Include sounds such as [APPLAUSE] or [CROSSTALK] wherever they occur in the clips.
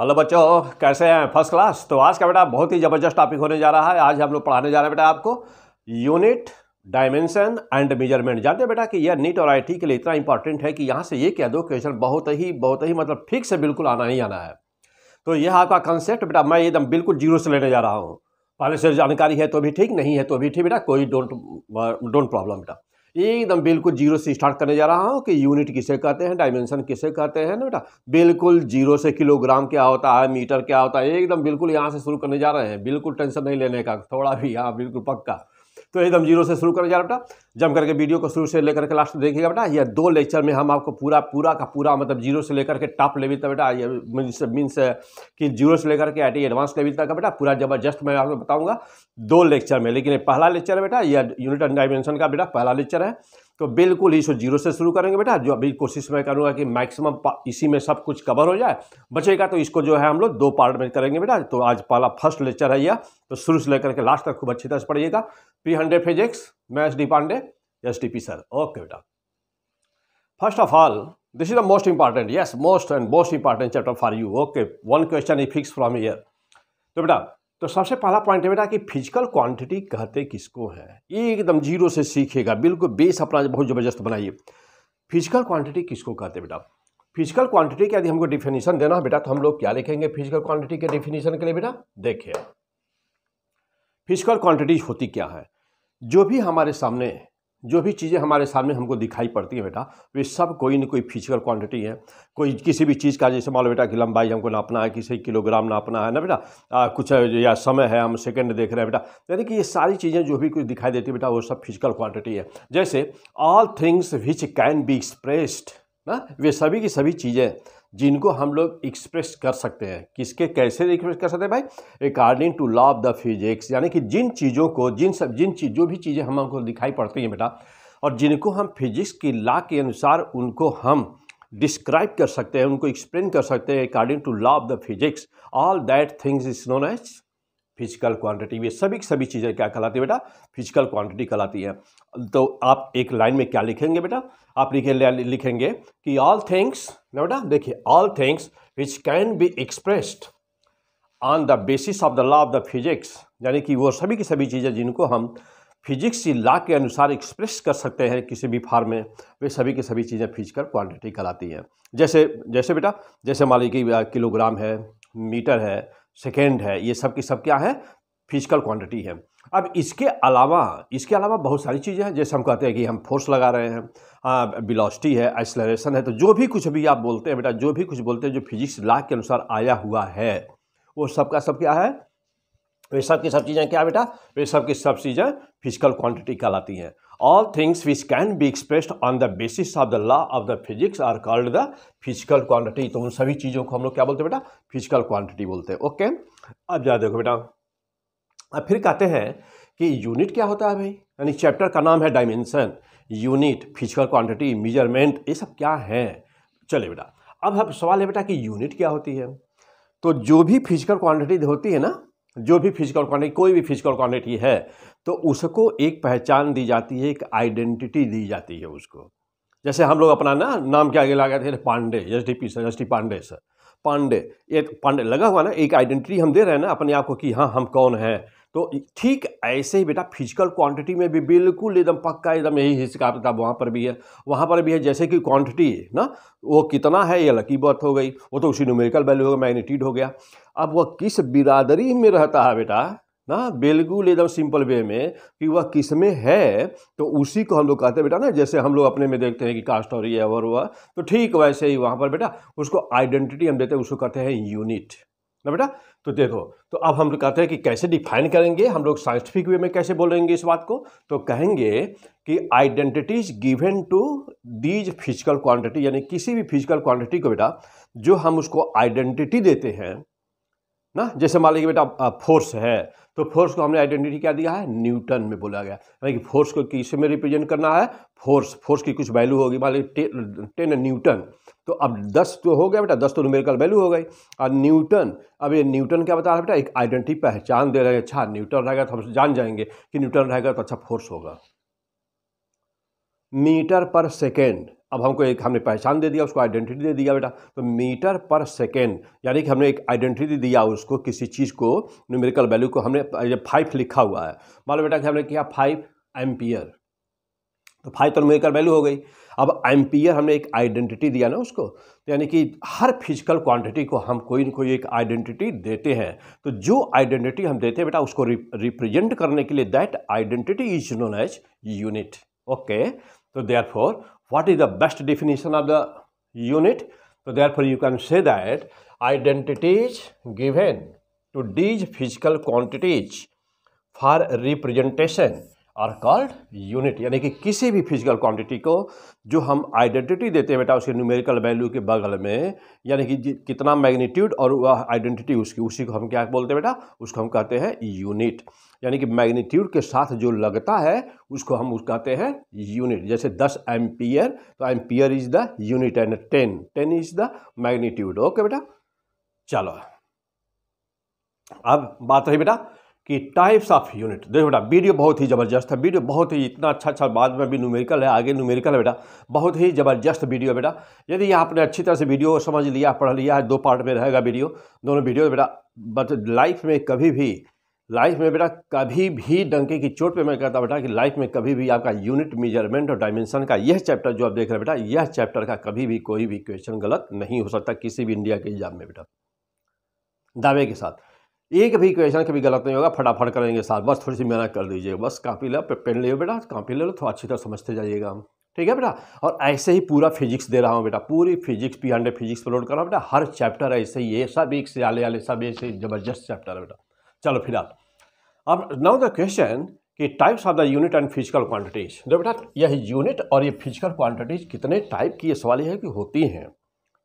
Hello बच्चों कैसे हैं फर्स्ट क्लास तो आज का बेटा बहुत ही ज़बरदस्त टॉपिक होने जा रहा है आज हम लोग पढ़ाने जा रहे हैं बेटा आपको यूनिट डायमेंशन एंड मेजरमेंट जानते हैं बेटा कि यह नीट और आईटी के लिए इतना इंपॉर्टेंट है कि यहाँ से ये कह दो क्वेश्चन बहुत ही बहुत ही मतलब ठीक से बिल्कुल आना ही आना है तो यह आपका कंसेप्ट बेटा मैं एकदम बिल्कुल जीरो से लेने जा रहा हूँ पहले से जानकारी है तो भी ठीक नहीं है तो भी ठीक बेटा कोई डोंट डोंट प्रॉब्लम बेटा एकदम बिल्कुल जीरो से स्टार्ट करने जा रहा हूँ कि यूनिट किसे कहते हैं डायमेंशन किसे कहते हैं ना बेटा बिल्कुल जीरो से किलोग्राम क्या होता है मीटर क्या होता है एकदम बिल्कुल यहाँ से शुरू करने जा रहे हैं बिल्कुल टेंशन नहीं लेने का थोड़ा भी हाँ बिल्कुल पक्का तो एकदम जीरो से शुरू कर जा बेटा जम करके वीडियो को शुरू से लेकर के लास्ट देखिएगा बेटा यह दो लेक्चर में हम आपको पूरा पूरा का पूरा मतलब जीरो से लेकर के टॉप लेवल तक बेटा ये मीन्स मीन्स कि जीरो से लेकर के आई एडवांस लेवल तक का बेटा पूरा जबरदस्त मैं आपको बताऊँगा दो लेक्चर में लेकिन पहला लेक्चर बेटा यह यूनिट डायमेंशन का बेटा पहला लेक्चर है तो बिल्कुल इसको जीरो से शुरू करेंगे बेटा जो अभी कोशिश मैं करूँगा कि मैक्सिमम इसी में सब कुछ कवर हो जाए बचेगा तो इसको जो है हम लोग दो पार्ट में करेंगे बेटा तो आज पहला फर्स्ट लेक्चर है यह तो शुरू से लेकर के लास्ट तक खूब अच्छी तरह से पढ़िएगा पी हंड्रेड फिजिक्स मैं S D Pandey S D P sir okay बेटा first of all this is the most important yes most and most important chapter for you okay one question E fix from year तो बेटा तो सबसे पहला point है बेटा कि physical quantity कहते किसको है ये एकदम जीरो से सीखेगा बिल्कुल बेस अपना बहुत ज़बरदस्त बनाइए फिजिकल क्वांटिटी किसको कहते हैं बेटा फिजिकल क्वांटिटी के यदि हमको डिफिनेशन देना है बेटा तो हम लोग क्या लिखेंगे फिजिकल क्वांटिटी के डिफिनेशन के लिए बेटा देखिए फिजिकल क्वांटिटीज होती क्या है जो भी हमारे सामने जो भी चीज़ें हमारे सामने हमको दिखाई पड़ती हैं बेटा वे सब कोई ना कोई फिजिकल क्वांटिटी है कोई किसी भी चीज़ का जैसे मान लो बेटा कि लंबाई हमको नापना है किसी किलोग्राम नापना है ना बेटा आ, कुछ या समय है हम सेकंड देख रहे हैं बेटा यानी कि ये सारी चीज़ें जो भी कुछ दिखाई देती है बेटा वो सब फिजिकल क्वान्टिटी है जैसे all things which can be expressed ना वे सभी की सभी चीज़ें जिनको हम लोग एक्सप्रेस कर सकते हैं किसके कैसे एक्सप्रेस कर सकते हैं भाई according to law of the physics यानी कि जिन चीज़ों को जिन सब जिन चीज़ जो भी चीज़ें हमको दिखाई पड़ती हैं बेटा और जिनको हम फिजिक्स की लॉ के अनुसार उनको हम डिस्क्राइब कर सकते हैं उनको एक्सप्लेन कर सकते हैं according to law of the physics all that things is known as physical quantity ये सभी सभी चीज़ें क्या कहलाती है बेटा फिजिकल क्वांटिटी कहलाती है तो आप एक लाइन में क्या लिखेंगे बेटा आप लिखे लिखेंगे कि ऑल थिंग्स ना बेटा देखिए all things which can be expressed on the basis of the law of the physics यानी कि वो सभी की सभी चीज़ें जिनको हम फिजिक्स की लॉ के अनुसार एक्सप्रेस कर सकते हैं किसी भी फार्म में वे सभी की सभी चीज़ें फिजिकल क्वांटिटी कहलाती हैं जैसे जैसे बेटा जैसे मान लीजिए किलोग्राम है मीटर है सेकेंड है ये सब की सब क्या है फिजिकल क्वांटिटी है अब इसके अलावा इसके अलावा बहुत सारी चीज़ें हैं जैसे हम कहते हैं कि हम फोर्स लगा रहे हैं बिलॉसिटी है एक्सलरेशन है तो जो भी कुछ भी आप बोलते हैं बेटा जो भी कुछ बोलते हैं जो फिजिक्स लाख के अनुसार आया हुआ है वो सब का सब क्या है वे सब की सब चीज़ें क्या बेटा वे सब की सब चीज़ें फिजिकल क्वांटिटी कहलाती हैं All things which can be expressed on the basis of the law of the physics are called the physical quantity. तो उन सभी चीज़ों को हम लोग क्या बोलते हैं बेटा physical quantity बोलते हैं ओके अब जा देखो बेटा अब फिर कहते हैं कि यूनिट क्या होता है भाई यानी चैप्टर का नाम है dimension unit physical quantity measurement ये सब क्या है चले बेटा अब हम सवाल है बेटा कि यूनिट क्या होती है तो जो भी फिजिकल क्वांटिटी होती है ना जो भी फिजिकल क्वांटिटी कोई भी फिजिकल क्वांटिटी है तो उसको एक पहचान दी जाती है एक आइडेंटिटी दी जाती है उसको जैसे हम लोग अपना ना नाम के आगे लगाते थे Pandey S D P sir S D Pandey sir Pandey ये तो पांडे लगा हुआ ना एक आइडेंटिटी हम दे रहे हैं ना अपने आप को कि हाँ हम कौन हैं तो ठीक ऐसे ही बेटा फिजिकल क्वांटिटी में भी बिल्कुल एकदम पक्का एकदम यही हिसाब किताब वहाँ पर भी है वहाँ पर भी है जैसे कि क्वांटिटी ना वो कितना है ये लकी बर्थ हो गई वो तो उसी न्यूमेरिकल वैल्यू हो गया मैग्नीट्यूड हो गया अब वह किस बिरादरी में रहता है बेटा ना बिल्कुल एकदम सिंपल वे में कि वह किसमें है तो उसी को हम लोग कहते हैं बेटा ना जैसे हम लोग अपने में देखते हैं कि कास्ट और ये और वह तो ठीक वैसे ही वहाँ पर बेटा उसको आइडेंटिटी हम देते हैं उसको कहते हैं यूनिट ना बेटा तो देखो तो अब हम लोग कहते हैं कि कैसे डिफाइन करेंगे हम लोग साइंटिफिक वे में कैसे बोलेंगे इस बात को तो कहेंगे कि identities given to these physical quantity यानी किसी भी फिजिकल क्वांटिटी को बेटा जो हम उसको आइडेंटिटी देते हैं ना जैसे मान लीजिए बेटा फोर्स है तो फोर्स को हमने आइडेंटिटी क्या दिया है न्यूटन में बोला गया यानी कि फोर्स को किस में रिप्रेजेंट करना है फोर्स फोर्स की कुछ वैल्यू होगी मान लीजिए टेन न्यूटन तो अब दस तो हो गया बेटा दस तो न्यूमेरिकल वैल्यू हो गई और न्यूटन अब ये न्यूटन क्या बता रहा है बेटा एक आइडेंटिटी पहचान दे रहे हैं अच्छा न्यूटन रहेगा तो हम जान जाएंगे कि न्यूटन रहेगा तो अच्छा फोर्स होगा मीटर पर सेकेंड अब हमको एक हमने पहचान दे दिया उसको आइडेंटिटी दे दिया बेटा तो मीटर पर सेकेंड यानी कि हमने एक आइडेंटिटी दिया उसको किसी चीज़ को न्यूमेरिकल वैल्यू को हमने फाइव लिखा हुआ है मान लो बेटा कि हमने किया फाइव एम्पियर तो फाइव तो न्यूमेरिकल वैल्यू हो गई अब एम्पियर हमने एक आइडेंटिटी दिया ना उसको तो यानी कि हर फिजिकल क्वांटिटी को हम कोई ना कोई एक आइडेंटिटी देते हैं तो जो आइडेंटिटी हम देते हैं बेटा उसको रिप्रेजेंट करने के लिए that identity is known as unit okay तो therefore what is the best definition of the unit. So therefore, you can say that identities given to these physical quantities for representation are called unit यानी कि किसी भी physical quantity को जो हम identity देते हैं बेटा उसके न्यूमेरिकल वैल्यू के बगल में यानी कि कितना मैग्नीट्यूड और वह आइडेंटिटी उसकी उसी को हम क्या बोलते हैं बेटा उसको हम कहते हैं यूनिट यानी कि मैग्नीट्यूड के साथ जो लगता है उसको हम उस कहते हैं यूनिट जैसे दस एम्पियर तो ampere is the unit and ten ten is the magnitude okay बेटा चलो अब बात रही बेटा कि टाइप्स ऑफ यूनिट देखो बेटा वीडियो बहुत ही ज़बरदस्त है वीडियो बहुत ही इतना अच्छा अच्छा बाद में भी न्यूमेरिकल है आगे न्यूमेरिकल है बेटा बहुत ही ज़बरदस्त वीडियो है बेटा यदि आपने अच्छी तरह से वीडियो समझ लिया पढ़ लिया है दो पार्ट में रहेगा वीडियो दोनों वीडियो बेटा बट लाइफ में कभी भी लाइफ में बेटा कभी भी डंके की चोट पे मैं कहता बेटा कि लाइफ में कभी भी आपका यूनिट मेजरमेंट और डायमेंशन का यह चैप्टर जो आप देख रहे हैं बेटा यह चैप्टर का कभी भी कोई भी क्वेश्चन गलत नहीं हो सकता किसी भी इंडिया के एग्जाम में बेटा दावे के साथ एक भी क्वेश्चन कभी गलत नहीं होगा फटाफट करेंगे साथ बस थोड़ी सी मेहनत कर दीजिए बस कापी लो पेन ले बेटा कापी ले लो थोड़ा तो अच्छी तरह समझते जाइएगा हम ठीक है बेटा और ऐसे ही पूरा फिजिक्स दे रहा हूँ बेटा पूरी physics P hundred physics upload कर रहा हूँ बेटा हर चैप्टर ऐसे ही है सब एक से आले आले सब ऐसे जबरदस्त चैप्टर है बेटा चलो फिलहाल अब नाउ द क्वेश्चन कि types of the unit and physical quantities देखो बेटा यह यूनिट और ये फिजिकल क्वांटिटीज कितने टाइप की ये सवाल है कि होती हैं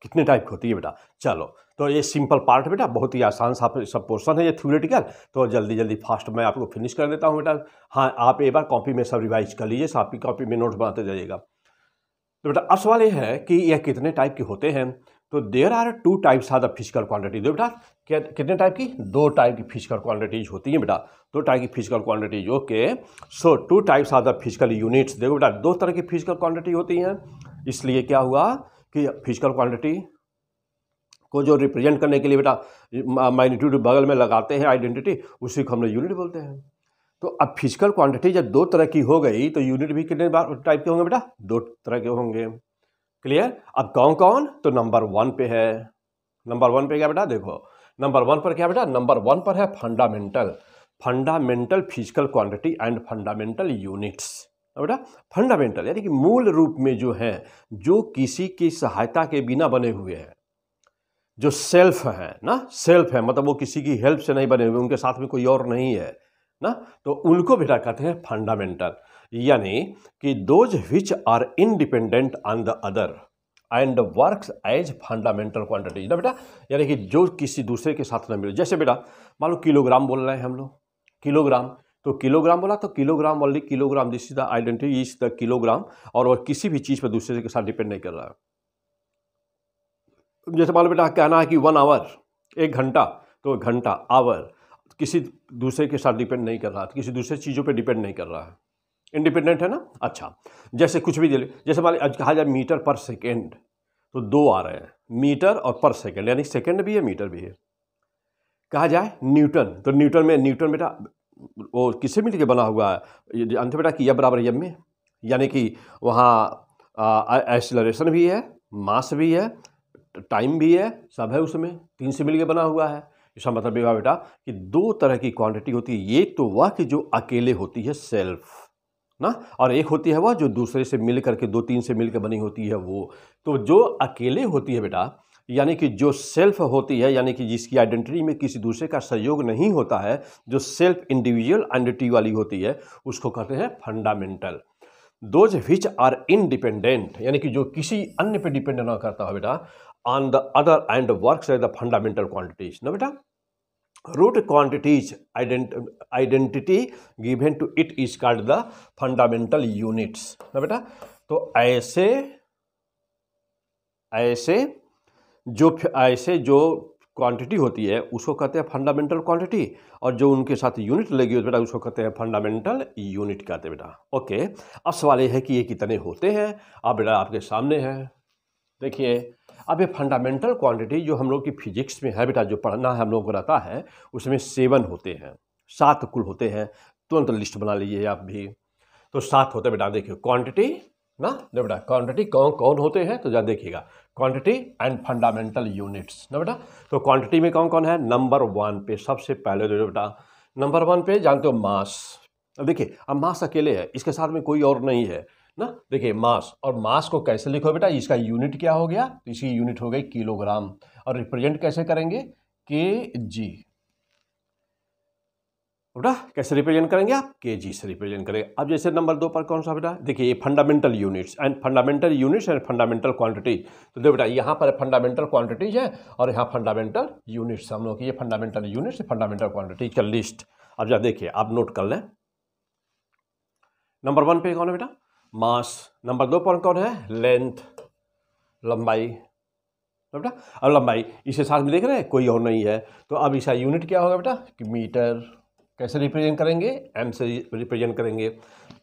कितने टाइप की होती है बेटा चलो तो ये सिंपल पार्ट बेटा बहुत ही आसान सा सब पोर्सन है ये थ्योरेटिकल तो जल्दी जल्दी फास्ट मैं आपको फिनिश कर देता हूँ बेटा हाँ आप एक बार कॉपी में सब रिवाइज कर लीजिए आपकी कॉपी में नोट्स बनाते जाइएगा तो बेटा अब सवाल ये है कि यह कितने टाइप के होते हैं तो there are two types are the physical quantity दो बेटा कितने टाइप की दो टाइप की फिजिकल क्वांटिटीज होती हैं बेटा दो टाइप की physical quantities okay so two types are the physical units देखो बेटा दो तरह की फिजिकल क्वांटिटी होती हैं इसलिए क्या हुआ कि फिजिकल क्वांटिटी को जो रिप्रेजेंट करने के लिए बेटा माइनिट्यूड बगल में लगाते हैं आइडेंटिटी उसी को हम लोग यूनिट बोलते हैं तो अब फिजिकल क्वांटिटी जब दो तरह की हो गई तो यूनिट भी कितने बार टाइप के होंगे बेटा दो तरह के होंगे क्लियर अब कौन कौन तो नंबर वन पे है नंबर वन पे क्या बेटा देखो नंबर वन पर क्या बेटा नंबर वन पर है fundamental fundamental physical quantity and fundamental units हाँ बेटा फंडामेंटल यानी कि मूल रूप में जो है जो किसी की सहायता के बिना बने हुए हैं जो सेल्फ हैं ना सेल्फ है मतलब वो किसी की हेल्प से नहीं बने हुए उनके साथ में कोई और नहीं है ना तो उनको बेटा कहते हैं फंडामेंटल यानी कि those which are independent on the other and work as fundamental quantities ना बेटा यानी कि जो किसी दूसरे के साथ ना मिले जैसे बेटा मान लो किलोग्राम बोल रहे हैं हम लोग किलोग्राम तो किलोग्राम बोला तो किलोग्राम वाली kilogram this is the identity is the kilogram और वह किसी भी चीज़ पर दूसरे के साथ डिपेंड नहीं कर रहा है जैसे मान लो बेटा कहना है कि वन आवर एक घंटा तो घंटा आवर किसी दूसरे के साथ डिपेंड नहीं कर रहा किसी दूसरे चीज़ों पे डिपेंड नहीं कर रहा है इंडिपेंडेंट है ना अच्छा जैसे कुछ भी दे जैसे मान आज कहा जाए मीटर पर सेकेंड तो दो आ रहे हैं मीटर और पर सेकेंड यानी सेकेंड भी है मीटर भी है कहा जाए न्यूटन तो न्यूटन में न्यूटन बेटा वो किससे मिल के बना हुआ है अंत बेटा कि यह बराबर यम में यानी कि वहाँ एक्सलरेशन भी है मास भी है टाइम भी है सब है उसमें तीन से मिलकर बना हुआ है इसका मतलब ये बेटा कि दो तरह की क्वांटिटी होती है एक तो वह कि जो अकेले होती है सेल्फ ना और एक होती है वह जो दूसरे से मिल करके दो तीन से मिल कर बनी होती है वो तो जो अकेले होती है बेटा यानी कि जो सेल्फ होती है यानी कि जिसकी आइडेंटिटी में किसी दूसरे का सहयोग नहीं होता है जो सेल्फ इंडिविजुअल आइडेंटिटी वाली होती है उसको कहते हैं fundamental those which are independent यानी कि जो किसी अन्य पे डिपेंड ना करता हो बेटा on the other and works as the fundamental quantities. no beta, root quantities ident identity given to it is called the fundamental units. no beta, to aise aise jo aise jo quantity होती है उसको कहते हैं fundamental quantity और जो उनके साथ unit लगी होती है बेटा उसको कहते हैं फंडामेंटल यूनिट कहते हैं बेटा ओके अब सवाल यह है कि ये कितने होते हैं अब आप बेटा आपके सामने है देखिए अब ये फंडामेंटल क्वांटिटी जो हम लोग की फिजिक्स में है बेटा जो पढ़ना है हम लोग को रहता है उसमें सेवन होते हैं सात कुल होते हैं तुरंत तो लिस्ट बना लीजिए आप भी तो सात होते बेटा देखिए क्वांटिटी ना ना बेटा क्वांटिटी कौन कौन होते हैं तो जहाँ देखिएगा क्वांटिटी एंड फंडामेंटल यूनिट्स ना बेटा तो क्वांटिटी में कौन कौन है नंबर वन पे सबसे पहले तो बेटा नंबर वन पे जानते हो मास अब देखिए अब मास अकेले है इसके साथ में कोई और नहीं है ना देखिए मास और मास को कैसे लिखो बेटा इसका यूनिट क्या हो गया तो इसकी यूनिट हो गई किलोग्राम और रिप्रेजेंट कैसे करेंगे के जी बेटा कैसे रिप्रेजेंट करेंगे आप के जी से रिप्रेजेंट करेंगे अब जैसे नंबर दो पर कौन सा बेटा देखिए ये fundamental units and fundamental units and fundamental quantities तो देखो बेटा यहाँ पर फंडामेंटल क्वांटिटीज है और यहाँ फंडामेंटल यूनिट्स हम लोग की ये फंडामेंटल यूनिट्स फंडामेंटल क्वांटिटीज का लिस्ट अब जब देखिए आप नोट कर लें नंबर वन पे कौन है बेटा मास नंबर दो पॉइंट कौन है लेंथ लंबाई बेटा अब लंबाई इसे साथ में देख रहे हैं कोई और नहीं है तो अब इसका यूनिट क्या होगा बेटा कि मीटर कैसे रिप्रेजेंट करेंगे एम से रिप्रेजेंट करेंगे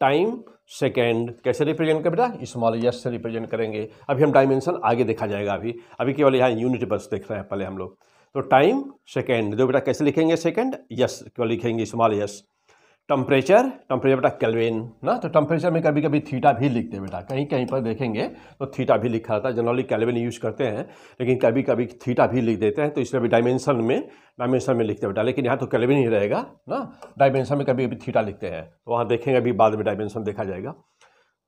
टाइम सेकेंड कैसे रिप्रेजेंट कर बेटा स्मॉल यस से रिप्रेजेंट करेंगे अभी हम डायमेंशन आगे देखा जाएगा अभी अभी केवल यहाँ यूनिट बस देख रहे हैं पहले हम लोग तो टाइम सेकेंड दो बेटा कैसे लिखेंगे सेकेंड यस केवल लिखेंगे स्मॉल यस टम्परेचर टम्परेचर बेटा कैलविन ना तो टेम्परेचर में कभी कभी थीटा भी लिखते हैं बेटा कहीं कहीं पर देखेंगे तो थीटा भी लिखा रहता है जनरली कैलविन यूज करते हैं लेकिन कभी कभी थीटा भी लिख देते हैं तो इसलिए भी डायमेंशन में डायमेंशन में लिखते हैं बेटा लेकिन यहाँ तो कैलविन ही रहेगा ना डायमेंशन में कभी कभी थीटा लिखते हैं तो वहाँ देखेंगे अभी बाद में डायमेंशन देखा जाएगा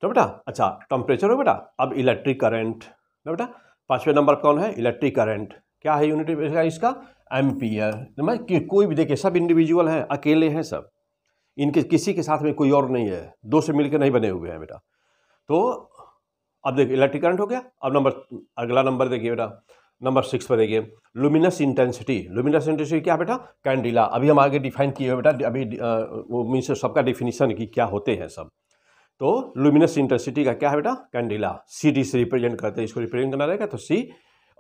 तो बेटा अच्छा टम्परेचर हो बेटा अब इलेक्ट्रिक करंट ना बेटा पाँचवें नंबर कौन है इलेक्ट्रिक करेंट क्या है यूनिट इसका एम्पियर मैं कोई भी देखिए सब इंडिविजुअल हैं अकेले हैं सब इनके किसी के साथ में कोई और नहीं है दो से मिलकर नहीं बने हुए हैं बेटा तो अब देखिए इलेक्ट्रिक करंट हो गया अब नंबर अगला नंबर देखिए बेटा नंबर सिक्स पर देखिए लुमिनस इंटेंसिटी लुमिनस इंटेंसिटी क्या बेटा कैंडिला अभी हम आगे डिफाइन किए हैं बेटा अभी वो मीनस सबका डिफिनीशन की क्या होते हैं सब तो लुमिनस इंटेंसिटी का क्या है बेटा कैंडिला सी डी से रिप्रेजेंट करते हैं इसको रिप्रेजेंट करना रहेगा तो सी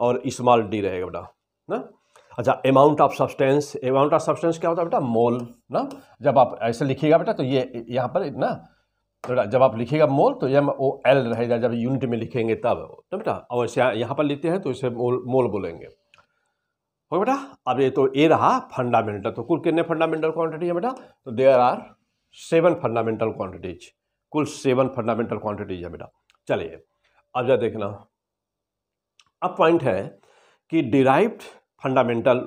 और स्मॉल डी रहेगा बेटा ना अच्छा amount of substance amount of substance क्या होता है बेटा मोल ना जब आप ऐसे लिखिएगा बेटा तो ये यहाँ पर ना तो जब आप लिखिएगा मोल तो एम ओ एल रहेगा जब यूनिट में लिखेंगे तब तो बेटा और यहाँ पर लिखते हैं तो इसे मोल मोल बोलेंगे ओके बेटा अब ये तो ए रहा फंडामेंटल तो कुल कितने फंडामेंटल क्वांटिटी है बेटा तो there are seven fundamental quantities कुल सेवन फंडामेंटल क्वांटिटीज है बेटा चलिए अब जब देखना अब पॉइंट है कि derived fundamental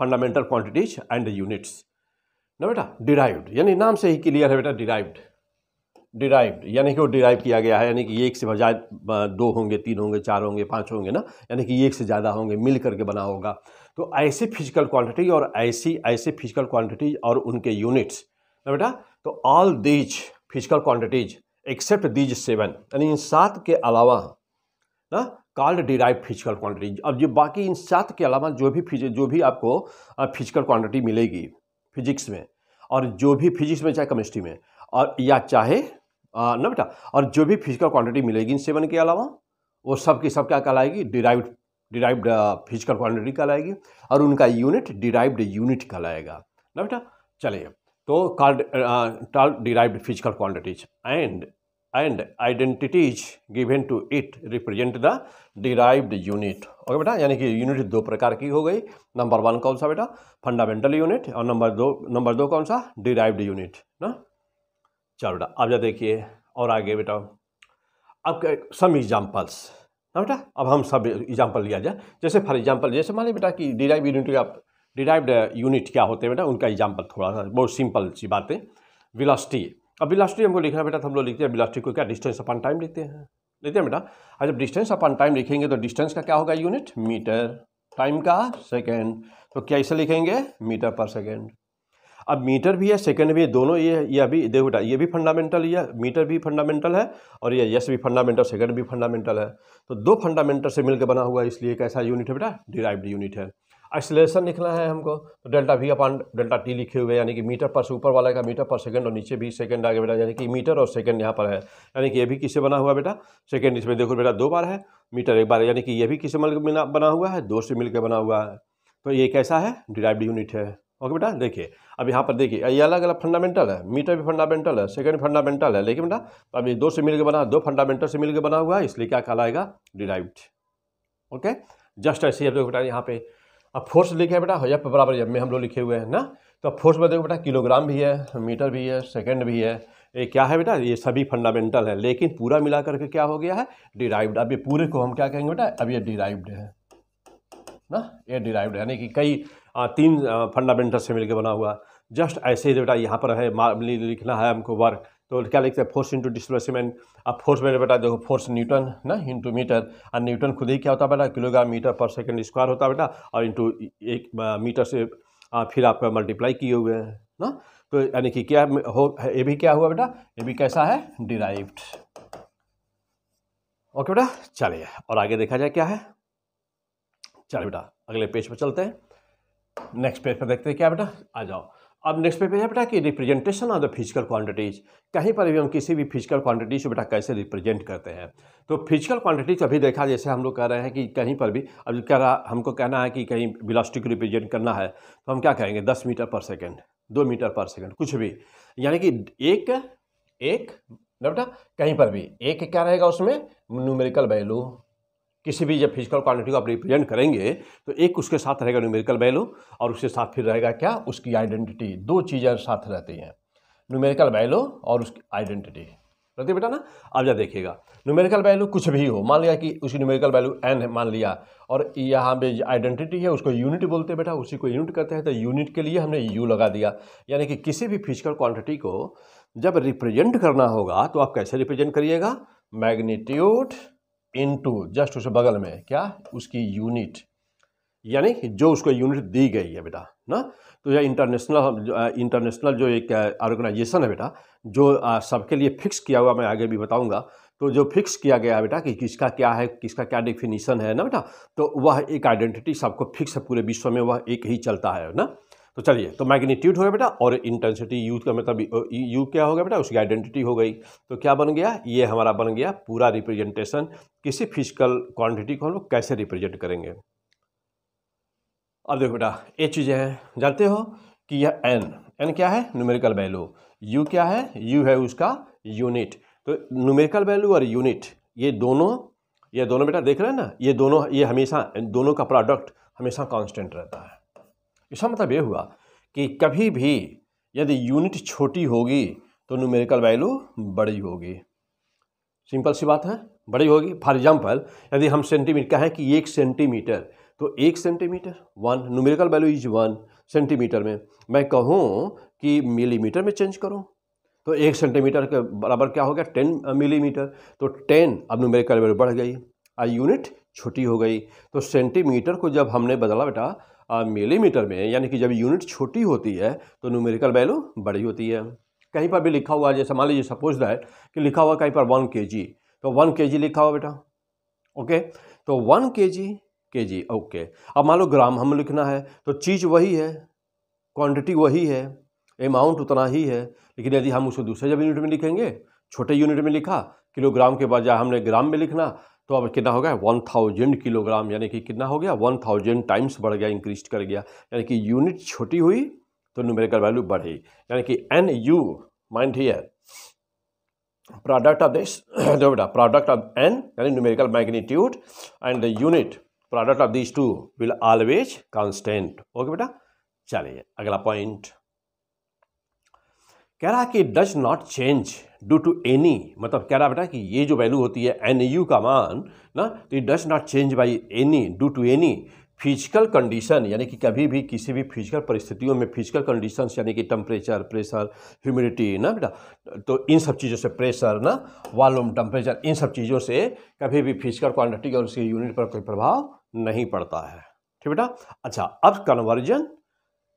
fundamental quantities and units ना बेटा डिराइव्ड यानी नाम से ही क्लियर है बेटा डिराइव्ड डिराइव्ड यानी कि वो डिराइव किया गया है यानी कि एक से बजाय दो होंगे तीन होंगे चार होंगे पाँच होंगे ना यानी कि एक से ज़्यादा होंगे मिल करके बना होगा तो ऐसे फिजिकल क्वांटिटी और ऐसी ऐसे फिजिकल क्वांटिटीज और उनके यूनिट्स ना बेटा तो all these physical quantities except these seven यानी इन सात के अलावा ना कार्ड डिराइव फिजिकल क्वांटिटी अब जो बाकी इन सात के अलावा जो भी जो भी आपको फिजिकल क्वांटिटी मिलेगी फिजिक्स में और जो भी फिजिक्स में चाहे केमिस्ट्री में और या चाहे न बेटा और जो भी फिजिकल क्वांटिटी मिलेगी इन सेवन के अलावा वो सब की सब क्या कहलाएगी डिराइव्ड डिराइव्ड फिजिकल क्वांटिटी कहलाएगी और उनका यूनिट डिराइव्ड यूनिट कहलाएगा ना बेटा चलिए तो called card derived physical quantities and and identities given to it represent the derived unit okay बेटा यानी कि यूनिट दो प्रकार की हो गई नंबर वन कौन सा बेटा फंडामेंटल यूनिट और नंबर दो नंबर दो कौन सा डिराइव्ड यूनिट ना चलो बेटा अब जा देखिए और आगे बेटा अब सम एग्जाम्पल्स ना बेटा अब हम सब एग्जाम्पल लिया जाए जैसे फॉर एग्जाम्पल जैसे मान ली बेटा कि डिराइव यूनिट का डिराइव्ड यूनिट क्या होते हैं बेटा उनका एग्जाम्पल थोड़ा सा बहुत सिंपल सी बातें विलास्टी अभिलाष्टी हमको लिखना बेटा तो हम लोग लिखते हैं अभिलाष्टी को क्या डिस्टेंस अपन टाइम लिखते हैं लिखते हैं बेटा अच्छा जब डिस्टेंस अपन टाइम लिखेंगे तो डिस्टेंस का क्या होगा यूनिट मीटर टाइम का सेकेंड तो क्या इसे लिखेंगे मीटर पर सेकेंड अब मीटर भी है सेकेंड भी है दोनों ये ये अभी देखो बेटा ये भी फंडामेंटल ये मीटर भी फंडामेंटल है और ये यस भी फंडामेंटल सेकेंड भी फंडामेंटल है तो दो फंडामेंटल से मिलकर बना हुआ है इसलिए कैसा यूनिट है बेटा डिराइव्ड यूनिट है आइसोलेशन लिखना है हमको तो delta V upon delta T लिखे हुए यानी कि मीटर पर से ऊपर वाला का मीटर पर सेकंड और नीचे भी सेकंड आ गया बेटा यानी कि मीटर और सेकंड यहाँ पर है यानी कि ये भी किसे बना हुआ बेटा सेकंड इसमें देखो बेटा दो बार है मीटर एक बार यानी कि ये भी किसे मिल बना हुआ है दो से मिलकर बना हुआ है तो ये कैसा है डिराइव्ड यूनिट है ओके बेटा देखिए अब यहाँ पर देखिए ये अलग अलग फंडामेंटल है मीटर भी फंडामेंटल है सेकंड फंडामेंटल है लेकिन बेटा अब ये दो से मिलकर बना दो फंडामेंटल से मिलकर बना हुआ है इसलिए क्या कहलाएगा डिराइव्ड ओके जस्ट ऐसे ही अब देखो बेटा यहाँ पे अब फोर्स लिखे हैं बेटा हाँ, यप बराबर जब में हम लोग लिखे हुए हैं ना तो अब फोर्स में देखो बेटा किलोग्राम भी है मीटर भी है सेकंड भी है ये क्या है बेटा ये सभी फंडामेंटल है लेकिन पूरा मिला करके क्या हो गया है डिराइव्ड अब ये पूरे को हम क्या कहेंगे बेटा अब ये डिराइव्ड है ना ये डिराइव्ड यानी कि कई तीन फंडामेंटल से मिलकर बना हुआ जस्ट ऐसे ही बेटा यहाँ पर है लिखना है हमको वर्क तो क्या लिखते हैं फोर्स इंटू डिस्प्लेसमेंट अब फोर्स मेरे बेटा देखो फोर्स न्यूटन ना इंटू मीटर और न्यूटन खुद ही क्या होता है बेटा किलोग्राम मीटर पर सेकंड स्क्वायर होता है बेटा और इंटू एक मीटर से फिर आपका मल्टीप्लाई किए हुए हैं ना तो यानी कि क्या हो ये भी क्या हुआ बेटा ये भी कैसा है डिराइव्ड ओके बेटा चलिए और आगे देखा जाए क्या है चलिए बेटा अगले पेज पर चलते हैं नेक्स्ट पेज पर देखते हैं क्या बेटा आ जाओ अब नेक्स्ट पेपर है बेटा कि representation of the physical quantities कहीं पर भी हम किसी भी फिजिकल क्वांटिटीज को बेटा कैसे रिप्रेजेंट करते हैं तो फिजिकल क्वांटिटीज अभी देखा जैसे हम लोग कह रहे हैं कि कहीं पर भी अब कह रहा हमको कहना है कि कहीं बिलास्टिक रिप्रेजेंट करना है तो हम क्या कहेंगे दस मीटर पर सेकेंड दो मीटर पर सेकेंड कुछ भी यानी कि एक एक बेटा कहीं पर भी एक क्या रहेगा उसमें न्यूमेरिकल वैल्यू किसी भी जब फिजिकल क्वांटिटी को आप रिप्रेजेंट करेंगे तो एक उसके साथ रहेगा न्यूमेरिकल वैल्यू और उसके साथ फिर रहेगा क्या उसकी आइडेंटिटी दो चीज़ें साथ रहती हैं न्यूमेरिकल वैल्यू और उसकी आइडेंटिटी रहती है बेटा ना आप जब देखिएगा न्यूमेरिकल वैल्यू कुछ भी हो मान लिया कि उसकी न्यूमेरिकल वैल्यू एन है मान लिया और यहाँ पे आइडेंटिटी है उसको यूनिट बोलते हैं बेटा उसी को यूनिट करते हैं तो यूनिट के लिए हमने यू लगा दिया यानी कि किसी भी फिजिकल क्वान्टिटी को जब रिप्रेजेंट करना होगा तो आप कैसे रिप्रेजेंट करिएगा मैग्नीट्यूड इनटू जस्ट उसके बगल में क्या उसकी यूनिट यानी जो उसको यूनिट दी गई है बेटा ना तो यह इंटरनेशनल इंटरनेशनल जो एक ऑर्गेनाइजेशन uh, है बेटा जो uh, सबके लिए फिक्स किया हुआ मैं आगे भी बताऊंगा तो जो फिक्स किया गया है बेटा कि किसका क्या है किसका क्या डिफिनीशन है ना बेटा तो वह एक आइडेंटिटी सबको फिक्स है पूरे विश्व में वह एक ही चलता है ना तो चलिए तो मैग्नीट्यूड हो गया बेटा और इंटेंसिटी यू का मतलब यू क्या हो गया बेटा उसकी आइडेंटिटी हो गई तो क्या बन गया ये हमारा बन गया पूरा रिप्रेजेंटेशन किसी फिजिकल क्वांटिटी को हम लोग कैसे रिप्रेजेंट करेंगे अब देखो बेटा ये चीज़ें हैं जानते हो कि यह एन एन क्या है न्यूमेरिकल वैल्यू यू क्या है यू है उसका यूनिट तो न्यूमेरिकल वैल्यू और यूनिट ये दोनों ये दोनों बेटा देख रहे हैं ना ये दोनों ये हमेशा दोनों का प्रोडक्ट हमेशा कांस्टेंट रहता है इसका मतलब ये हुआ कि कभी भी यदि यूनिट छोटी होगी तो न्यूमेरिकल वैल्यू बड़ी होगी सिंपल सी बात है बड़ी होगी फॉर एग्जाम्पल यदि हम सेंटीमीटर कहें कि एक सेंटीमीटर तो एक centimetre one numerical value is one centimetre में मैं कहूँ कि मिलीमीटर में चेंज करूँ तो एक सेंटीमीटर के बराबर क्या हो गया टेन मिलीमीटर तो टेन अब न्यूमेरिकल वैल्यू बढ़ गई और यूनिट छोटी हो गई तो सेंटीमीटर को जब हमने बदला बेटा मिलीमीटर में यानी कि जब यूनिट छोटी होती है तो न्यूमेरिकल वैल्यू बड़ी होती है कहीं पर भी लिखा हुआ जैसे मान लीजिए सपोज दैट कि लिखा हुआ कहीं पर वन के जी तो वन के जी लिखा हुआ बेटा ओके तो वन के जी के जी ओके अब मान लो ग्राम हम लिखना है तो चीज़ वही है क्वांटिटी वही है अमाउंट उतना ही है लेकिन यदि हम उसे दूसरे जब यूनिट में लिखेंगे छोटे यूनिट में लिखा किलोग्राम के बजाय हमने ग्राम में लिखना तो अब कितना हो गया वन थाउजेंड किलोग्राम यानी कि कितना हो गया वन थाउजेंड टाइम्स बढ़ गया इंक्रीज कर गया यानी कि यूनिट छोटी हुई तो न्यूमेरिकल वैल्यू बढ़ी यानी कि N U mind here product of this जो बेटा प्रोडक्ट ऑफ एन यानी numerical magnitude and the unit product of this two will always constant okay बेटा चलिए अगला पॉइंट कह रहा कि does not change due to any मतलब कह रहा बेटा कि ये जो वैल्यू होती है एन यू का मान ना तो ये does not change by any due to any physical condition यानी कि कभी भी किसी भी फिजिकल परिस्थितियों में फिजिकल कंडीशंस यानी कि टेम्परेचर प्रेशर ह्यूमिडिटी ना बेटा तो इन सब चीज़ों से प्रेशर ना वॉल्यूम टेम्परेचर इन सब चीज़ों से कभी भी फिजिकल क्वांटिटी और उसके यूनिट पर कोई प्रभाव नहीं पड़ता है ठीक बेटा अच्छा अब कन्वर्जन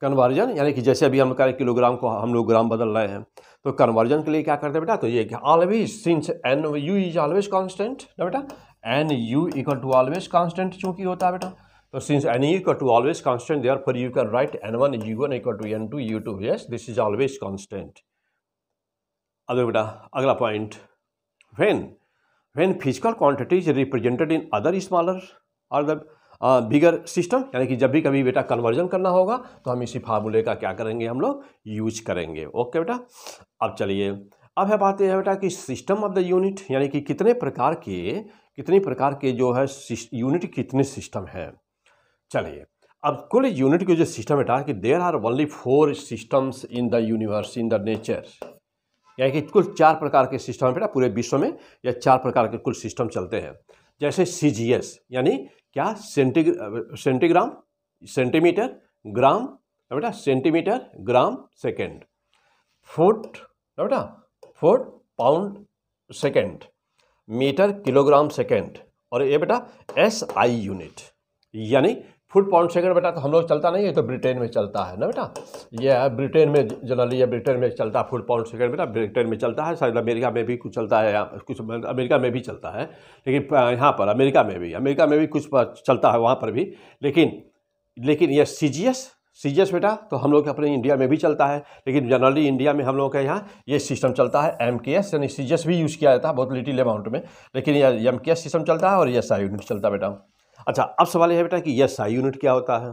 कन्वर्जन यानी कि जैसे अभी हम कह रहे किलोग्राम को हम लोग ग्राम बदल रहे हैं तो कन्वर्जन के लिए क्या करते हैं बेटा तो ये always since N U is always constant ना बेटा N U equal to always constant चूंकि होता है बेटा तो since N equal to always constant therefore you can write N one U one equal to N two U two yes this is always constant अब बेटा अगला point when when physical quantity is represented in other smaller और the bigger system यानी कि जब भी कभी बेटा कन्वर्जन करना होगा तो हम इसी फार्मूले का क्या करेंगे हम लोग यूज करेंगे ओके बेटा अब चलिए अब है बात यह है बेटा कि सिस्टम ऑफ द यूनिट यानी कि कितने प्रकार के कितने प्रकार के जो है यूनिट कितने सिस्टम हैं चलिए अब कुल यूनिट के जो सिस्टम बेटा कि there are only four systems in the universe in the nature यानी कि कुल चार प्रकार के सिस्टम बेटा पूरे विश्व में या चार प्रकार के कुल सिस्टम चलते हैं जैसे सी जी एस यानी क्या सेंटीग्र सेंटीग्राम सेंटीमीटर ग्राम हाँ बेटा सेंटीमीटर ग्राम सेकेंड फुट हाँ बेटा foot pound second metre kilogram second और ये बेटा एस आई यूनिट यानी फुट पाउंड सेकंड बेटा तो हम लोग चलता नहीं है तो ब्रिटेन में चलता है ना बेटा ये है ब्रिटेन में जनरली या ब्रिटेन में चलता है फुट पाउंड सेकंड बेटा ब्रिटेन में चलता है शायद अमेरिका में भी कुछ चलता है कुछ अमेरिका में भी चलता है लेकिन यहाँ पर अमेरिका में भी अमेरिका में भी कुछ चलता है वहाँ पर भी लेकिन लेकिन यह सी G S C G S बेटा तो हम लोग अपने इंडिया में भी चलता है लेकिन जनरली इंडिया में हम लोग के यहाँ ये सिस्टम चलता है एम के एस यानी सी जी एस भी यूज़ किया जाता है बहुत लिटिल अमाउंट में लेकिन यह एम के एस सिस्टम चलता है और यह साई यूनिट चलता है बेटा अच्छा अब सवाल यह है बेटा कि यह आई यूनिट क्या होता है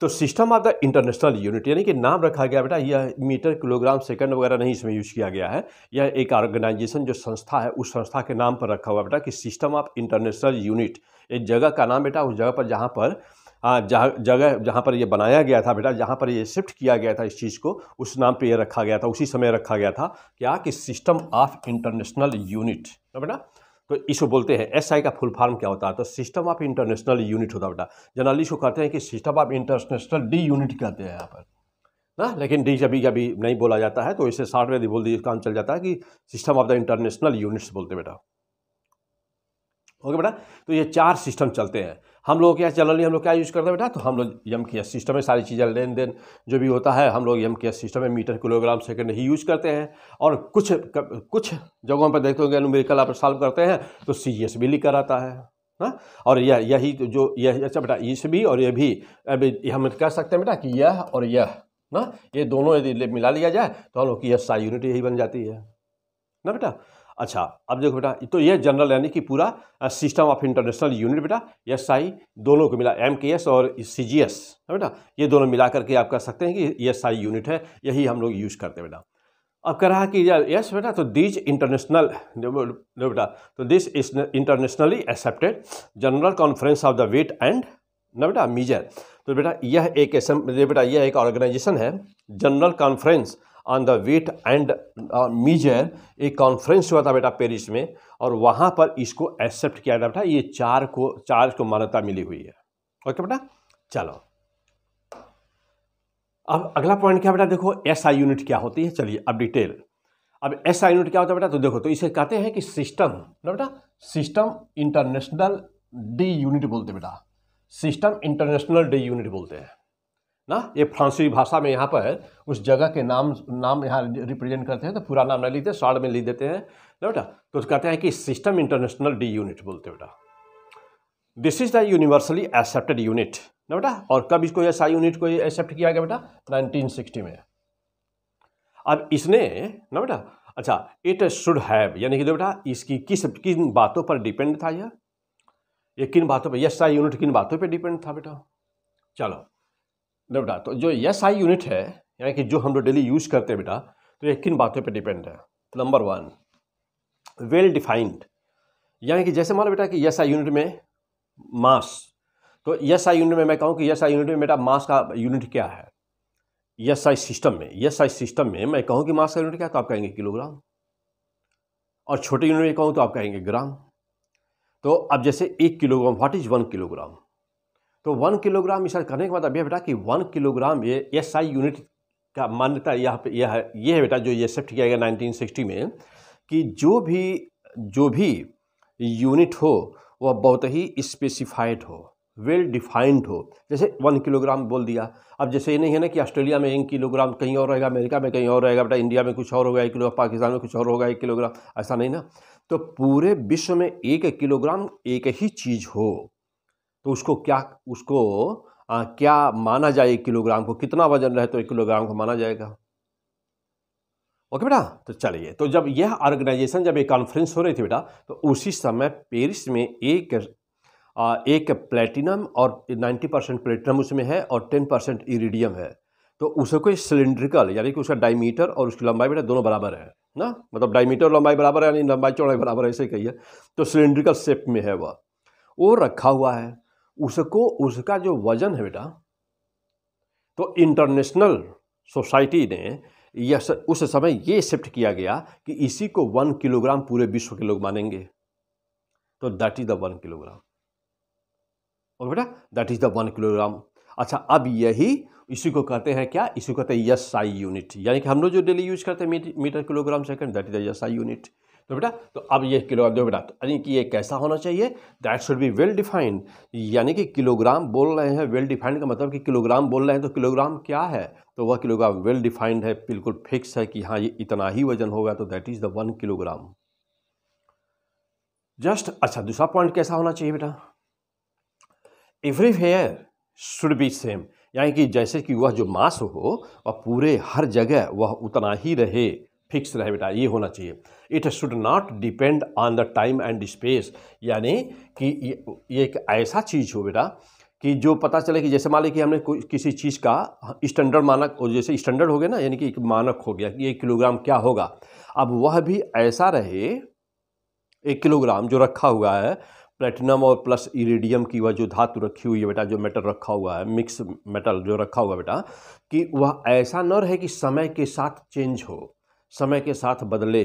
तो system of the international unit यानी कि नाम रखा गया बेटा यह मीटर किलोग्राम सेकंड वगैरह नहीं इसमें यूज़ किया गया है यह एक ऑर्गेनाइजेशन जो संस्था है उस संस्था के नाम पर रखा हुआ बेटा कि सिस्टम ऑफ इंटरनेशनल यूनिट एक जगह का नाम बेटा उस जगह पर जहाँ पर जहाँ जगह जहाँ पर यह बनाया गया था बेटा जहाँ पर यह शिफ्ट किया गया था इस चीज़ को उस नाम पर यह रखा गया था उसी समय रखा गया था क्या कि सिस्टम ऑफ इंटरनेशनल यूनिट बेटा तो इसको बोलते हैं एसआई का फुल फॉर्म क्या होता है तो सिस्टम ऑफ इंटरनेशनल यूनिट होता है बेटा जनरली इसको कहते हैं कि system of international D unit कहते हैं यहाँ पर ना लेकिन डी जब कभी नहीं बोला जाता है तो इसे शार्ट में बोल दीजिए काम चल जाता है कि system of the international units बोलते बेटा ओके बेटा तो ये चार सिस्टम चलते हैं हम लोग क्या यहाँ चलन नहीं हम लोग क्या यूज़ करते हैं बेटा तो हम लोग यम के सिस्टम में सारी चीज़ें लेन देन जो भी होता है हम लोग यम के सिस्टम में मीटर किलोग्राम सेकंड ही यूज़ करते हैं और कुछ कुछ जगहों पर देखते होंगे अनुमेरिकल आप सॉल्व करते हैं तो सी एस भी कर आता है ना हाँ? और यह यही जो यह अच्छा बेटा इस भी और यह भी अभी हम कह सकते हैं बेटा कि यह और यह ना हाँ? ये दोनों यदि मिला लिया जाए तो हम लोग की यह साई यूनिट यही बन जाती है ना बेटा अच्छा अब देखो बेटा तो ये जनरल यानी कि पूरा सिस्टम ऑफ इंटरनेशनल यूनिट बेटा एस आई दोनों को मिला एम के एस और सी जी एस है बेटा ये दोनों मिला करके आप कह सकते हैं कि एस आई यूनिट है यही हम लोग यूज़ करते हैं बेटा अब कह रहा है कि यस बेटा तो दिस इंटरनेशनल बेटा तो this is internationally accepted general conference of the weight and न बेटा मीजर तो बेटा यह एक बेटा यह एक ऑर्गेनाइजेशन है general conference on the weight and measure एक कॉन्फ्रेंस हुआ था बेटा पेरिस में और वहाँ पर इसको एक्सेप्ट किया था बेटा ये चार को चार को मान्यता मिली हुई है ओके बेटा चलो अब अगला पॉइंट क्या बेटा देखो एस आई यूनिट क्या होती है चलिए अब डिटेल अब एस आई यूनिट क्या होता है बेटा तो देखो तो इसे कहते हैं कि सिस्टम ना बेटा सिस्टम इंटरनेशनल डी यूनिट बोलते बेटा सिस्टम इंटरनेशनल डी यूनिट बोलते हैं ना ये फ्रांसी भाषा में यहाँ पर उस जगह के नाम नाम यहाँ रिप्रेजेंट करते हैं तो पूरा नाम नहीं लिखते शॉर्ट में लिख देते हैं बेटा तो कहते हैं कि सिस्टम इंटरनेशनल डी यूनिट बोलते बेटा this is the universally accepted unit ना बेटा और कब इसको ऐसा यूनिट को एक्सेप्ट किया गया बेटा 1960 में अब इसने ना बेटा अच्छा इट शुड हैव यानी कि बेटा इसकी किस किन बातों पर डिपेंड था यह किन बातों पर यह सारा यूनिट किन बातों पर डिपेंड था बेटा चलो नहीं बेटा तो जो एस आई यूनिट है यानी कि जो हम लोग डेली यूज़ करते हैं बेटा तो ये किन बातों पे डिपेंड है नंबर वन वेल डिफाइंड यानी कि जैसे मानो बेटा कि एस आई यूनिट में मास तो एस आई यूनिट में मैं कहूँ कि एस आई यूनिट में बेटा मास का यूनिट क्या है एस आई सिस्टम में एस आई सिस्टम में मैं कहूँ कि मास का यूनिट क्या तो आप कहेंगे किलोग्राम और छोटे यूनिट में कहूँ तो आप कहेंगे ग्राम तो अब जैसे एक kilogram what is one kilogram तो वन किलोग्राम इस करने के बाद अब यह बेटा कि वन किलोग्राम ये एस आई यूनिट का मान्यता यहाँ पे यह है ये है बेटा जो ये एक्सेप्ट किया गया 1960 में कि जो भी जो भी यूनिट हो वह बहुत ही स्पेसिफाइड हो वेल डिफाइंड हो जैसे वन किलोग्राम बोल दिया अब जैसे ये नहीं है ना कि ऑस्ट्रेलिया में एक किलोग्राम कहीं और रहेगा अमेरिका में कहीं और रहेगा बेटा इंडिया में कुछ और होगा एक किलोग्राम पाकिस्तान में कुछ और होगा एक किलोग्राम ऐसा नहीं ना तो पूरे विश्व में एक किलोग्राम एक ही चीज़ हो तो उसको क्या उसको आ, क्या माना जाए एक किलोग्राम को कितना वजन रहे तो एक किलोग्राम को माना जाएगा ओके बेटा तो चलिए तो जब यह ऑर्गेनाइजेशन जब एक कॉन्फ्रेंस हो रही थी बेटा तो उसी समय पेरिस में एक आ, एक प्लेटिनम और 90 परसेंट प्लेटिनम उसमें है और 10 परसेंट इरीडियम है तो उसको सिलेंड्रिकल यानी कि उसका डायमीटर और उसकी लंबाई बेटा दोनों बराबर है ना मतलब डायमीटर लंबाई बराबर है यानी लंबाई चौड़ाई बराबर है ऐसे कही है तो सिलेंड्रिकल शेप में है वह वो रखा हुआ है उसको उसका जो वजन है बेटा तो इंटरनेशनल सोसाइटी ने यह उस समय ये एक्सेप्ट किया गया कि इसी को वन किलोग्राम पूरे विश्व के लोग मानेंगे तो that is the one kilogram और बेटा that is the one kilogram अच्छा अब यही इसी को कहते हैं क्या इसी को कहते हैं यस आई यूनिट यानी कि हम लोग जो डेली यूज करते हैं metre kilogram second that is the S I unit तो बेटा तो अब ये किलोग्राम दो बेटा यानी कि ये कैसा होना चाहिए that should be well defined यानी कि किलोग्राम बोल रहे हैं वेल डिफाइंड का मतलब कि किलोग्राम बोल रहे हैं तो किलोग्राम क्या है तो वह किलोग्राम वेल डिफाइंड है बिल्कुल फिक्स है कि हाँ ये इतना ही वजन होगा तो that is the one kilogram just अच्छा दूसरा पॉइंट कैसा होना चाहिए बेटा everywhere should be same यानी कि जैसे कि वह जो मास हो वह पूरे हर जगह वह उतना ही रहे फिक्स रहे बेटा ये होना चाहिए it should not depend on the time and space यानी कि ये एक ऐसा चीज़ हो बेटा कि जो पता चले कि जैसे मान लें कि हमने कोई किसी चीज़ का स्टैंडर्ड मानक और जैसे स्टैंडर्ड हो गया ना यानी कि एक मानक हो गया कि एक किलोग्राम क्या होगा अब वह भी ऐसा रहे एक किलोग्राम जो रखा हुआ है प्लेटिनम और प्लस इरेडियम की वह जो धातु रखी हुई है बेटा जो मेटल रखा हुआ है मिक्स मेटल जो रखा हुआ है बेटा कि वह ऐसा न रहे कि समय के साथ चेंज हो समय के साथ बदले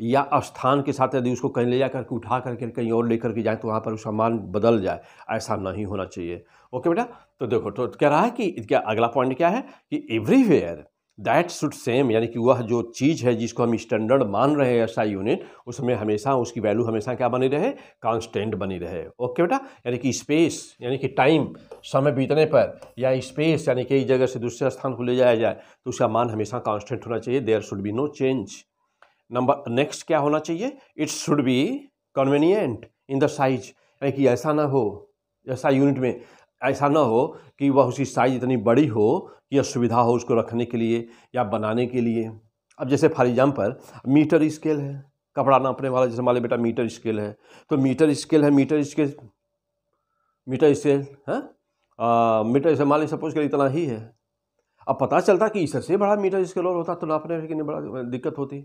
या स्थान के साथ यदि उसको कहीं ले जा करके उठा करके कहीं और लेकर के जाए तो वहाँ पर उसका मान बदल जाए ऐसा नहीं होना चाहिए ओके बेटा तो देखो तो कह रहा है कि क्या अगला पॉइंट क्या है कि एवरीवेयर दैट शुड सेम यानी कि वह जो चीज़ है जिसको हम स्टैंडर्ड मान रहे हैं ऐसा यूनिट उसमें हमेशा उसकी वैल्यू हमेशा क्या बनी रहे कांस्टेंट बनी रहे ओके बेटा यानी कि स्पेस यानी कि टाइम समय बीतने पर या स्पेस यानी कि एक जगह से दूसरे स्थान को ले जाया जाए तो उसका मान हमेशा कांस्टेंट होना चाहिए there should be no change number next क्या होना चाहिए it should be convenient in the size यानी कि ऐसा ना हो ऐसा यूनिट में ऐसा ना हो कि वह उसकी साइज़ इतनी बड़ी हो कि असुविधा हो उसको रखने के लिए या बनाने के लिए अब जैसे फॉर एग्ज़ाम्पल मीटर स्केल है कपड़ा नापने वाला जैसे माले बेटा मीटर स्केल है तो मीटर स्केल है मीटर स्केल मीटर स्केल है हाँ? आ, मीटर स्केल माले सपोज कर इतना ही है अब पता चलता कि इससे बड़ा मीटर स्केल और होता तो नापने के लिए बड़ा दिक्कत होती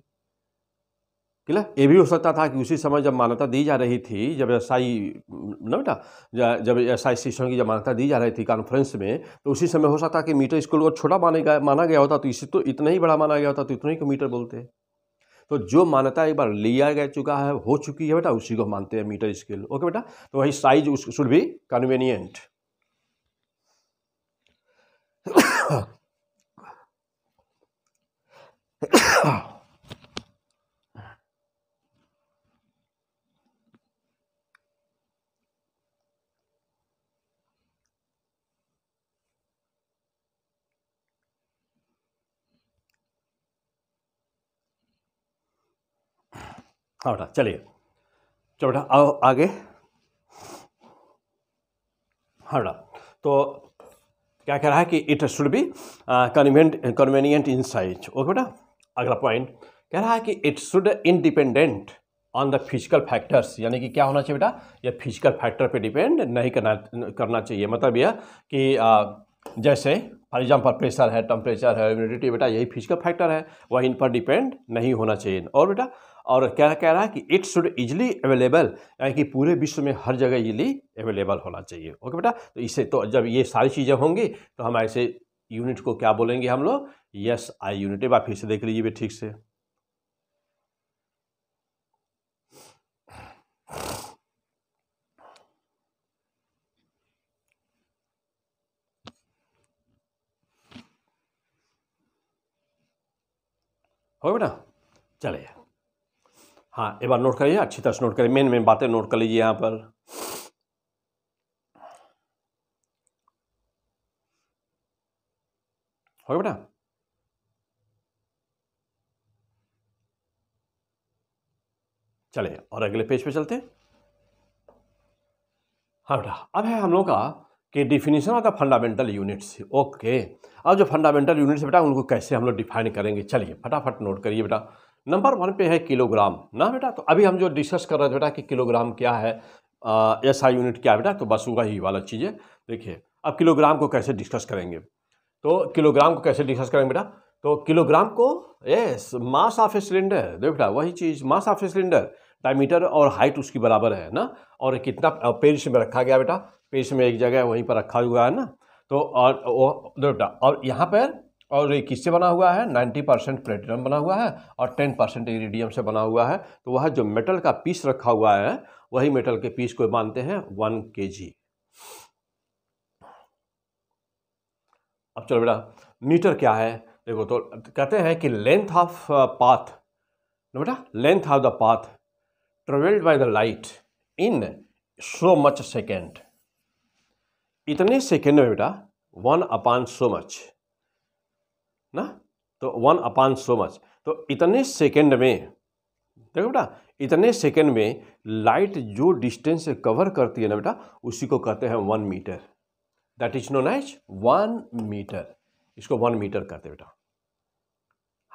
कि ना ये भी हो सकता था कि उसी समय जब मान्यता दी जा रही थी जब एस आई ना बेटा जब एस आई सी की जब मान्यता दी जा रही थी कॉन्फ्रेंस में तो उसी समय हो सकता कि मीटर स्कूल को छोटा माने गया माना गया होता तो इसी तो इतना ही बड़ा माना गया होता तो इतना ही को मीटर बोलते तो जो मान्यता एक बार लिया गया चुका है हो चुकी है बेटा उसी को मानते हैं मीटर स्केल ओके बेटा तो वही साइज शुड भी कन्वीनियंट हाँ बेटा चलिए चलो बेटा आओ आगे हाँ बेटा तो क्या कह रहा है कि it should be convent convenient in size okay बेटा अगला पॉइंट कह रहा है कि it should independent on the physical factors यानी कि क्या होना चाहिए बेटा यह फिजिकल फैक्टर पे डिपेंड नहीं करना करना चाहिए मतलब यह कि आ, जैसे फॉर एग्जाम्पल प्रेशर है टेम्परेचर है ह्यूमिडिटी बेटा यही फिजिकल फैक्टर है वह इन पर डिपेंड नहीं होना चाहिए और बेटा और क्या कह रहा है कि इट शुड इजली अवेलेबल यानी कि पूरे विश्व में हर जगह इजली अवेलेबल होना चाहिए ओके बेटा तो इसे तो जब ये सारी चीज़ें होंगी तो हम ऐसे यूनिट को क्या बोलेंगे हम लोग यस आई यूनिट एक फिर से देख लीजिए ठीक से हो बेटा चले हाँ एक बार नोट करिए अच्छी तरह से नोट करिए मेन मेन बातें नोट कर लीजिए यहाँ पर हो गया बेटा चले और अगले पेज पे चलते हैं हाँ बेटा अब है हम लोग का कि definition of the fundamental units okay अब जो फंडामेंटल यूनिट्स बेटा उनको कैसे हम लोग डिफाइन करेंगे चलिए फटाफट नोट करिए बेटा नंबर वन पे है किलोग्राम ना बेटा तो अभी हम जो डिस्कस कर रहे थे बेटा कि किलोग्राम क्या है एस आई यूनिट क्या है बेटा तो बस होगा ही वाला चीज़ें देखिए अब किलोग्राम को कैसे डिस्कस करेंगे तो किलोग्राम को कैसे डिस्कस करेंगे बेटा तो किलोग्राम को yes mass of a cylinder देखो बेटा वही चीज़ mass of a cylinder diameter और हाइट उसकी बराबर है ना और कितना पेरिस में रखा गया बेटा पेरिस में एक जगह वहीं पर रखा हुआ है ना तो और वो देखो बेटा और यहाँ पर और ये किससे बना हुआ है 90 परसेंट प्लेटिनम बना हुआ है और 10 परसेंट इरीडियम से बना हुआ है तो वह जो मेटल का पीस रखा हुआ है वही मेटल के पीस को मानते हैं वन के जी अब चलो बेटा मीटर क्या है देखो तो कहते हैं कि लेंथ ऑफ पाथ बेटा length of the path travelled by the light in so much second इतने सेकेंड में बेटा वन अपान सो मच ना तो वन अपान सो मच तो इतने सेकेंड में देखो बेटा इतने सेकेंड में लाइट जो डिस्टेंस कवर करती है ना बेटा उसी को कहते हैं one metre that is no नाइच वन मीटर इसको वन मीटर कहते हैं बेटा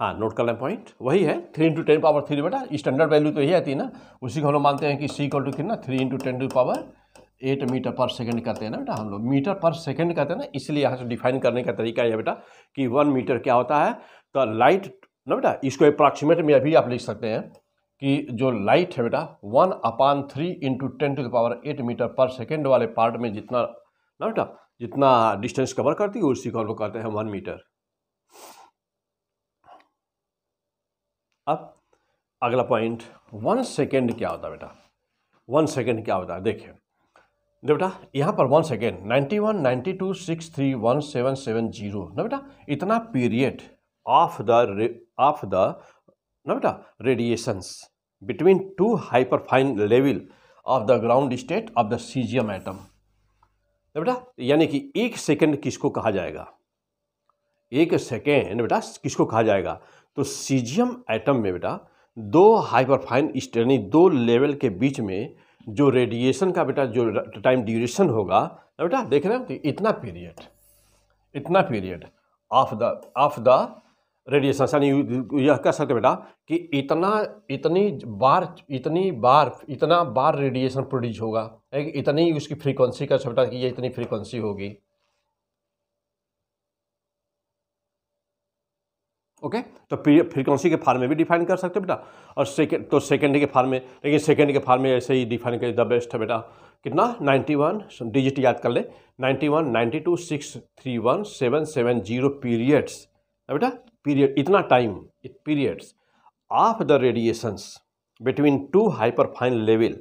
हाँ नोट कर लें पॉइंट वही है three into ten power three बेटा स्टैंडर्ड वैल्यू तो यही आती है ना उसी को हम लोग मानते हैं कि सी इक्वल टू कितना three into ten two power eight metre पर सेकंड कहते हैं ना बेटा हम लोग मीटर पर सेकंड कहते हैं ना इसलिए यहाँ से डिफाइन करने का तरीका है बेटा कि वन मीटर क्या होता है तो लाइट ना बेटा इसको अप्रॉक्सीमेट में अभी आप लिख सकते हैं कि जो लाइट है बेटा one upon three into ten to the power eight metre per second वाले पार्ट में जितना ना बेटा जितना डिस्टेंस कवर करती है उसी को हम लोग कहते हैं वन मीटर अब अगला पॉइंट वन सेकेंड क्या होता है बेटा वन सेकेंड क्या होता है देखें ना बेटा यहाँ पर once again one seven seven zero ना बेटा इतना period of the of the ना बेटा radiations between two hyperfine level of the ground state of the caesium atom ना बेटा यानी कि एक सेकेंड किसको कहा जाएगा एक सेकेंड बेटा किसको कहा जाएगा तो सीजियम एटम में बेटा दो हाइपरफाइन यानी दो लेवल के बीच में जो रेडिएशन का बेटा जो टाइम ड्यूरेशन होगा बेटा देख रहे हो तो इतना पीरियड इतना period of the of the radiation यानी यह कह सकते बेटा कि इतना इतनी बार इतनी बार इतना बार रेडिएशन प्रोड्यूस होगा इतनी उसकी फ्रीक्वेंसी का अच्छा बेटा कि ये इतनी फ्रीक्वेंसी होगी ओके तो फ्रीक्वेंसी के फार्म में भी डिफाइन कर सकते हो बेटा और सेकेंड तो सेकेंड के फार्म में लेकिन सेकेंड के फार्म में ऐसे ही डिफाइन करिए द बेस्ट है बेटा कितना 91 डिजिट याद कर ले 91 92 631 770 पीरियड्स बेटा पीरियड इतना time periods of the radiations between two hyper fine level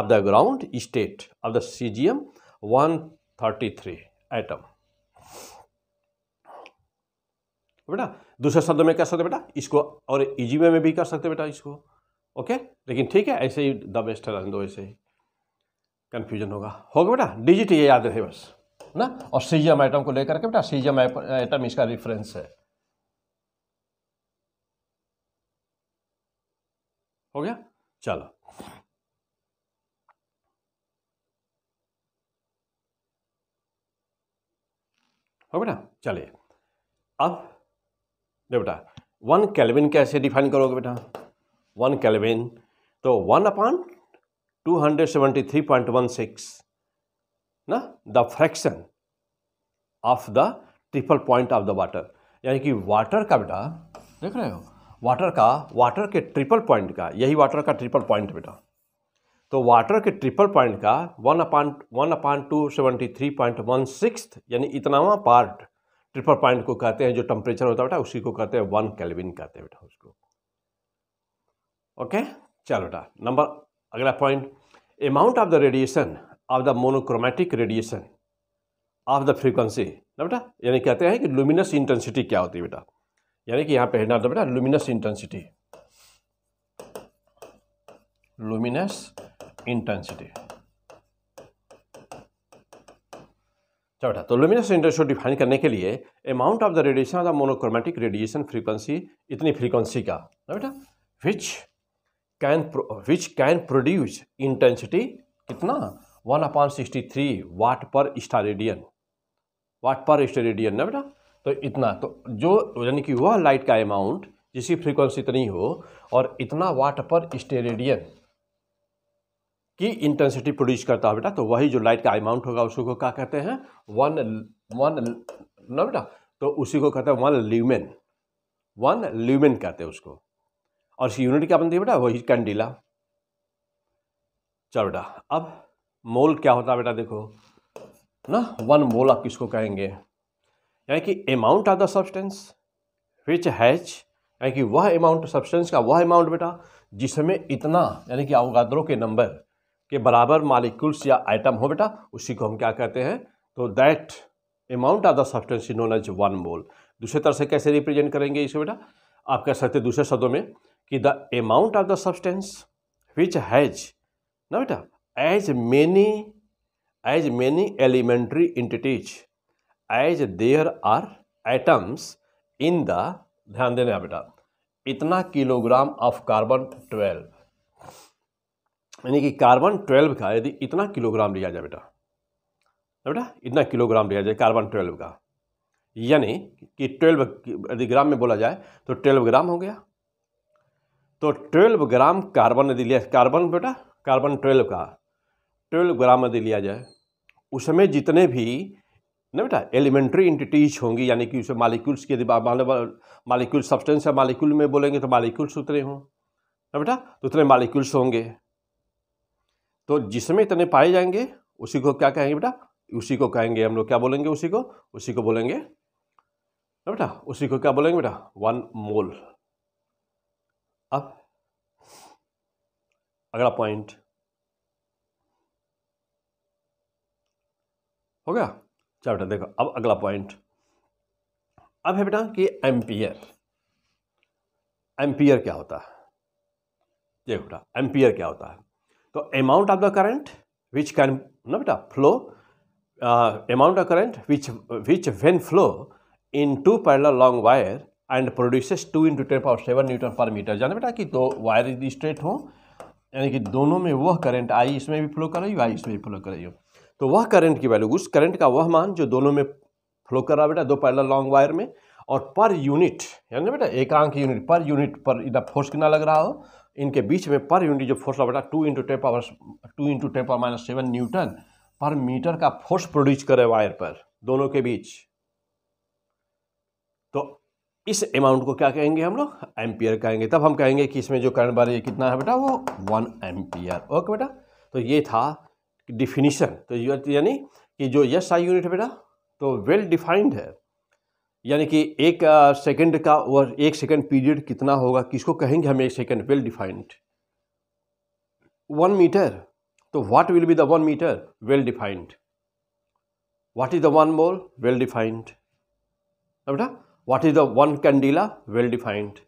of the ground state of the C G M one thirty three atom बेटा दूसरे शब्द में कह सकते बेटा इसको और इजी वे में भी कर सकते बेटा इसको ओके लेकिन ठीक है ऐसे ही द बेस्ट है दो ऐसे ही कन्फ्यूजन होगा होगा बेटा डिजिट ये याद रहे बस ना और सीजियम आइटम को लेकर के बेटा सीजियम आइटम इसका रेफरेंस है हो गया चलो हो बेटा चलिए अब देखो बेटा वन कैलविन कैसे डिफाइन करोगे बेटा वन कैलविन तो one upon two hundred seventy three point one six ना the fraction of the triple point of the water यानी कि वाटर का बेटा देख रहे हो वाटर का वाटर के ट्रिपल पॉइंट का यही वाटर का ट्रिपल पॉइंट बेटा तो वाटर के ट्रिपल पॉइंट का one upon one upon two seventy three point one six यानी इतनावा पार्ट ट्रिपल पॉइंट को कहते हैं जो टेम्परेचर होता है बेटा उसी को कहते हैं वन कैलविन कहते हैं बेटा उसको ओके चलो बेटा नंबर अगला point amount of the radiation of the monochromatic radiation of the frequency ना बेटा यानी कहते हैं कि लुमिनस इंटेंसिटी क्या होती है बेटा यानी कि यहाँ पे ना तो बेटा लुमिनस इंटेंसिटी लुमिनस इंटेंसिटी चौथा तो लुमिनस इंटेंस को डिफाइन करने के लिए amount of the radiation of the monochromatic radiation frequency इतनी फ्रीक्वेंसी का ना बेटा which can which can produce intensity कितना one upon sixty three watt per star radian वाट पर स्टार रेडियन ना बेटा तो इतना तो जो यानी कि वह लाइट का अमाउंट जिसकी फ्रीक्वेंसी इतनी हो और इतना वाट पर स्टेरेडियन की इंटेंसिटी प्रोड्यूस करता है बेटा तो वही जो लाइट का अमाउंट होगा उसको क्या कहते हैं वन वन न बेटा तो उसी को कहते हैं वन ल्यूमेन वन ल्यूमेन कहते हैं उसको और इसकी यूनिट क्या बनती है बेटा वही कैंडीला चलो बेटा अब मोल क्या होता है बेटा देखो ना वन मोल आप किसको कहेंगे यानी कि amount of the substance which has यानी कि वह अमाउंट सब्सटेंस का वह अमाउंट बेटा जिसमें इतना यानी कि अवगाद्रो के नंबर के बराबर मालिक्यूल्स या आइटम हो बेटा उसी को हम क्या कहते हैं तो that amount of the substance known as one mole दूसरे तरह से कैसे रिप्रेजेंट करेंगे इसे बेटा आप कह सकते दूसरे शब्दों में कि the amount of the substance which has ना बेटा as many as many elementary entities as there are atoms in the ध्यान देना बेटा इतना किलोग्राम ऑफ कार्बन ट्वेल्व यानी कि कार्बन ट्वेल्व का यदि इतना किलोग्राम लिया जाए बेटा बेटा इतना किलोग्राम लिया जाए कार्बन ट्वेल्व का यानी कि ट्वेल्व यदि ग्राम में बोला जाए तो ट्वेल्व ग्राम हो गया तो ट्वेल्व ग्राम कार्बन यदि लिया कार्बन बेटा कार्बन ट्वेल्व का ट्वेल्व ग्राम यदि लिया जाए उसमें जितने भी ना बेटा एलिमेंट्री इंटिटीज होंगी यानी कि उसमें मालिक्यूल्स की यदि मालिक्यूल सब्सटेंस या मालिक्यूल में बोलेंगे तो मालिक्यूल्स उतने हों ना बेटा तो उतने मालिक्यूल्स होंगे तो जिसमें इतने पाए जाएंगे उसी को क्या कहेंगे बेटा उसी को कहेंगे हम लोग क्या बोलेंगे उसी को उसी को बोलेंगे बेटा उसी को क्या बोलेंगे बेटा वन मोल अब अगला पॉइंट हो गया चलो बेटा देखो अब अगला पॉइंट अब है बेटा कि एम्पियर एम्पियर क्या होता है देखो बेटा एम्पियर क्या होता है तो amount of the current which can ना बेटा flow amount of current which which when flow in two parallel long wire and produces two into ten power seven newton per metre जाना बेटा कि दो वायर स्ट्रेट हो यानी कि दोनों में वह करंट आई इसमें भी फ्लो कर रही हो आई इसमें भी फ्लो कर रही हो तो वह करंट की वैल्यू उस करंट का वह मान जो दोनों में फ्लो कर रहा है बेटा दो पैरल लॉन्ग वायर में और पर यूनिट यानी बेटा एकांक यूनिट पर यूनिट पर इधर फोर्स कितना लग रहा हो इनके बीच में पर यूनिट जो फोर्स लगा two into ten power two into ten power minus seven newton per metre का फोर्स प्रोड्यूस करे वायर पर दोनों के बीच तो इस अमाउंट को क्या कहेंगे हम लोग एम्पियर कहेंगे तब हम कहेंगे कि इसमें जो करंट बार ये कितना है बेटा वो वन एम्पियर ओके बेटा तो ये था डिफिनीशन तो यानी कि जो यस आई यूनिट है बेटा तो वेल डिफाइंड है यानी कि एक सेकंड का और एक सेकंड पीरियड कितना होगा किसको कहेंगे हम एक second well defined one metre तो what will be the one metre well defined what is the one mole well defined बेटा what is the one candela well defined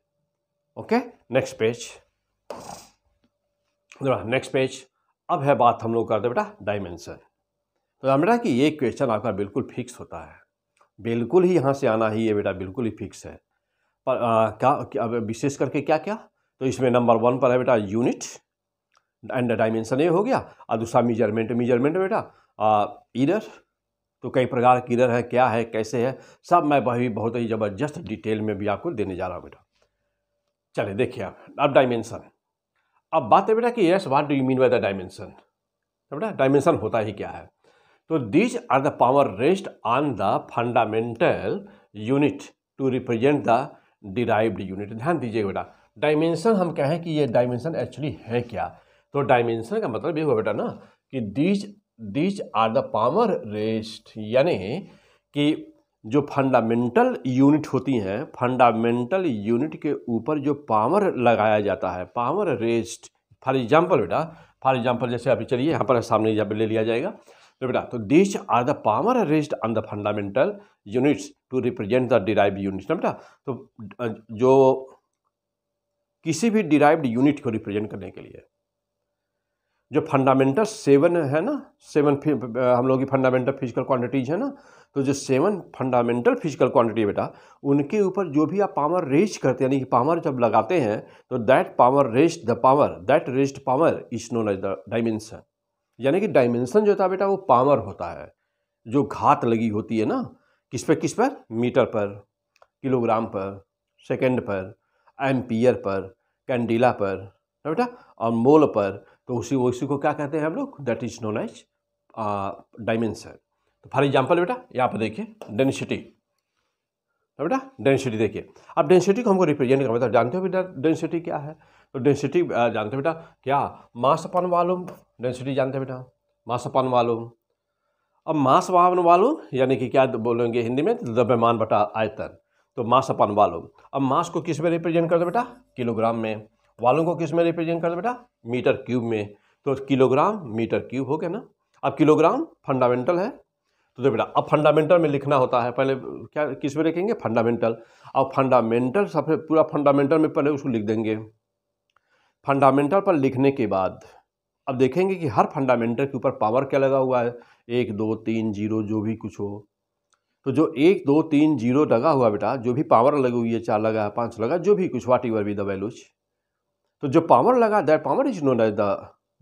okay next page next page अब है बात हम लोग करते बेटा dimension तो बेटा कि ये क्वेश्चन आपका बिल्कुल फिक्स होता है बिल्कुल ही यहाँ से आना ही है बेटा बिल्कुल ही फिक्स है पर आ, क्या विशेष करके क्या क्या तो इसमें नंबर वन पर है बेटा यूनिट एंड डायमेंशन ये हो गया और दूसरा मेजरमेंट मेजरमेंट बेटा ईरर तो कई प्रकार की ईरर है क्या है कैसे है सब मैं भी बहुत ही ज़बरदस्त डिटेल में भी आपको देने जा रहा हूँ बेटा चले देखिए आप अब डायमेंशन अब बात है बेटा कि yes what do you mean by the dimension बेटा डायमेंशन होता ही क्या है तो these are the power rest on the fundamental unit to represent the derived unit ध्यान दीजिए बेटा डायमेंशन हम कहें कि ये डायमेंशन एक्चुअली है क्या तो डायमेंशन का मतलब ये हुआ बेटा ना कि these these are the power rest यानी कि जो फंडामेंटल यूनिट होती हैं फंडामेंटल यूनिट के ऊपर जो पावर लगाया जाता है पावर रेस्ट फॉर एग्जाम्पल बेटा फॉर एग्जाम्पल जैसे अभी चलिए यहाँ पर सामने यहाँ पर ले लिया जाएगा तो बेटा तो this are the power raised on the fundamental units to represent the derive units ना बेटा तो जो किसी भी डिराइव्ड यूनिट को रिप्रेजेंट करने के लिए जो फंडामेंटल सेवन है ना सेवन हम लोग की फंडामेंटल फिजिकल क्वांटिटीज है ना तो जो सेवन फंडामेंटल फिजिकल क्वांटिटी बेटा उनके ऊपर जो भी आप पावर रेज करते हैं यानी कि पावर जब लगाते हैं तो that power rest the power that rest power is known as the dimension यानी कि डायमेंशन जो होता है बेटा वो पावर होता है जो घात लगी होती है ना किस पर किस पर मीटर पर किलोग्राम पर सेकेंड पर एम्पियर पर कैंडीला पर ना बेटा और मोल पर तो उसी उसी को क्या कहते हैं हम लोग that is known as dimension तो फॉर एग्जाम्पल बेटा यहाँ पर देखिए डेंसिटी ना बेटा डेंसिटी देखिए अब डेंसिटी को हमको रिप्रेजेंट करना बेटा जानते हो बेटा डेंसिटी क्या है तो डेंसिटी जानते हो बेटा क्या मास अपन वालों डेंसिटी जानते हैं बेटा मास अपान अब मास वाहन वालूम यानी कि क्या बोलेंगे हिंदी में द्रव्यमान बटा आयतन तो मास अपान वालूम अब मास को किस में रिप्रेजेंट कर दो बेटा किलोग्राम में वालों को किस में रिप्रेजेंट कर दो बेटा मीटर क्यूब में तो किलोग्राम मीटर क्यूब हो गया ना अब किलोग्राम फंडामेंटल है तो देखो बेटा अब फंडामेंटल में लिखना होता है पहले क्या किस में लिखेंगे फंडामेंटल अब फंडामेंटल सबसे पूरा फंडामेंटल में पहले उसको लिख देंगे फंडामेंटल पर लिखने के बाद अब देखेंगे कि हर फंडामेंटल के ऊपर पावर क्या लगा हुआ है एक दो तीन जीरो जो भी कुछ हो तो जो एक दो तीन जीरो लगा हुआ बेटा जो भी पावर लगी हुई है चार लगा है पाँच लगा जो भी कुछ whatever be the values तो जो पावर लगा that power is known as the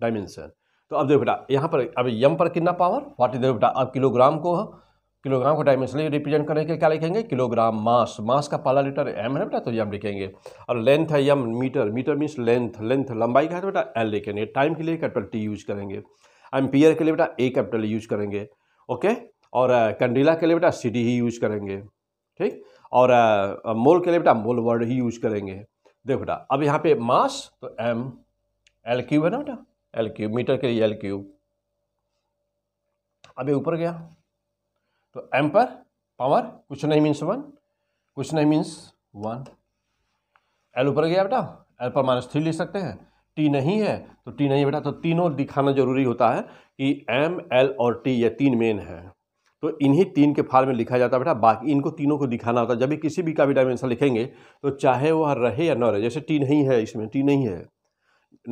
dimension तो अब देखो बेटा यहाँ पर अब यम पर कितना पावर वाट इज बेटा अब किलोग्राम को किलोग्राम को डायमेंशनली रिप्रेजेंट करने के क्या लिखेंगे किलोग्राम मास मास का पहला लीटर एम है बेटा तो यम लिखेंगे और लेंथ है M metre metre means length length लंबाई का है तो बेटा एल लिखेंगे टाइम के लिए कैपिटल टी यूज करेंगे एम्पियर के लिए बेटा ए कैपिटल यूज करेंगे ओके और कंडीला uh, के लिए बेटा सी ही यूज करेंगे ठीक और मोल uh, के लिए बेटा मोल वर्ड ही यूज करेंगे देखो बेटा अब यहाँ पे मास तो एम एल क्यूब है ना बेटा एल क्यूब मीटर के लिए एल क्यूब अभी ऊपर गया तो एम पर पावर कुछ नहीं मीन्स वन कुछ नहीं मीन्स वन एल ऊपर गया बेटा एल पर माइनस थ्री लिख सकते हैं टी नहीं है तो टी नहीं है बेटा तो तीनों दिखाना जरूरी होता है कि एम एल और टी ये तीन मेन है तो इन्हीं तीन के फार्म में लिखा जाता है बेटा बाकी इनको तीनों को दिखाना होता है जब भी किसी भी का भी डायमेंशन लिखेंगे तो चाहे वह रहे या न रहे जैसे टी नहीं है इसमें टी नहीं है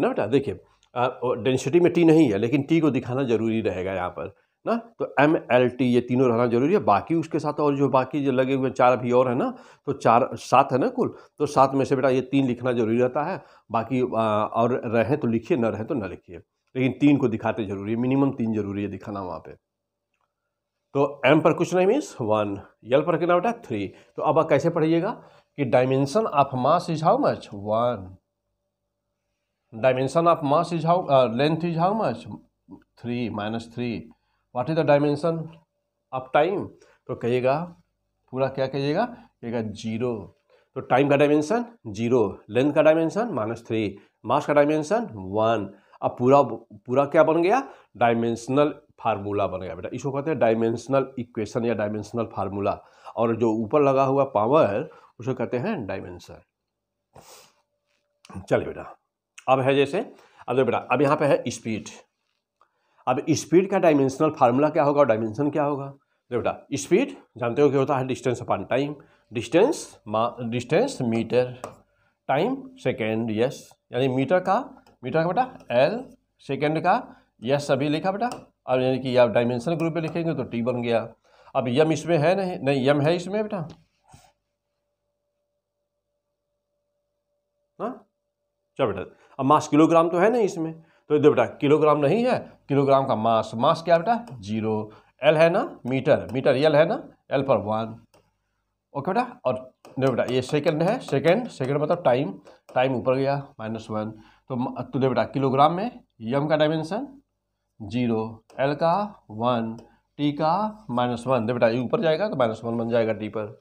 ना बेटा देखिए डेंसिटी में टी नहीं है लेकिन टी को दिखाना जरूरी रहेगा यहाँ पर ना तो एम एल टी ये तीनों रहना जरूरी है बाकी उसके साथ और जो बाकी जो लगे हुए चार अभी और है ना तो चार सात है ना कुल तो सात में से बेटा ये तीन लिखना जरूरी रहता है बाकी और रहें तो लिखिए न रहें तो न लिखिए लेकिन तीन को दिखाते जरूरी है मिनिमम तीन जरूरी है दिखाना वहाँ पर तो एम पर कुछ नहीं मीन्स वन यल पर कितना बेटा थ्री तो अब आप कैसे पढ़िएगा कि dimension of mass is how much one dimension of mass is how length is how much three minus three what is the dimension of time तो कहिएगा पूरा क्या कहिएगा कहिएगा जीरो तो टाइम का डायमेंशन जीरो लेंथ का डायमेंशन माइनस थ्री मास का डायमेंशन वन अब पूरा पूरा क्या बन गया डायमेंशनल फार्मूला बन गया बेटा इसको कहते हैं डायमेंशनल इक्वेशन या डायमेंशनल फार्मूला और जो ऊपर लगा हुआ पावर उसे कहते हैं डायमेंशन चलिए बेटा अब है जैसे अब बेटा अब यहाँ पे है स्पीड अब स्पीड का डायमेंशनल फार्मूला क्या होगा और डायमेंशन क्या होगा देखो बेटा स्पीड जानते हो क्या होता है distance upon time distance distance metre time second yes यानी मीटर का मीटर का बेटा एल सेकेंड का यस अभी लिखा बेटा अब यानी कि आप डायमेंशन ग्रुप में लिखेंगे तो टी बन गया अब यम इसमें है नहीं नहीं यम है इसमें बेटा हाँ? चलो बेटा अब मास किलोग्राम तो है ना इसमें तो दे बेटा किलोग्राम नहीं है किलोग्राम का मास मास क्या बेटा जीरो एल है ना मीटर मीटर एल है ना एल पर वन ओके बेटा और देखो बेटा ये सेकंड है सेकंड सेकंड मतलब टाइम टाइम ऊपर गया माइनस वन तो तो देखो बेटा किलोग्राम में यम का डायमेंशन जीरो एल का वन टी का माइनस वन देखो बेटा ये ऊपर जाएगा तो माइनस वन बन जाएगा टी पर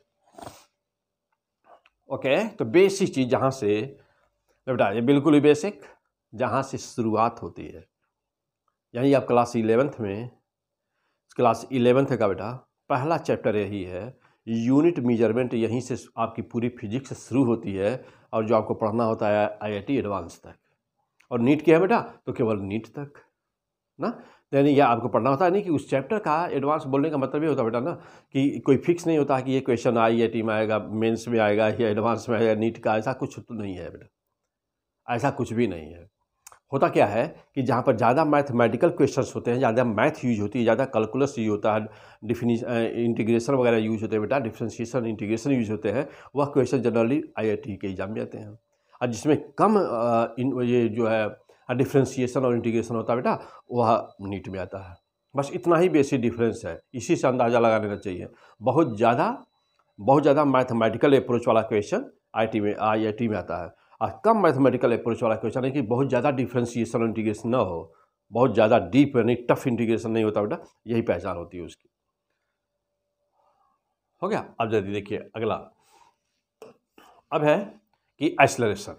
ओके तो बेसिक चीज़ जहाँ से देखो बेटा ये बिल्कुल ही बेसिक जहाँ से शुरुआत होती है यानी आप क्लास इलेवेंथ में क्लास इलेवेंथ का बेटा पहला चैप्टर यही है यूनिट मेजरमेंट यहीं से आपकी पूरी फिजिक्स शुरू होती है और जो आपको पढ़ना होता है आईआईटी एडवांस तक और नीट क्या है बेटा तो केवल नीट तक ना यानी यह आपको पढ़ना होता है नहीं कि उस चैप्टर का एडवांस बोलने का मतलब ये होता है बेटा ना कि कोई फिक्स नहीं होता कि ये क्वेश्चन आई या टीम आएगा मेंस में आएगा या एडवांस में आएगा नीट का ऐसा कुछ तो नहीं है बेटा ऐसा कुछ भी नहीं है होता क्या है कि जहाँ पर ज़्यादा मैथमेटिकल क्वेश्चंस होते हैं ज़्यादा मैथ यूज होती है ज़्यादा कैलकुलस यूज होता है डिफिनीश इंटीग्रेशन वगैरह यूज होते हैं बेटा डिफ्रेंशिएशन इंटीग्रेशन यूज होते हैं वह क्वेश्चन जनरली आईआईटी के एग्जाम में आते हैं और जिसमें कम इन ये जो है डिफ्रेंशिएशन और इंटीग्रेशन होता है बेटा वह नीट में आता है बस इतना ही बेसिक डिफरेंस है इसी से अंदाज़ा लगा लेना चाहिए बहुत ज़्यादा बहुत ज़्यादा मैथमेटिकल अप्रोच वाला क्वेश्चन आई में आई में आता है और कम मैथमेटिकल अप्रोच वाला क्वेश्चन है कि बहुत ज़्यादा डिफ्रेंसिएशन और इंटीग्रेशन ना हो बहुत ज़्यादा डीप यानी टफ इंटीग्रेशन नहीं होता बेटा यही पहचान होती है उसकी हो गया अब जल्दी देखिए अगला अब है कि एक्सलरेशन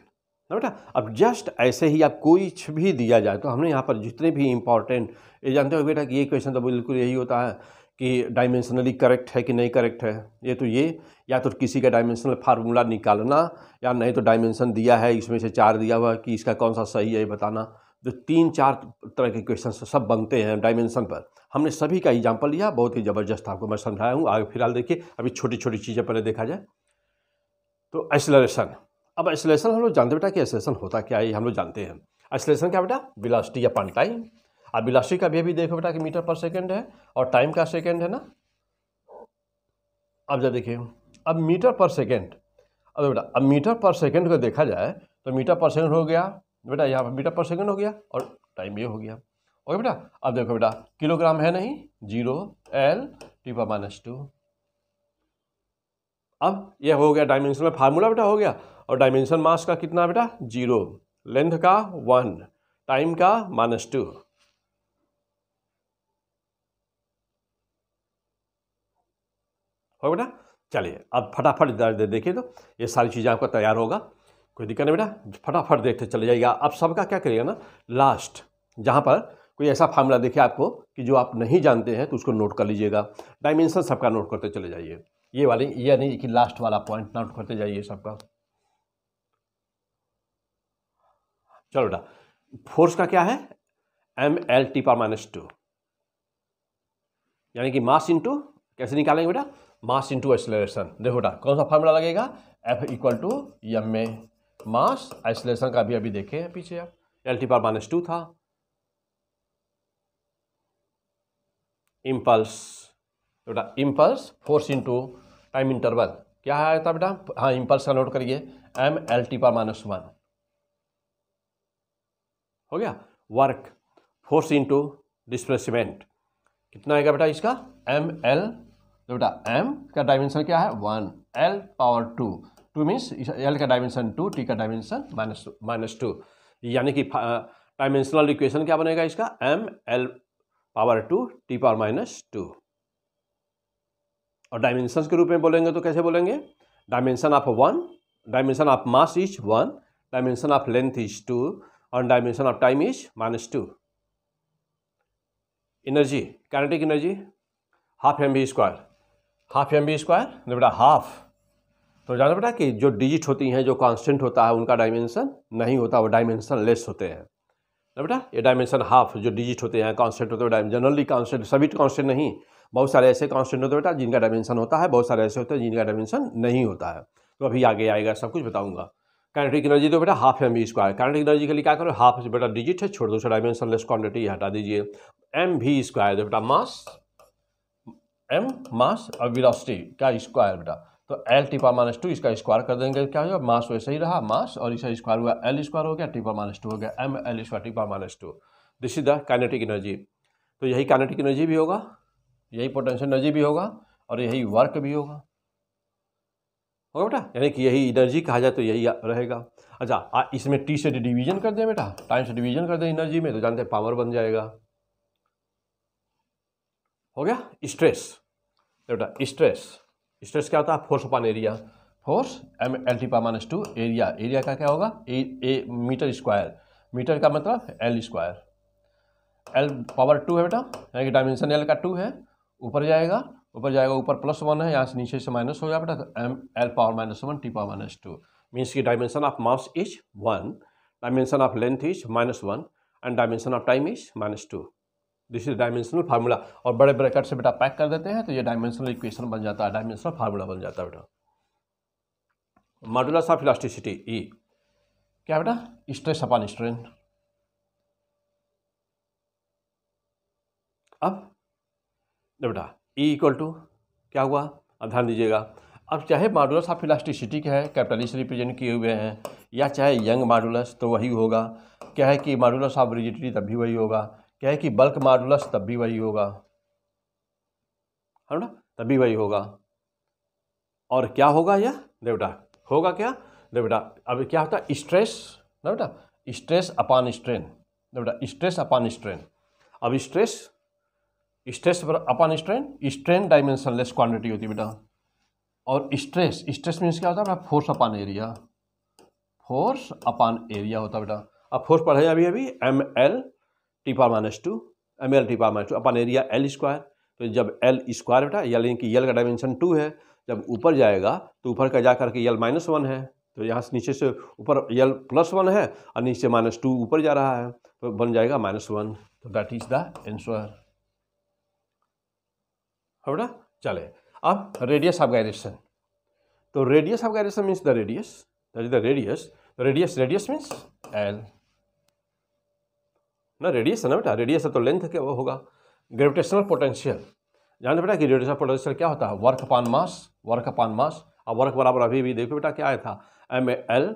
ना बेटा अब जस्ट ऐसे ही आप कोई भी दिया जाए तो हमने यहाँ पर जितने भी इंपॉर्टेंट ये जानते हो बेटा कि ये क्वेश्चन तो बिल्कुल यही होता है कि डायमेंशनली करेक्ट है कि नहीं करेक्ट है ये तो ये या तो किसी का डायमेंशनल फार्मूला निकालना या नहीं तो डायमेंशन दिया है इसमें से चार दिया हुआ कि इसका कौन सा सही है ये बताना जो तीन चार तरह के क्वेश्चन सब बनते हैं डायमेंशन पर हमने सभी का एग्जाम्पल लिया बहुत ही ज़बरदस्त आपको मैं समझाया हूँ आगे फिलहाल देखिए अभी छोटी छोटी चीज़ें पहले देखा जाए तो एसलेशन अब एसलेशन हम लोग जानते बेटा कि एसलेशन होता क्या है हम लोग जानते हैं एसलेशन क्या बेटा विलास्टी या पान टाइम अभिलाषी का भी अभी देखो बेटा कि मीटर पर सेकेंड है और टाइम का सेकेंड है ना अब जब देखिए अब मीटर पर सेकेंड अब बेटा अब मीटर पर सेकेंड को देखा जाए तो मीटर पर सेकेंड हो गया बेटा यहाँ पर मीटर पर सेकेंड हो गया और टाइम ये हो गया ओके बेटा अब देखो बेटा किलोग्राम है नहीं जीरो एल टी पर माइनस टू अब यह हो गया डायमेंशन में फार्मूला बेटा हो गया और डायमेंशन मास का कितना बेटा जीरो लेंथ का वन टाइम का माइनस टू हो बेटा चलिए अब फटाफट देखिए तो ये सारी चीज़ें आपका तैयार होगा कोई दिक्कत नहीं बेटा फटाफट देखते चले जाइएगा अब सबका क्या करिएगा ना लास्ट जहाँ पर कोई ऐसा फार्मूला देखिए आपको कि जो आप नहीं जानते हैं तो उसको नोट कर लीजिएगा डायमेंशन सबका नोट करते चले जाइए ये वाले ये नहीं कि लास्ट वाला पॉइंट नोट करते जाइए सबका चलो बेटा फोर्स का क्या है एम एल टी पर माइनस टू यानी कि मास इंटू कैसे निकालेंगे बेटा मास इंटू एक्सलेशन देखो बेटा कौन सा फार्मूला लगेगा F equal to M A mass acceleration का भी अभी देखे हैं पीछे आप एल टी पार माइनस टू था इम्पल्स बेटा impulse force into time interval क्या आया था बेटा हाँ इम्पल्स का नोट करिए एम एल टी पार माइनस वन हो गया वर्क फोर्स इंटू डिस्प्लेसमेंट कितना आएगा बेटा इसका एम एल तो बेटा एम का डायमेंशन क्या है one L power two two means L का डायमेंशन टू टी का डायमेंशन माइनस माइनस टू यानी कि डायमेंशनल इक्वेशन क्या बनेगा इसका M L power two T power minus two और डायमेंशन के रूप में बोलेंगे तो कैसे बोलेंगे dimension of one dimension of mass is one dimension of length is two और dimension of time is minus two energy kinetic energy half M B square half M B square तो बेटा हाफ तो जाना बेटा कि जो digit होती हैं जो कांस्टेंट होता है उनका डायमेंशन नहीं होता वो डायमेंशन लेस होते हैं ना बेटा ये डायमेंशन हाफ जो डिजिट होते हैं कांस्टेंट होते हैं जनरली कांस्टेंट सभी कांस्टेंट तो नहीं बहुत सारे ऐसे कांस्टेंट होते हैं बेटा जिनका डायमेंशन होता है बहुत सारे ऐसे होते हैं जिनका डायमेंशन नहीं होता है तो अभी आगे आएगा सब कुछ बताऊंगा कैनेटिक एनर्जी तो बेटा half M B square kinetic energy के लिए क्या करो हाफ बेटा डिजिट है छोड़ दो उसका डायमेंशन लेस क्वान्टिटी हटा दीजिए एम बी स्क्वायर तो बेटा मास एम मास और विलोसिटी का स्क्वायर बेटा तो एल टी पर माइनस टू इसका स्क्वायर कर देंगे क्या होगा मास वैसे ही रहा मास और इसका स्क्वायर हुआ एल स्क्वायर हो गया टी पर माइनस टू हो गया एम एल स्क्वायर टी पर minus two this is the kinetic energy तो यही काइनेटिक एनर्जी भी होगा यही पोटेंशियल एनर्जी भी होगा और यही वर्क भी होगा होगा बेटा यानी कि यही एनर्जी कहा जाए तो यही रहेगा अच्छा इसमें टी से डिवीजन कर दें बेटा टाइम से डिवीजन कर दें एनर्जी में तो जानते हैं पावर बन जाएगा हो गया स्ट्रेस एउटा स्ट्रेस स्ट्रेस क्या होता है force upon area force M L T पा माइनस टू एरिया एरिया का क्या होगा A, A metre square metre का मतलब L square L power two है बेटा यानी कि डायमेंशन एल का टू है ऊपर जाएगा ऊपर जाएगा ऊपर प्लस वन है यहाँ से नीचे से माइनस हो गया बेटा M L power minus one T power minus two means की dimension of mass is one dimension of length is minus one and dimension of time is minus two this is dimensional formula और बड़े बड़े cut से बेटा pack कर देते हैं तो ये डायमेंशनल इक्वेशन बन जाता है डायमेंशनल फार्मूला बन जाता है बेटा मॉडुलस ऑफ इलास्टिसिटी ई क्या बेटा स्ट्रेस अपॉन स्ट्रेन अब बेटा ई इक्वल टू क्या हुआ अब ध्यान दीजिएगा अब चाहे मॉडुलस ऑफ इलास्टिसिटी के है कैपिटलिस्ट रिप्रेजेंट किए हुए हैं या चाहे यंग मॉडुलस तो वही होगा क्या है कि मॉडुलस ऑफ रिजिडिटी तब भी वही होगा क्या है कि बल्क मॉडुलस तब भी वही होगा है ना तब भी वही होगा और क्या होगा यह देवटा होगा क्या देवटा अब क्या होता है स्ट्रेस देवटा स्ट्रेस अपान स्ट्रेन देवटा स्ट्रेस अपान स्ट्रेन अब stress stress upon strain strain dimensionless quantity होती बेटा और स्ट्रेस स्ट्रेस मीन्स क्या होता है बेटा force upon area force upon area होता है बेटा अब फोर्स पढ़ाया अभी अभी M L T power minus two M L T power minus two upon area L square तो जब एल स्क्वायर बेटा यानी कि यल का डायमेंशन टू है जब ऊपर जाएगा तो ऊपर का जा करके यल माइनस वन है तो यहाँ से नीचे से ऊपर यल प्लस वन है और नीचे माइनस टू ऊपर जा रहा है तो बन जाएगा माइनस वन तो दैट इज द एंसर है बेटा चले अब रेडियस ऑफ गायरेशन तो radius of gyration means the radius that is the radius radius radius means L ना रेडियस है ना बेटा रेडियस है तो लेंथ क्या होगा ग्रेविटेशनल पोटेंशियल जानते बेटा कि रेडियस पोटेंशियल क्या होता है वर्क अपान मास वर्क अपान मास अब वर्क बराबर अभी भी देखो बेटा क्या आया था एम एल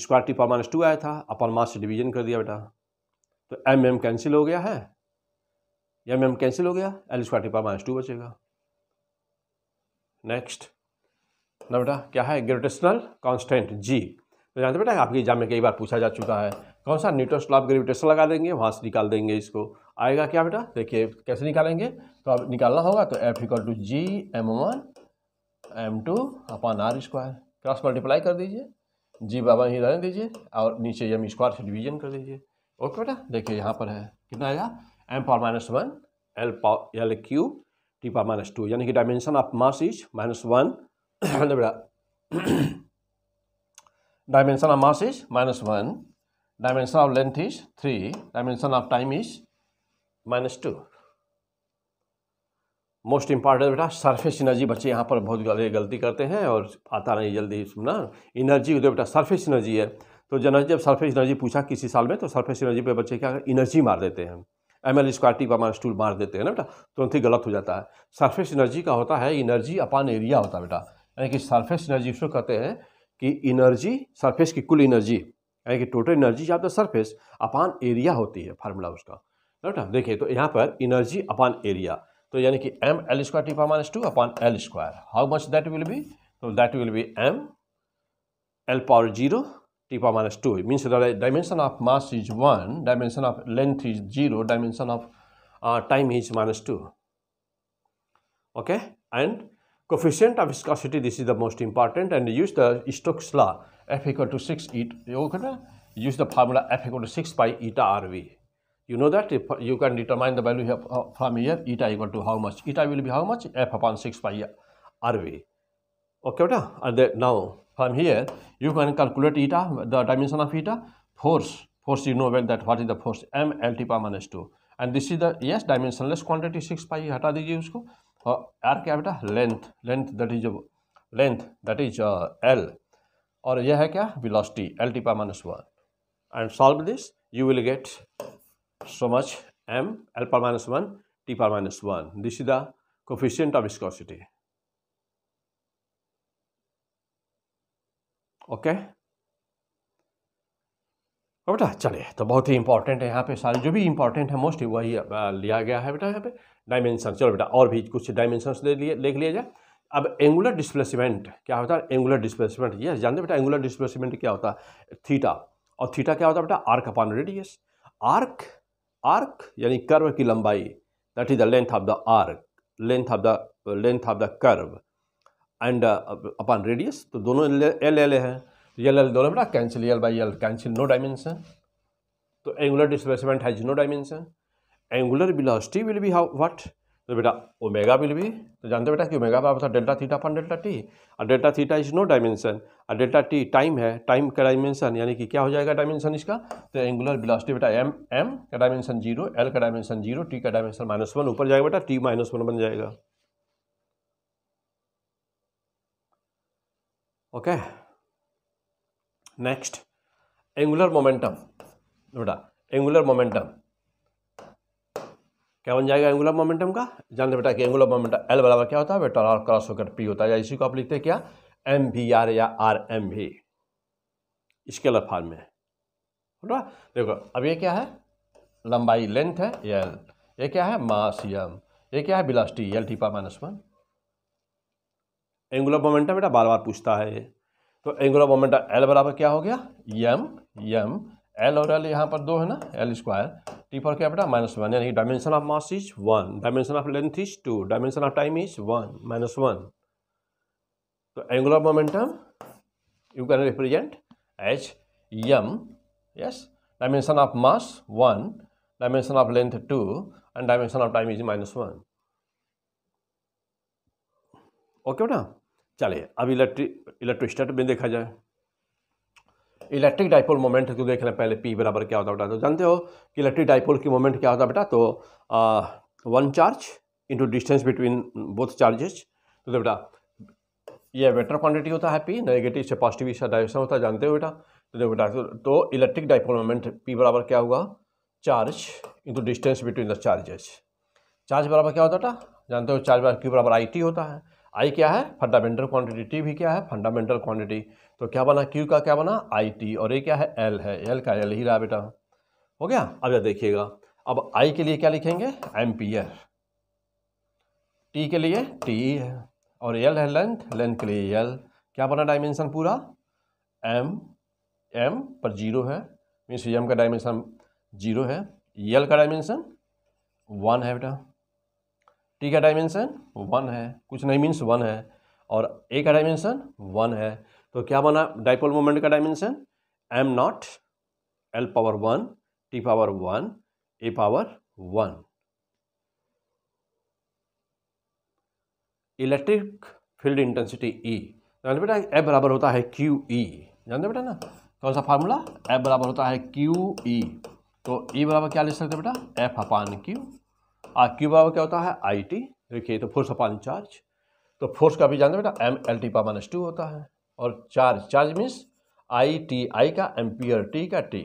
स्क्वायर टी पर माइनस टू आया था अपन मास से डिवीजन कर दिया बेटा तो एम एम कैंसिल हो गया है एम एम कैंसिल हो गया एल स्क्वायर टी पर माइनस टू बचेगा नेक्स्ट ना बेटा क्या है ग्रेविटेशनल कॉन्स्टेंट जी तो जानते बेटा आपके एग्जाम में कई बार पूछा जा चुका है कौन सा न्यूटन स्लॉप ग्रेविटेशन लगा देंगे वहाँ से निकाल देंगे इसको आएगा क्या बेटा देखिए कैसे निकालेंगे तो अब निकालना होगा तो F equal to G M one M two upon R square cross multiply कर दीजिए जी बाबा ही रहने दीजिए और नीचे एम स्क्वायर से डिवीजन कर दीजिए ओके बेटा देखिए यहाँ पर है कितना आएगा M power minus one L power L Q T power minus two यानी कि dimension of mass is minus one बेटा dimension of mass is minus one dimension of length is 3 dimension of time is minus 2 most important बेटा surface energy बच्चे यहाँ पर बहुत गलत गलती करते हैं और आता नहीं जल्दी सुनना एनर्जी उधर बेटा सरफेस एनर्जी है तो जनरल जब सरफेस एनर्जी पूछा किसी साल में तो सरफेस एनर्जी पे बच्चे क्या एनर्जी मार देते हैं एम एल स्क्वायर टी पर स्टूल मार देते हैं ना बेटा तुरंत ही गलत हो जाता है सरफेस एनर्जी का होता है इनर्जी अपान एरिया होता है बेटा यानी कि सरफेस एनर्जी उसको कहते हैं कि इनर्जी सरफेस की कुल एनर्जी यानी कि total energy of the surface upon area होती है फार्मूला उसका राइट ना देखिए तो यहाँ पर एनर्जी अपान एरिया तो यानी कि M L square T T power minus two upon L square how much that will be तो that will be M L power zero T T power minus two means dimension of mass is one dimension of length is zero dimension of time is minus two okay and coefficient of viscosity this is the most important and use the Stokes law F equal to 6 e, you're uh, use the formula F equal to 6 by eta RV. You know that if you can determine the value here uh, from here, eta equal to how much? Eta will be how much? F upon 6 by RV. Okay, what? and then now from here, you can calculate eta, the dimension of eta, force. Force, you know well that what is the force? M L T power minus 2. And this is the, yes, dimensionless quantity 6 pi, हटा दीजिए उसको और are क्या Length length length that is is length that l, और यह है क्या velocity L T पा minus one and solve this you will get so much M L पा माइनस वन टी पा minus one this is the coefficient of viscosity okay बेटा चलिए तो बहुत ही इंपॉर्टेंट है यहाँ पे सारे जो भी इंपॉर्टेंट है मोस्ट वही लिया गया है बेटा यहाँ पे डायमेंशन चलो बेटा और भी कुछ डायमेंशन ले लिए देख लिया जाए अब एंगुलर डिस्प्लेसमेंट क्या होता है एंगुलर डिस्प्लेसमेंट ये जानते बेटा एंगुलर डिस्प्लेसमेंट क्या होता है थीटा और थीटा क्या होता है बेटा arc upon radius arc arc यानी कर्व की लंबाई that is the length of the arc length of the length of the curve and upon radius तो दोनों एल एल हैं एल एल दोनों बेटा cancel L by L cancel no dimension तो angular displacement has no dimension angular velocity will be how what तो बेटा omega will be तो जानते बेटा कि ओमेगा बार delta theta upon delta T और delta theta is no dimension और डेल्टा टी टाइम है टाइम का डायमेंशन यानी कि क्या हो जाएगा डायमेंशन इसका तो एंगुलर वेलोसिटी बेटा एम एम का डायमेंशन जीरो एल का डायमेंशन जीरो टी का डायमेंशन माइनस वन ऊपर जाएगा बेटा टी माइनस वन बन जाएगा ओके नेक्स्ट एंगुलर मोमेंटम बेटा एंगुलर मोमेंटम क्या बन जाएगा एंगुलर मोमेंटम का जानते बेटा कि एंगुलर मोमेंटम एल बराबर क्या होता है बेटा और क्रॉस होकर पी होता है या इसी को आप लिखते हैं क्या एम भी आर या R M V scalar form में बोला देखो अब ये क्या है लंबाई लेंथ है एल ये क्या है मास यम ये क्या है velocity L T power minus one angular momentum बेटा बार बार पूछता है तो एंगुलर मोमेंटम एल बराबर क्या हो गया यम यम एल और एल यहाँ पर दो है ना एल स्क्वायर टी क्या बेटा माइनस वन यानी dimension of mass is one dimension of length is two dimension of time is one minus one तो angular momentum you can represent H M yes dimension of mass one dimension of length two and dimension of time is minus one okay बेटा चलिए अब electric इलेक्ट्रिस्टेट में देखा जाए electric dipole moment को देख रहे हैं पहले पी बराबर क्या होता है बेटा तो जानते हो कि इलेक्ट्रिक डाइपोल की मोमेंट क्या होता है बेटा तो one charge into distance between both charges तो बेटा ये वेटर क्वांटिटी होता है पी नेगेटिव से पॉजिटिव इसका डायरेक्शन होता है जानते हो बेटा तो देखो तो बेटा तो इलेक्ट्रिक डाइपोल मोमेंट पी बराबर क्या होगा charge into distance between the charges charge बराबर क्या होता बेटा जानते हो चार्ज बराबर क्यू बराबर आई टी होता है आई क्या है फंडामेंटल क्वांटिटी टी भी क्या है फंडामेंटल क्वांटिटी तो क्या बना क्यू का क्या बना आई टी और ये क्या है एल है एल का एल ही रहा बेटा हो गया अब यह देखिएगा अब आई के लिए क्या लिखेंगे एम पी एर टी के लिए टी है और एल है लेंथ लेंथ के लिए एल क्या बना डायमेंशन पूरा एम एम पर जीरो है मीन्स एम का डायमेंशन जीरो है एल का डायमेंशन वन है बेटा टी का डायमेंशन वन है कुछ नहीं मीन्स वन है और ए का डायमेंशन वन है तो क्या बना डाइपोल मोमेंट का dimension M not L power one T power one A power one electric field intensity E जानते बेटा एफ बराबर होता है क्यू ई e. जानते बेटा ना कौन सा फार्मूला एफ बराबर होता है क्यू ई e. तो ई e बराबर क्या लिख सकते बेटा एफ अपान क्यू आ क्यू बराबर क्या होता है आई टी देखिए तो फोर्स अपान चार्ज तो फोर्स का भी जानते बेटा एम एल टी पा माइनस टू होता है और charge charge means I T I का एम्पियर टी का टी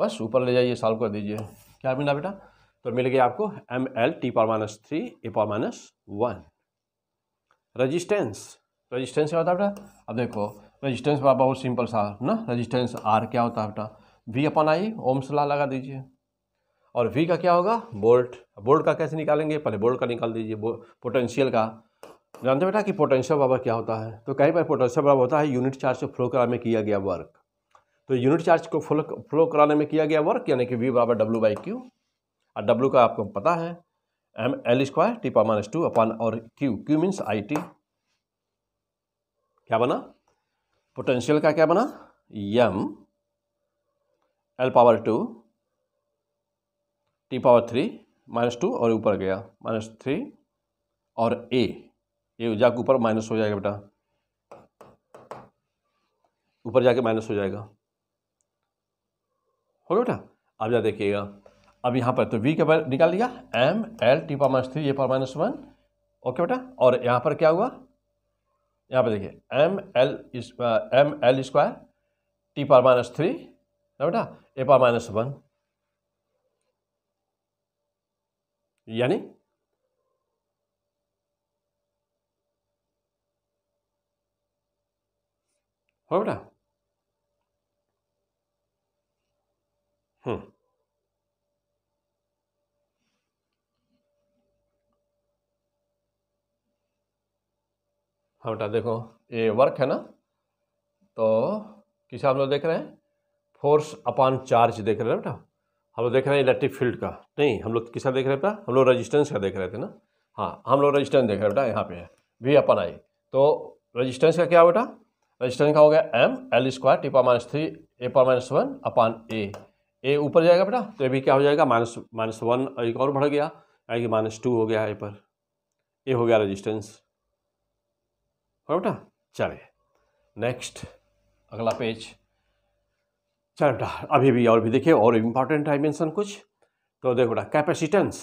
बस ऊपर ले जाइए साल कर दीजिए क्या मिला बेटा तो मिल गया आपको M L T power minus three A power minus one resistance resistance क्या होता है बेटा अब देखो रजिस्टेंस बहुत सिंपल सा ना रजिस्टेंस आर क्या होता है बेटा वी अपन आई ओम्स ला लगा दीजिए और वी का क्या होगा बोल्ट बोल्ट का कैसे निकालेंगे पहले बोल्ट का निकाल दीजिए पोटेंशियल का जानते बेटा कि पोटेंशियल पावर क्या होता है तो कहीं पर पोटेंशियल पावर होता है यूनिट चार्ज को फ्लो कराने में किया गया वर्क तो यूनिट चार्ज को फ्लो फ्लो कराने में किया गया वर्क यानी कि वी बराबर डब्ल्यू बाई क्यू और डब्लू का आपको पता है M L square T power minus two upon और Q Q means I T क्या बना पोटेंशियल का क्या बना M L power two T power three minus two और ऊपर गया माइनस थ्री और ए ये जाके ऊपर माइनस हो जाएगा बेटा ऊपर जाके माइनस हो जाएगा हो गया बेटा अब जा देखिएगा अब यहाँ पर तो वी के निकाल लिया M L T power minus three A power minus one okay बेटा और यहाँ पर क्या हुआ यहाँ पर देखिए M L M L square T power minus three ना बेटा ए पावर माइनस वन यानी Prøv da. Hm. हाँ बेटा देखो ये वर्क है ना तो किसे हम लोग देख रहे हैं फोर्स अपॉन चार्ज देख रहे हैं बेटा हम लोग देख रहे हैं इलेक्ट्रिक फील्ड का नहीं हम लोग किसा देख रहे थे हम लोग रेजिस्टेंस का देख रहे थे ना हाँ हम लोग रेजिस्टेंस देख रहे हैं बेटा यहाँ पे है वी अपन आई तो रेजिस्टेंस का क्या बेटा रजिस्टर लिखा हो गया M L square T power minus three A power minus one upon A A ऊपर जाएगा बेटा तो ये भी क्या हो जाएगा माइनस माइनस वन एक और बढ़ गया यानी कि माइनस टू हो गया ए पर ए हो गया रजिस्टेंस और बेटा चलिए नेक्स्ट अगला पेज चल बेटा अभी भी और भी देखिए और इम्पॉर्टेंट डायमेंशन कुछ तो देखो बेटा कैपेसिटेंस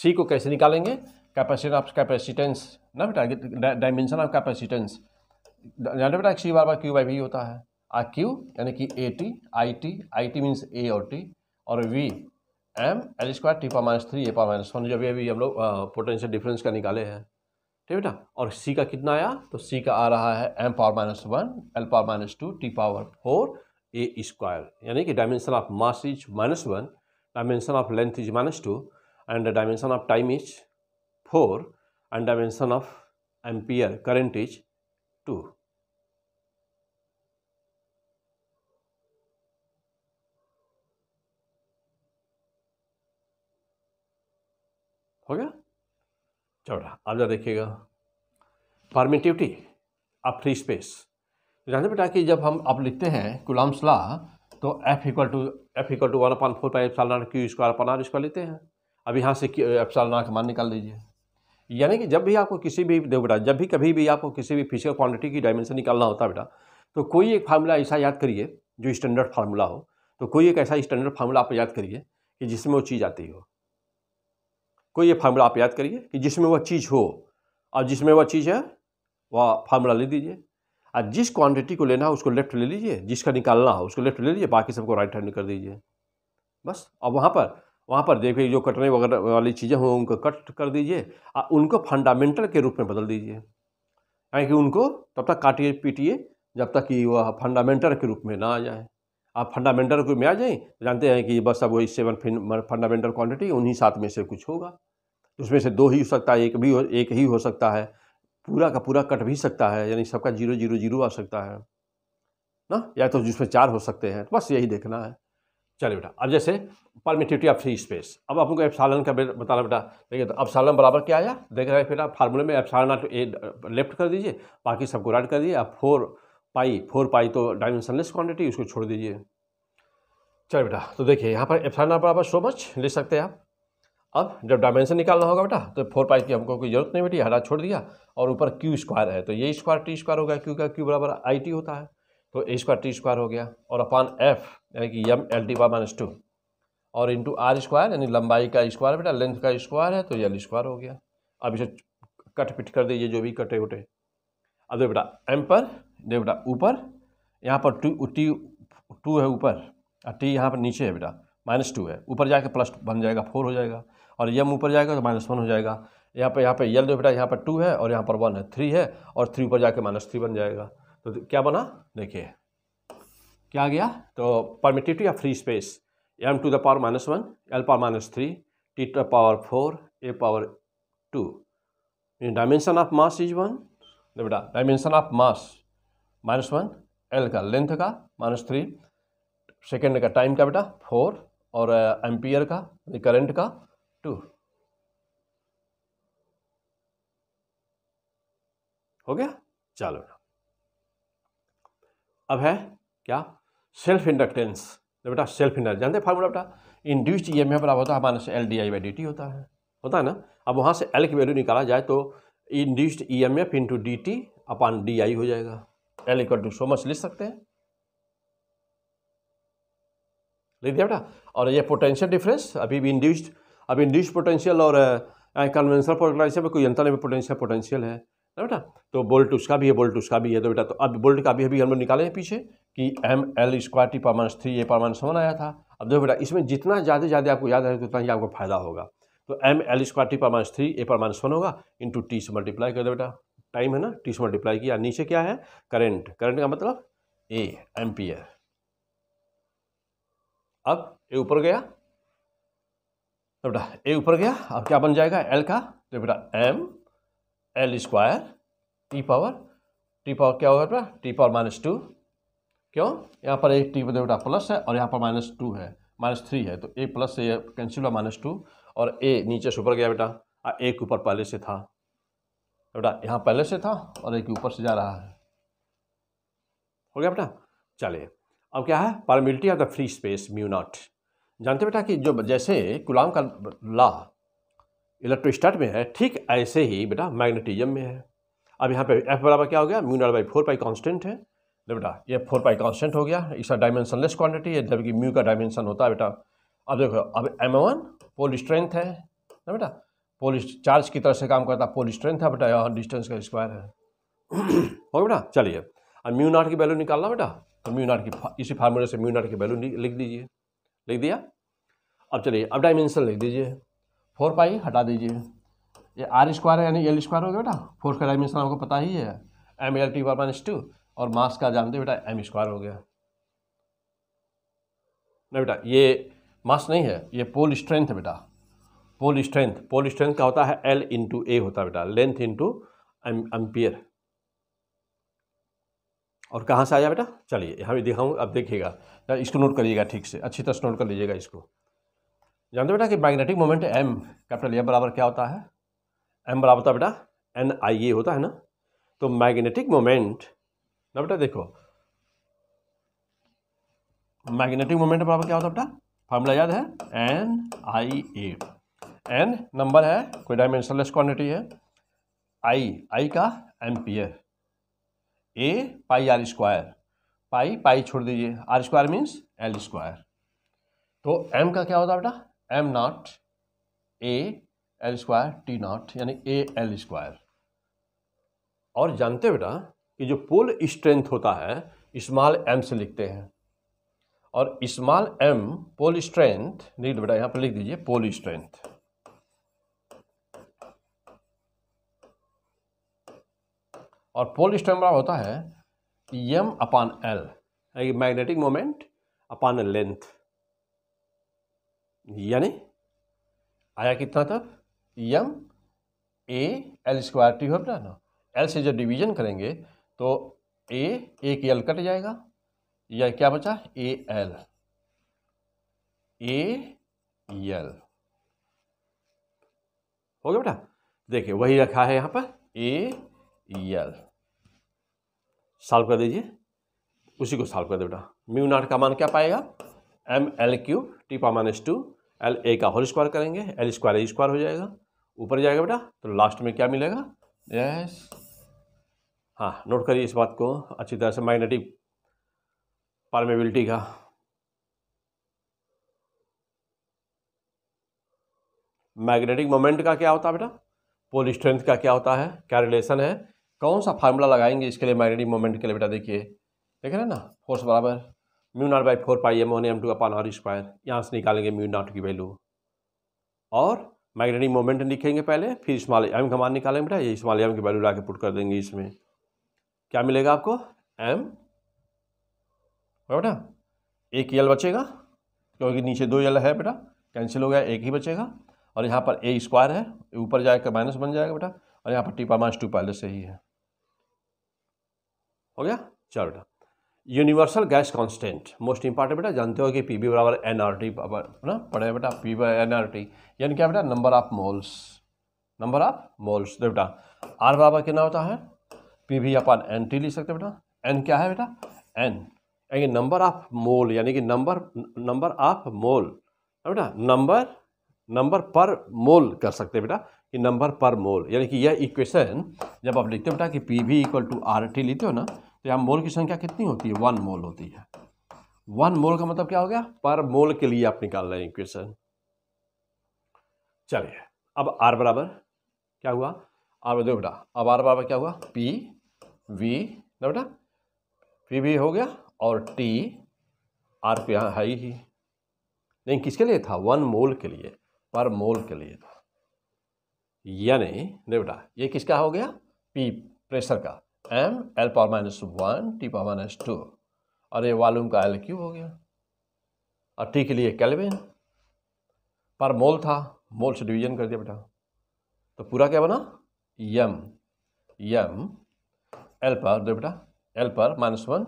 सी को कैसे निकालेंगे कैपेसिटेंस ऑफ कैपेसिटेंस ना बेटा डायमेंशन ऑफ कैपेसिटेंस जानते बेटा एक्स बार बार क्यू बाई वी होता है आ क्यू यानी कि A T I T I T means A और टी और V M L square T power minus three A power minus one जो अभी अभी हम लोग पोटेंशियल डिफरेंस का निकाले हैं ठीक बेटा और सी का कितना आया तो सी का आ रहा है M power minus one L power minus two T power four A square यानी कि dimension of mass is minus one dimension of length is minus two and dimension of time is four and dimension of ampere current is two चौड़ा आप जरा देखिएगा फार्मेटिविटी आप free space जानते बेटा कि जब हम आप लिखते हैं गुलाम सलाह तो F equal to F equal to one upon four pi epsilon Q square upon R square लेते हैं अब यहाँ से एफ सालना का मान निकाल दीजिए यानी कि जब भी आपको किसी भी देखो बेटा जब भी कभी भी आपको किसी भी फिजिकल क्वांटिटी की डायमेंशन निकालना होता है बेटा तो कोई एक फार्मूला ऐसा याद करिए जो स्टैंडर्ड फार्मूला हो तो कोई एक ऐसा स्टैंडर्ड फार्मूला आप याद करिए कि जिसमें वो चीज़ आती हो कोई ये फार्मूला आप याद करिए कि जिसमें वह चीज़ हो और जिसमें वह चीज़ है वह फार्मूला ले दीजिए और जिस क्वांटिटी को लेना हो उसको लेफ्ट ले लीजिए जिसका निकालना हो उसको लेफ्ट ले लीजिए बाकी सबको राइट हैंड कर दीजिए बस अब वहाँ पर वहाँ पर देखिए जो कटने वगैरह वाली चीज़ें हों उनको कट कर दीजिए और उनको फंडामेंटल के रूप में बदल दीजिए यानी कि उनको तब तक काटिए पीटिए जब तक कि वह फंडामेंटल के रूप में ना आ जाए आप फंडामेंटल के रूप में आ जाएँ जानते हैं कि बस अब वही सेवन फंडामेंटल क्वांटिटी उन्हीं साथ में से कुछ होगा उसमें से दो ही हो सकता है एक भी हो एक ही हो सकता है पूरा का पूरा कट भी सकता है यानी सबका जीरो जीरो जीरो आ सकता है ना या तो जिसमें चार हो सकते हैं तो बस यही देखना है चलिए बेटा अब जैसे परमिटिविटी ऑफ फ्री स्पेस अब आपको एफसालन का बताना बेटा देखिए तो अफसालन बराबर क्या आया देख रहे हैं फिर आप फार्मूले में एफसालन आट ए लेफ्ट कर दीजिए बाकी सबको राइट कर दीजिए आप फोर पाई फोर पाई तो डायमेंशनलेस क्वांटिटी उसको छोड़ दीजिए चलिए बेटा तो देखिए यहाँ पर एफसालन बराबर सो मच ले सकते हैं आप अब जब डायमेंशन निकालना होगा बेटा तो फोर पाई की हमको कोई जरूरत नहीं बेटी हरा छोड़ दिया और ऊपर क्यू स्क्वायर है तो ये स्क्वायर टी स्क्वायर हो गया क्यू का क्यू बराबर आई टी होता है तो ए स्क्वायर टी स्क्वायर हो गया और अपान एफ यानी कि यम एल टी बार माइनस टू और इंटू आर स्क्वायर यानी लंबाई का स्क्वायर बेटा लेंथ का स्क्वायर है तो एल स्क्वायर हो गया अब इसे कट पिट कर दीजिए जो भी कटे उटे अब देखो बेटा एम पर देखो बेटा ऊपर यहाँ पर टू टी टू है ऊपर और टी यहाँ पर नीचे है बेटा माइनस टू है ऊपर जाके प्लस बन जाएगा फोर हो जाएगा और यम ऊपर जाएगा तो माइनस वन हो जाएगा यहाँ पर यहाँ पर यल जो बेटा यहाँ पर टू है और यहाँ पर वन है थ्री है और थ्री ऊपर जाके माइनस थ्री बन जाएगा तो क्या बना देखिए क्या गया तो परमिटिविटी या free space M to the power minus one L power minus three T to power four A power two dimension of mass is one बेटा dimension of mass minus one L का length का minus three second का time का बेटा four और ampere uh, का current का two हो गया चलो ना अब है क्या सेल्फ इंडक्टेंस बेटा सेल्फ इंडक्टेंस जानते फार्मूला बेटा इंड्यूस्ड ई एम एफ बराबर होता है हमारे से L D I by D T होता है होता है ना अब वहाँ से एल की वैल्यू निकाला जाए तो induced E M F into D T upon D I हो जाएगा L equal to so much लिख सकते हैं लिख दिया बेटा और ये पोटेंशियल डिफरेंस अभी भी इंड्यूस्ड अब इंडिश पोटेंशियल और कन्वेंशनल पोटेंशियल में कोई अंतर नहीं पोटेंशियल पोटेंशियल है ना बेटा तो बोल्ट उसका भी है बोल्ट उसका भी है तो बेटा तो अब बोल्ट का अभी अभी हम लोग निकाले हैं पीछे कि M L square T par minus three A power minus one आया था अब देखो बेटा इसमें जितना ज़्यादा ज़्यादा आपको याद रहेगा उतना ही आपको फायदा होगा तो M L square T power minus three A power minus one होगा इंटू टी से मल्टीप्लाई कर दो बेटा टाइम है ना टी से मल्टीप्लाई किया नीचे क्या है करेंट करेंट का मतलब ए एम्पियर अब ये ऊपर गया तो बेटा ए ऊपर गया अब क्या बन जाएगा एल का तो बेटा M L square T power T power क्या होगा बेटा टी पावर माइनस टू क्यों यहाँ पर एक टी बेटा प्लस है और यहाँ पर माइनस टू है माइनस थ्री है तो ए प्लस से कैंसिल हुआ माइनस टू और ए नीचे से ऊपर गया बेटा आ ए के ऊपर पहले से था तो बेटा यहाँ पहले से था और एक ऊपर से जा रहा है हो गया बेटा चलिए अब क्या है permeability of the free space mu naught जानते बेटा कि जो जैसे गुलाम का ला इलेक्ट्रोस्टार्ट में है ठीक ऐसे ही बेटा मैग्नेटिज्म में है अब यहाँ पे एफ बराबर क्या हो गया mu not by four pi constant है बेटा ये फोर पाई कॉन्स्टेंट हो गया इसका लेस क्वान्टिटी है जबकि म्यू का डायमेंशन होता है बेटा अब देखो अब एम वन पोल स्ट्रेंथ है ना बेटा पोल चार्ज की तरह से काम करता है पोल स्ट्रेंथ है बेटा यहाँ डिस्टेंस का स्क्वायर है हो बेटा चलिए अब म्यू नॉट की वैल्यू निकालना बेटा तो म्यू नॉट की इसी फार्मूले से म्यू नॉट की वैल्यू लिख दीजिए लिख दिया अब चलिए अब डायमेंशन लिख दीजिए फोर पाई हटा दीजिए ये आर स्क्वायर है यानी एल स्क्वायर हो गया बेटा फोर्स का डायमेंशन आपको पता ही है M L T one minus two और मास का जानते बेटा एम स्क्वायर हो गया नहीं बेटा ये मास नहीं है ये पोल स्ट्रेंथ है बेटा पोल स्ट्रेंथ पोल स्ट्रेंथ का होता है एल इंटू ए होता है बेटा लेंथ इंटू एम एम्पियर और कहाँ से आया बेटा चलिए यहाँ भी दिखाऊँ अब देखिएगा इसको नोट करिएगा ठीक से अच्छी तरह से नोट कर लीजिएगा इसको जानते बेटा कि magnetic moment M capital A बराबर क्या होता है एम बराबर होता है बेटा एन आई ए होता है ना तो मैग्नेटिक मोमेंट ना बेटा देखो मैग्नेटिक मोमेंट बराबर क्या होता है बेटा फार्मूला याद है N I A N number है कोई डायमेंशनलेस क्वांटिटी है आई आई का ampere A pi are square pi pi छोड़ दीजिए R square means L square तो एम का क्या होता है बेटा M not A L square T not यानी ए एल स्क्वायर और जानते बेटा कि जो पुल स्ट्रेंथ होता है स्मॉल एम से लिखते हैं और small M pole strength NEET बेटा यहाँ पर लिख दीजिए पोल स्ट्रेंथ और पोल स्टेमरा होता है M upon L magnetic moment upon length यानी आया कितना तक M A L square T हो ना एल से जब डिवीजन करेंगे तो ए एक एल कट जाएगा या क्या बचा ए एल एल हो गया बेटा देखिए वही रखा है यहां पर ए यल सॉल्व कर दीजिए उसी को सॉल्व कर दे बेटा म्यू नॉट का मान क्या पाएगा एम एल क्यू टी पा माइनस टू एल ए का होल स्क्वायर करेंगे एल स्क्वायर ए स्क्वायर हो जाएगा ऊपर जाएगा बेटा तो लास्ट में क्या मिलेगा यस हाँ नोट करिए इस बात को अच्छी तरह से मैग्नेटिक परमेबिलिटी का मैग्नेटिक मोमेंट का क्या होता है बेटा पोल स्ट्रेंथ का क्या होता है क्या रिलेशन है कौन सा फार्मूला लगाएंगे इसके लिए मैग्नेटिक मोमेंट के लिए बेटा देखिए देख रहे हैं ना फोर्स बराबर mu not by four pi M one M two upon R square यहाँ से निकालेंगे म्यू नॉट की वैल्यू और मैग्नेटिक मोमेंट लिखेंगे पहले फिर स्मॉल एम का मान निकालेंगे बेटा ये स्मॉल एम की वैल्यू ला के पुट कर देंगे इसमें क्या मिलेगा आपको एम बेटा एक एल बचेगा क्योंकि नीचे दो एल है बेटा कैंसिल हो गया एक ही बचेगा और यहाँ पर ए स्क्वायर है ऊपर जाएगा माइनस बन जाएगा बेटा और यहाँ पर टी पामांस टू पहले से ही है हो गया चलो बेटा universal gas constant most important बेटा जानते हो कि पी बी बराबर एन आर टी ना पढ़े बेटा पी बराबर एन आर टी यानी क्या बेटा number of moles number of moles तो बेटा आर बराबर कितना होता है P V upon N T लिख सकते बेटा एन क्या है बेटा एन यानी नंबर ऑफ मोल यानी कि नंबर नंबर ऑफ मोल बेटा नंबर नंबर पर मोल कर सकते बेटा कि नंबर पर मोल यानी कि यह इक्वेशन जब आप लिखते हो बेटा कि P V equal to R T लेते हो ना तो यहाँ मोल की संख्या कितनी होती है वन मोल होती है वन मोल का मतलब क्या हो गया पर मोल के लिए आप निकाल रहे हैं इक्वेशन चलिए अब आर बराबर क्या हुआ आर देखो बेटा अब आर बराबर क्या हुआ पी वी ना बेटा पी वी हो गया और टी आर पे यहाँ है ही नहीं किसके लिए था वन मोल के लिए पर मोल के लिए था यानी देखो बेटा ये किसका हो गया पी प्रेशर का M L power minus one T power minus two और ये वॉल्यूम का एल क्यूब हो गया और टी के लिए कैलविन पर मोल था मोल से डिवीजन कर दिया बेटा तो पूरा क्या बना यम यम एल पर देखो बेटा एल पर माइनस वन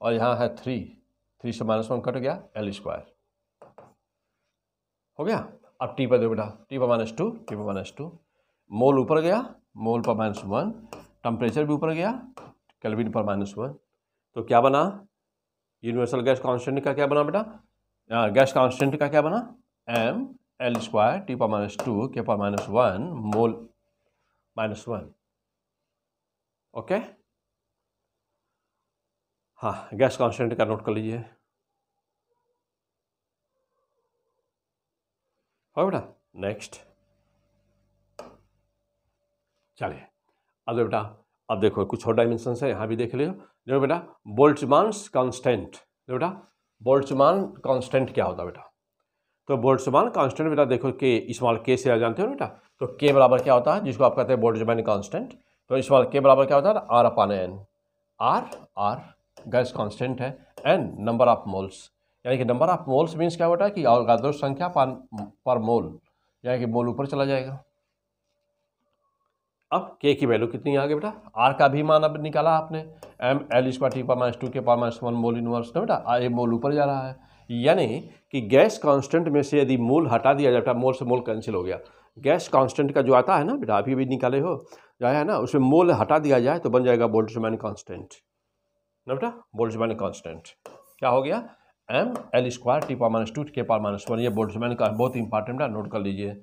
और यहाँ है थ्री थ्री से माइनस वन कट गया एल स्क्वायर हो गया अब टी पर दो बेटा टी पर माइनस टू टी पर माइनस टू मोल ऊपर गया मोल पर माइनस वन टेम्परेचर भी ऊपर गया कैलविन पर माइनस वन तो क्या बना यूनिवर्सल गैस कांस्टेंट का क्या बना बेटा गैस कांस्टेंट का क्या बना एम एल स्क्वायर टी पर माइनस टू के पर minus one mole minus one okay हाँ गैस कांस्टेंट का नोट कर लीजिए हो बेटा नेक्स्ट चलिए अब बेटा अब देखो कुछ और डायमेंशन है यहाँ भी देख लियो देखो बेटा बोल्ट्समान्स कांस्टेंट देखो बेटा बोल्टमान कांस्टेंट क्या होता है बेटा तो बोल्टमान कांस्टेंट बेटा देखो के इस्मॉल के से जानते हो बेटा तो के बराबर क्या होता है जिसको आप कहते हैं बोल्ट्समान कांस्टेंट तो इस्मॉल के बराबर क्या होता है R upon N R R gas constant है एन नंबर ऑफ मोल्स यानी कि नंबर ऑफ मोल्स मीन्स क्या बेटा कि अवगाद्रो संख्या पर पर मोल यानी कि मोल ऊपर चला जाएगा अब के की वैल्यू कितनी आ गई बेटा आर का भी मान अब निकाला आपने एम एल स्क्वायर टी पर माइनस टू के पार माइनस वन मोल इनवर्स ना बेटा ये मोल ऊपर जा रहा है यानी कि गैस कांस्टेंट में से यदि मोल हटा दिया जाए बेटा मोल से मोल कैंसिल हो गया गैस कांस्टेंट का जो आता है ना बेटा अभी भी निकाले हो जाए है ना उसमें मोल हटा दिया जाए तो बन जाएगा बोल्ट्समैन कॉन्स्टेंट ना बेटा बोल्ट्समैन कॉन्स्टेंट क्या हो गया M L square T power minus two K power minus one ये मैंने का बहुत इंपॉर्टेंट है नोट कर लीजिए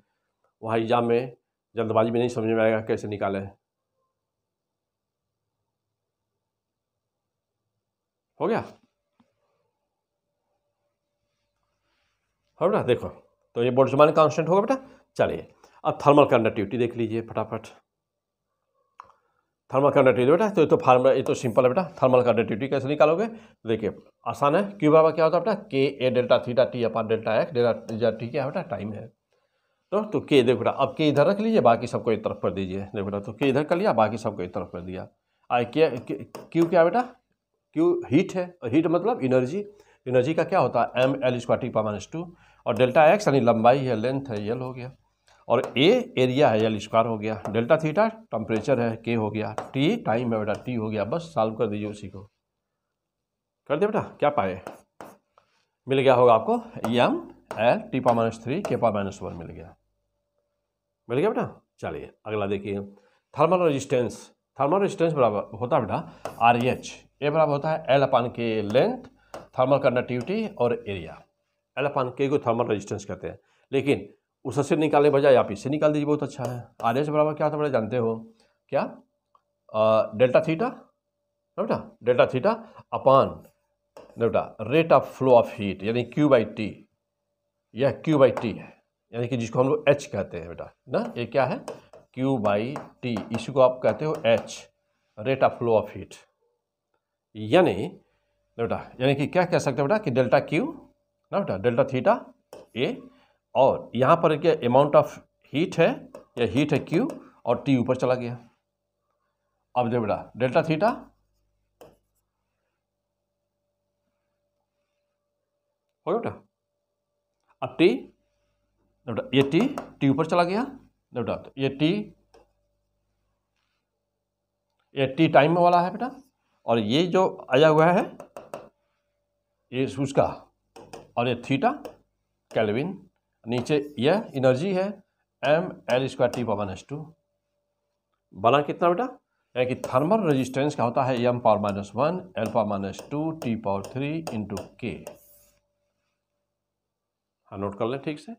वहाँ एग्जाम में जल्दबाजी में नहीं समझ में आएगा कैसे निकाले हो गया हो बेटा देखो तो ये बोल्ट्समैन कांस्टेंट होगा बेटा चलिए अब थर्मल कंडक्टिविटी देख लीजिए फटाफट थर्मल कंडक्टिविटी बेटा तो ये तो फार्मूला ये तो सिंपल है बेटा थर्मल कंडक्टिविटी कैसे निकालोगे देखिए आसान है क्यू बाबा क्या होता है बेटा K A delta theta T upon delta X delta T क्या बेटा टाइम है तो तो के देखो बेटा अब के इधर रख लीजिए बाकी सबको एक तरफ कर दीजिए देखो बेटा तो के इधर कर लिया बाकी सबको एक तरफ कर दिया आई के क्यू क्या बेटा क्यू हीट है और हीट मतलब इनर्जी इनर्जी का क्या होता है एम एल स्क्वायर टी पा माइनस टू और डेल्टा एक्स यानी लंबाई है लेंथ है यल हो गया और ए एरिया है एल स्क्वायर हो गया डेल्टा थीटा टेम्परेचर है के हो गया टी टाइम है बेटा टी हो गया बस सॉल्व कर दीजिए उसी को कर दिया बेटा क्या पाए मिल गया होगा आपको एम एल टी पा माइनस थ्री के पा माइनस वन मिल गया मिल गया बेटा चलिए अगला देखिए थर्मल रेजिस्टेंस थर्मल रेजिस्टेंस बराबर होता है बेटा आर एच ए बराबर होता है L upon K length thermal conductivity और एरिया एल अपान के को थर्मल रेजिस्टेंस कहते हैं लेकिन से निकालने बजाय आप इससे निकाल दीजिए बहुत अच्छा है आर एस बराबर क्या था बड़े जानते हो क्या डेल्टा थीटा ना बेटा डेल्टा थीटा अपान ना बेटा rate of flow of heat यानी क्यू बाई टी यह क्यू बाई टी है यानी कि जिसको हम लोग एच कहते हैं बेटा ना ये क्या है क्यू बाई टी इसी को आप कहते हो H rate of flow of heat यानी बेटा यानी कि क्या कह सकते हैं बेटा कि डेल्टा क्यू ना बेटा डेल्टा थीटा ए और यहाँ पर क्या अमाउंट ऑफ हीट है या हीट है क्यू और टी ऊपर चला गया अब जो बेटा डेल्टा थीटा हो गया बेटा अब टी बेटा ये टी टी ऊपर चला गया बेटा तो ये टी ये टी टाइम वाला है बेटा और ये जो आया हुआ है ये उसका और ये थीटा कैलविन नीचे यह एनर्जी है M L square T power S two बना कितना बेटा यानी कि थर्मल रेजिस्टेंस क्या होता है M power minus one L power minus two T power three into K हाँ नोट कर लें ठीक से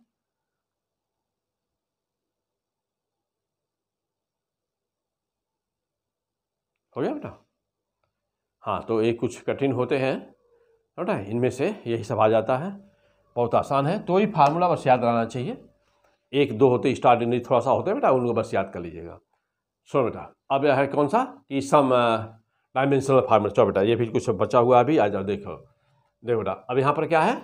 हो गया बेटा हाँ तो ये कुछ कठिन होते हैं बेटा इनमें से यही सब आ जाता है बहुत आसान है तो ही फार्मूला बस याद रहना चाहिए एक दो होते स्टार्ट नहीं थोड़ा सा होते बेटा उनको बस याद कर लीजिएगा सुनो बेटा अब यह है कौन सा कि सम डायमेंशनल फार्मूला चलो बेटा ये भी कुछ बचा हुआ अभी आ जाओ देखो देखो बेटा अब यहाँ पर क्या है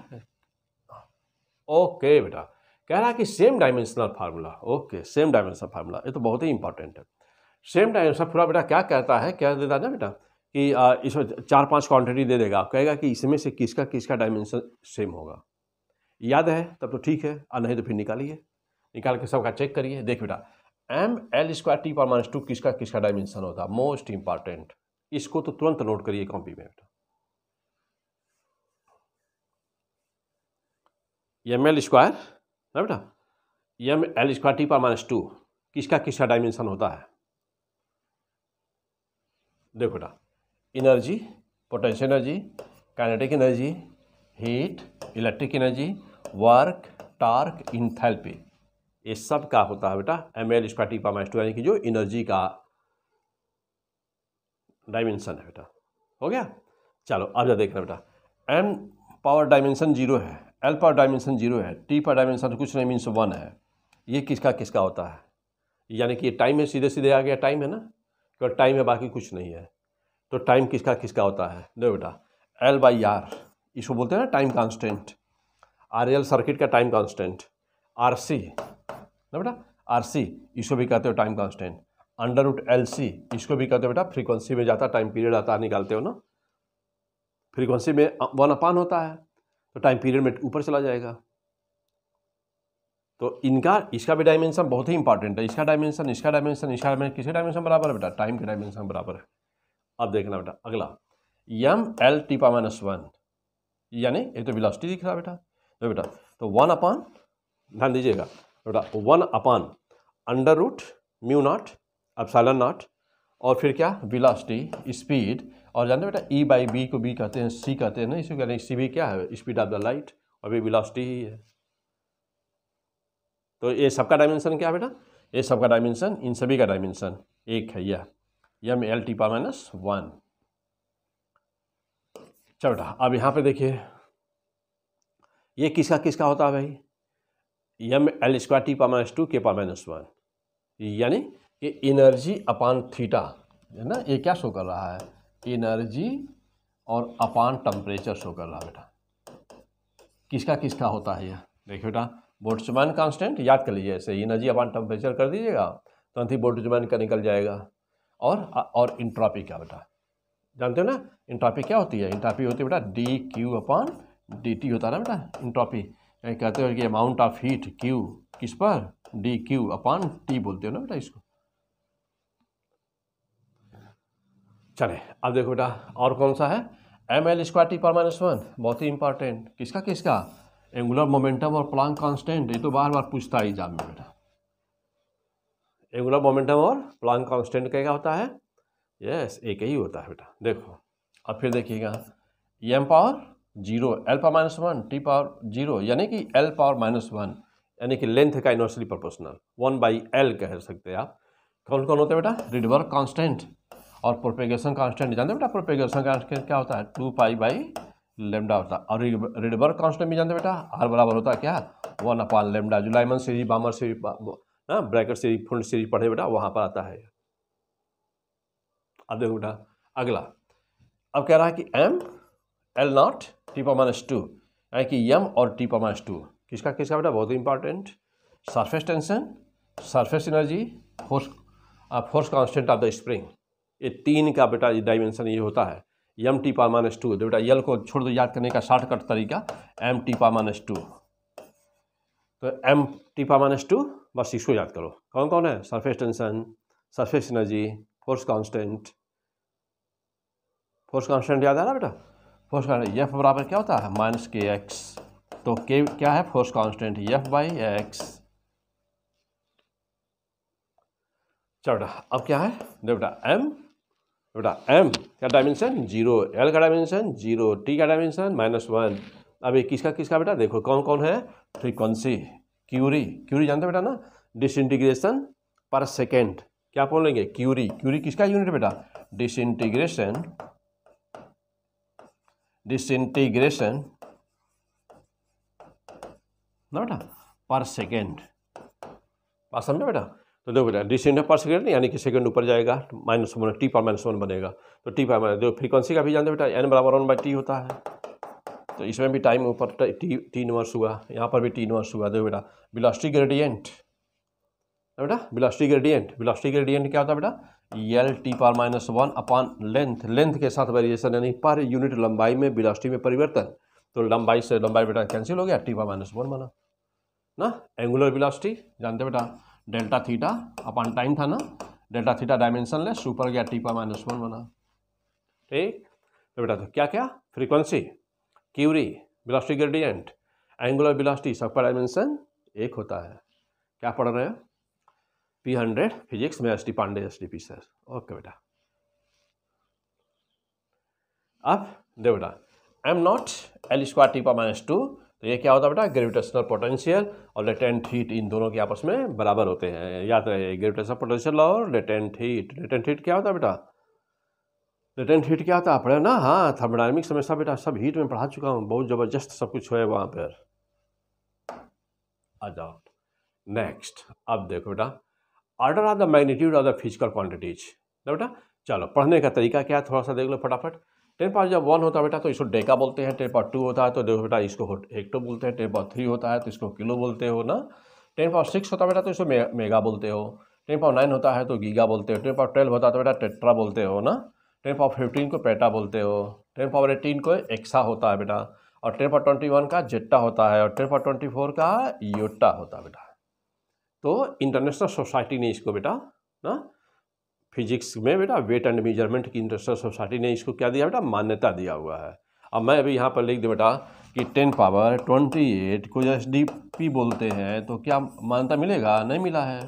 ओके बेटा कह रहा है कि same dimensional formula okay same dimensional formula ये तो बहुत ही इंपॉर्टेंट है सेम डायमेंशनल पूरा बेटा क्या कहता है क्या देता है ना बेटा कि इसमें चार पांच क्वांटिटी दे देगा कहेगा कि इसमें से किसका किसका डायमेंशन सेम होगा याद है तब तो ठीक है और नहीं तो फिर निकालिए निकाल के सबका चेक करिए देख बेटा एम एल स्क्वायर टी पर माइनस टू किसका किसका डायमेंशन होता है मोस्ट इंपॉर्टेंट इसको तो तुरंत नोट करिए कॉपी में बेटा एम एल स्क्वायर ना बेटा एम एल स्क्वायर टी पर माइनस टू किसका किसका डायमेंशन होता है देखो बेटा energy potential energy kinetic energy heat electric energy work torque enthalpy ये सब का होता है बेटा एम एल स्क्वाटिक पामाइस पामा यानी कि जो एनर्जी का डायमेंशन है बेटा हो गया चलो अब जब देखना बेटा एम पावर डायमेंशन जीरो है एल पावर डायमेंशन जीरो है टी पावर डायमेंशन कुछ नहीं मीन्स वन है ये किसका किसका होता है यानी कि ये टाइम है सीधे सीधे आ गया टाइम है ना क्योंकि तो टाइम है बाकी कुछ नहीं है तो टाइम किसका किसका होता है देखो बेटा एल बाई आर इसको बोलते हैं ना time constant R L circuit का टाइम कांस्टेंट आर सी ना बेटा आर सी इसको भी कहते हो time constant under root L C इसको भी कहते हो बेटा फ्रीक्वेंसी में जाता टाइम पीरियड आता निकालते हो ना फ्रीक्वेंसी में वन अपान होता है तो टाइम पीरियड में ऊपर चला जाएगा तो इनका इसका भी डायमेंशन बहुत ही इंपॉर्टेंट है इसका डायमेंशन इसका डायमेंशन इसका डायमेंशन किसके डायमेंशन बराबर है बेटा टाइम के डायमेंशन बराबर है अब देखना बेटा अगला M L T minus one यानी एक तो वेलोसिटी दिख रहा बेटा तो बेटा तो वन अपान ध्यान दीजिएगा तो बेटा one upon under root mu not epsilon not और फिर क्या वेलोसिटी स्पीड और जानते बेटा ई बाई बी को बी कहते हैं सी कहते हैं ना इसको कहते हैं सी भी क्या है स्पीड ऑफ द लाइट और भी वेलोसिटी ही है तो ये सबका डायमेंशन क्या है बेटा ये सबका डायमेंशन इन सभी का डायमेंशन एक है यह एम एल टी पा माइनस वन चलो बेटा अब यहाँ पे देखिए ये किसका किसका होता है भाई यम एल स्क्वायर टी पा माइनस टू के पा माइनस वन यानी कि एनर्जी अपान थीटा है ना ये क्या शो कर रहा है एनर्जी और अपान टेम्परेचर शो कर रहा है बेटा किसका किसका होता है यह देखिए बेटा बोर्डमैन कांस्टेंट याद कर लीजिए ऐसे एनर्जी अपान टेम्परेचर कर दीजिएगा तुरंत तो ही बोट्समैन का निकल जाएगा और और इंट्रॉपी का बेटा जानते हो ना इंट्रॉपी क्या होती है इंट्रॉपी होती है बेटा D Q upon D T होता है ना बेटा इंट्रॉपी कहते हो कि अमाउंट ऑफ हीट क्यू किस पर डी क्यू अपॉन टी बोलते हो ना बेटा इसको चले अब देखो बेटा और कौन सा है एम एल स्क्वायर टी पर माइनस वन बहुत ही इंपॉर्टेंट किसका किसका एंगुलर मोमेंटम और प्लांग कांस्टेंट ये तो बार बार पूछता है एग्जाम में बेटा एंगुलर मोमेंटम और प्लांग कांस्टेंट क्या होता है यस एक ही होता है बेटा देखो अब फिर देखिएगा M power zero L power minus one T power zero यानी कि एल पावर माइनस वन यानी कि लेंथ का inversely proportional one by L कह सकते हैं आप कौन कौन होता है बेटा रिडवर कांस्टेंट और प्रोपेगेशन कांस्टेंट जानते हैं बेटा प्रोपेगेशन कांस्टेंट क्या होता है टू पाई बाई लेमडा होता है और रिडवर कांस्टेंट भी जानते बेटा आर बराबर होता है क्या one upon lambda Lyman series Balmer series Brackett series फुल सीरीज पढ़े बेटा वहाँ पर आता है अब देखो बेटा अगला अब कह रहा है कि M L not T minus two यानी कि यम और टी माइनस टू किसका किसका बेटा बहुत important surface tension surface energy force force constant of the spring ये तीन का बेटा ये डायमेंशन ये होता है एम टी पा माइनस टू बेटा यल को छोड़ दो याद करने का शॉर्टकट तरीका एम टी पा माइनस टू तो एम टी पा माइनस टू बस इसको याद करो कौन कौन है surface tension surface energy force constant force constant याद है ना बेटा फोर्स कांस्टेंट एफ बराबर क्या होता है माइनस के एक्स तो के क्या है force constant F by X चलो बेटा अब क्या है बेटा एम बेटा एम का डायमेंशन जीरो एल का डायमेंशन जीरो टी का डायमेंशन माइनस वन अब ये किसका किसका बेटा देखो कौन कौन है फ्रीक्वेंसी क्यूरी क्यूरी जानते बेटा ना डिसइंटीग्रेशन पर सेकेंड क्या आप लेंगे क्यूरी क्यूरी किसका यूनिट बेटा डिसइंटीग्रेशन डिसइंटीग्रेशन ना बेटा पर सेकेंड बात समझा बेटा तो देखो बेटा डिसेंड पर सेकेंड यानी कि सेकेंड ऊपर जाएगा माइनस वन टी पर माइनस वन बनेगा तो टी पर माइनस फ्रीक्वेंसी का भी जानते बेटा एन बराबर वन बाई टी होता है तो इसमें भी टाइम ऊपर टी टी इनवर्स हुआ यहाँ पर भी टी इनवर्स हुआ देखो बेटा बिलास्टिक ग्रेडियंट बेटा बिलास्टिक ग्रेडियंट बिलास्टिक ग्रेडियंट क्या होता है बेटा यल टी पार minus one upon length length के साथ वेरिएशन यानी पर यूनिट लंबाई में बिलास्टी में परिवर्तन तो लंबाई से लंबाई बेटा कैंसिल हो गया टी पार माइनस वन माना ना एंगुलर वेलोसिटी जानते बेटा डेल्टा थीटा अपान टाइम था ना डेल्टा थीटा डायमेंशन लेस सुपर गया टी पार माइनस वन बना ठीक तो बेटा तो क्या क्या फ्रीक्वेंसी क्यूरी बिलास्टिक ग्रेडियंट एंगुलर वेलोसिटी सबका डायमेंशन एक होता है क्या पढ़ रहे हैं पी हंड्रेड फिजिक्स में S T Pandey S T P sir okay बेटा अब दे बेटा एम नॉट एल स्क्वायर टीपा माइनस टू तो ये क्या होता है बेटा ग्रेविटेशनल पोटेंशियल और लेटेंट हीट इन दोनों के आपस में बराबर होते हैं याद रहे ग्रेविटेशनल पोटेंशियल और लेटेंट हीट लेटेंट हीट क्या होता है बेटा लेटेंट हीट क्या होता है पढ़े ना हाँ थर्मोडाइनमिक्स हमेशा बेटा सब हीट में पढ़ा चुका हूँ बहुत ज़बरदस्त सब कुछ है वहाँ पर आ जाओ नेक्स्ट अब देखो बेटा order of the magnitude of the physical quantities ना बेटा चलो पढ़ने का तरीका क्या है थोड़ा सा देख लो फटाफट टेन पावर जब वन होता है बेटा तो इसको डेका बोलते हैं टेन पावर टू होता है तो देखो बेटा इसको हेक्टो बोलते हैं टेन पावर थ्री होता है तो इसको किलो बोलते हो ना टेन पावर सिक्स होता है बेटा तो इसको मेगा बोलते हो टेन पावर नाइन होता है तो गीगा बोलते हो टेन पावर ट्वेल्व होता है तो बेटा टेट्रा बोलते हो ना टेन पावर फिफ्टीन को पेटा बोलते हो टेन पावर एटीन को एक्सा होता है बेटा और टेन पावर ट्वेंटी वन का जेट्टा होता है और टेन पावर ट्वेंटी फोर का योटा होता है बेटा तो इंटरनेशनल सोसाइटी ने इसको बेटा ना फिजिक्स में बेटा वेट एंड मेजरमेंट की इंटरनेशनल सोसाइटी ने इसको क्या दिया बेटा मान्यता दिया हुआ है अब मैं अभी यहाँ पर लिख दूँ बेटा कि टेन पावर ट्वेंटी एट को एस डी पी बोलते हैं तो क्या मान्यता मिलेगा नहीं मिला है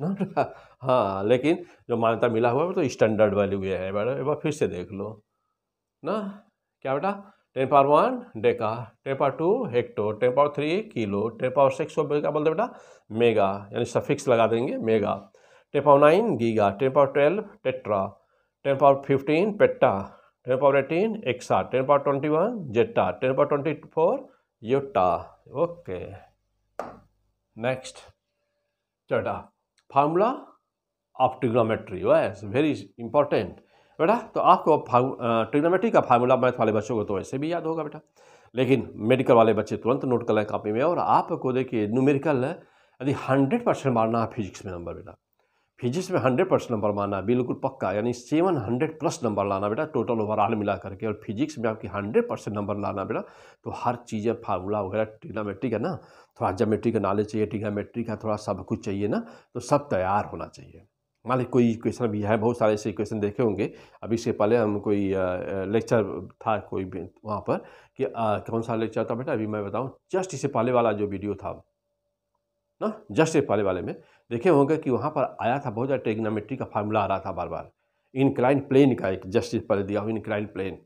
ना बेटा हाँ लेकिन जो मान्यता मिला हुआ है तो स्टैंडर्ड वैल्यू ये है बेटा एक बार फिर से देख लो ना क्या बेटा ten power one deca ten power two hecto ten power three kilo ten power six क्या बोलते बेटा मेगा यानी सफिक्स लगा देंगे mega ten power nine giga ten power twelve tetra ten power fifteen peta ten power eighteen exa ten power twenty one zetta ten power twenty four yotta okay next चटा formula of trigonometry वैस very important बेटा तो आपको trigonometry का formula math वाले बच्चों को तो ऐसे भी याद होगा बेटा लेकिन मेडिकल वाले बच्चे तुरंत नोट कर लें कॉपी में और आपको देखिए न्यूमेरिकल यदि हंड्रेड परसेंट मारना है फिजिक्स में नंबर बेटा फिजिक्स में हंड्रेड परसेंट नंबर मारना है बिल्कुल पक्का यानी सेवन हंड्रेड प्लस नंबर लाना बेटा टोटल ओवरऑल मिला करके और फिजिक्स में आपकी हंड्रेड परसेंट नंबर लाना बेटा तो हर चीज़ें फार्मूला वगैरह ट्रिग्नामेट्री का ना थोड़ा जोमेट्री का नॉलेज चाहिए ट्रिग्नामेट्री का थोड़ा सब कुछ चाहिए ना तो सब तैयार होना चाहिए मान ली कोई क्वेश्चन भी है बहुत सारे ऐसे क्वेश्चन देखे होंगे अभी इससे पहले हम कोई लेक्चर था कोई वहाँ पर कि कौन सा लेक्चर था बेटा अभी मैं बताऊँ जस्ट इससे पहले वाला जो वीडियो था ना जस्ट पहले वाले में देखे होंगे कि वहाँ पर आया था बहुत ज़्यादा टेग्नोमेट्री का फार्मूला आ रहा था बार बार इनक्लाइन प्लेन का एक जस्टिस पहले दिया हुआ इनक्लाइन प्लेन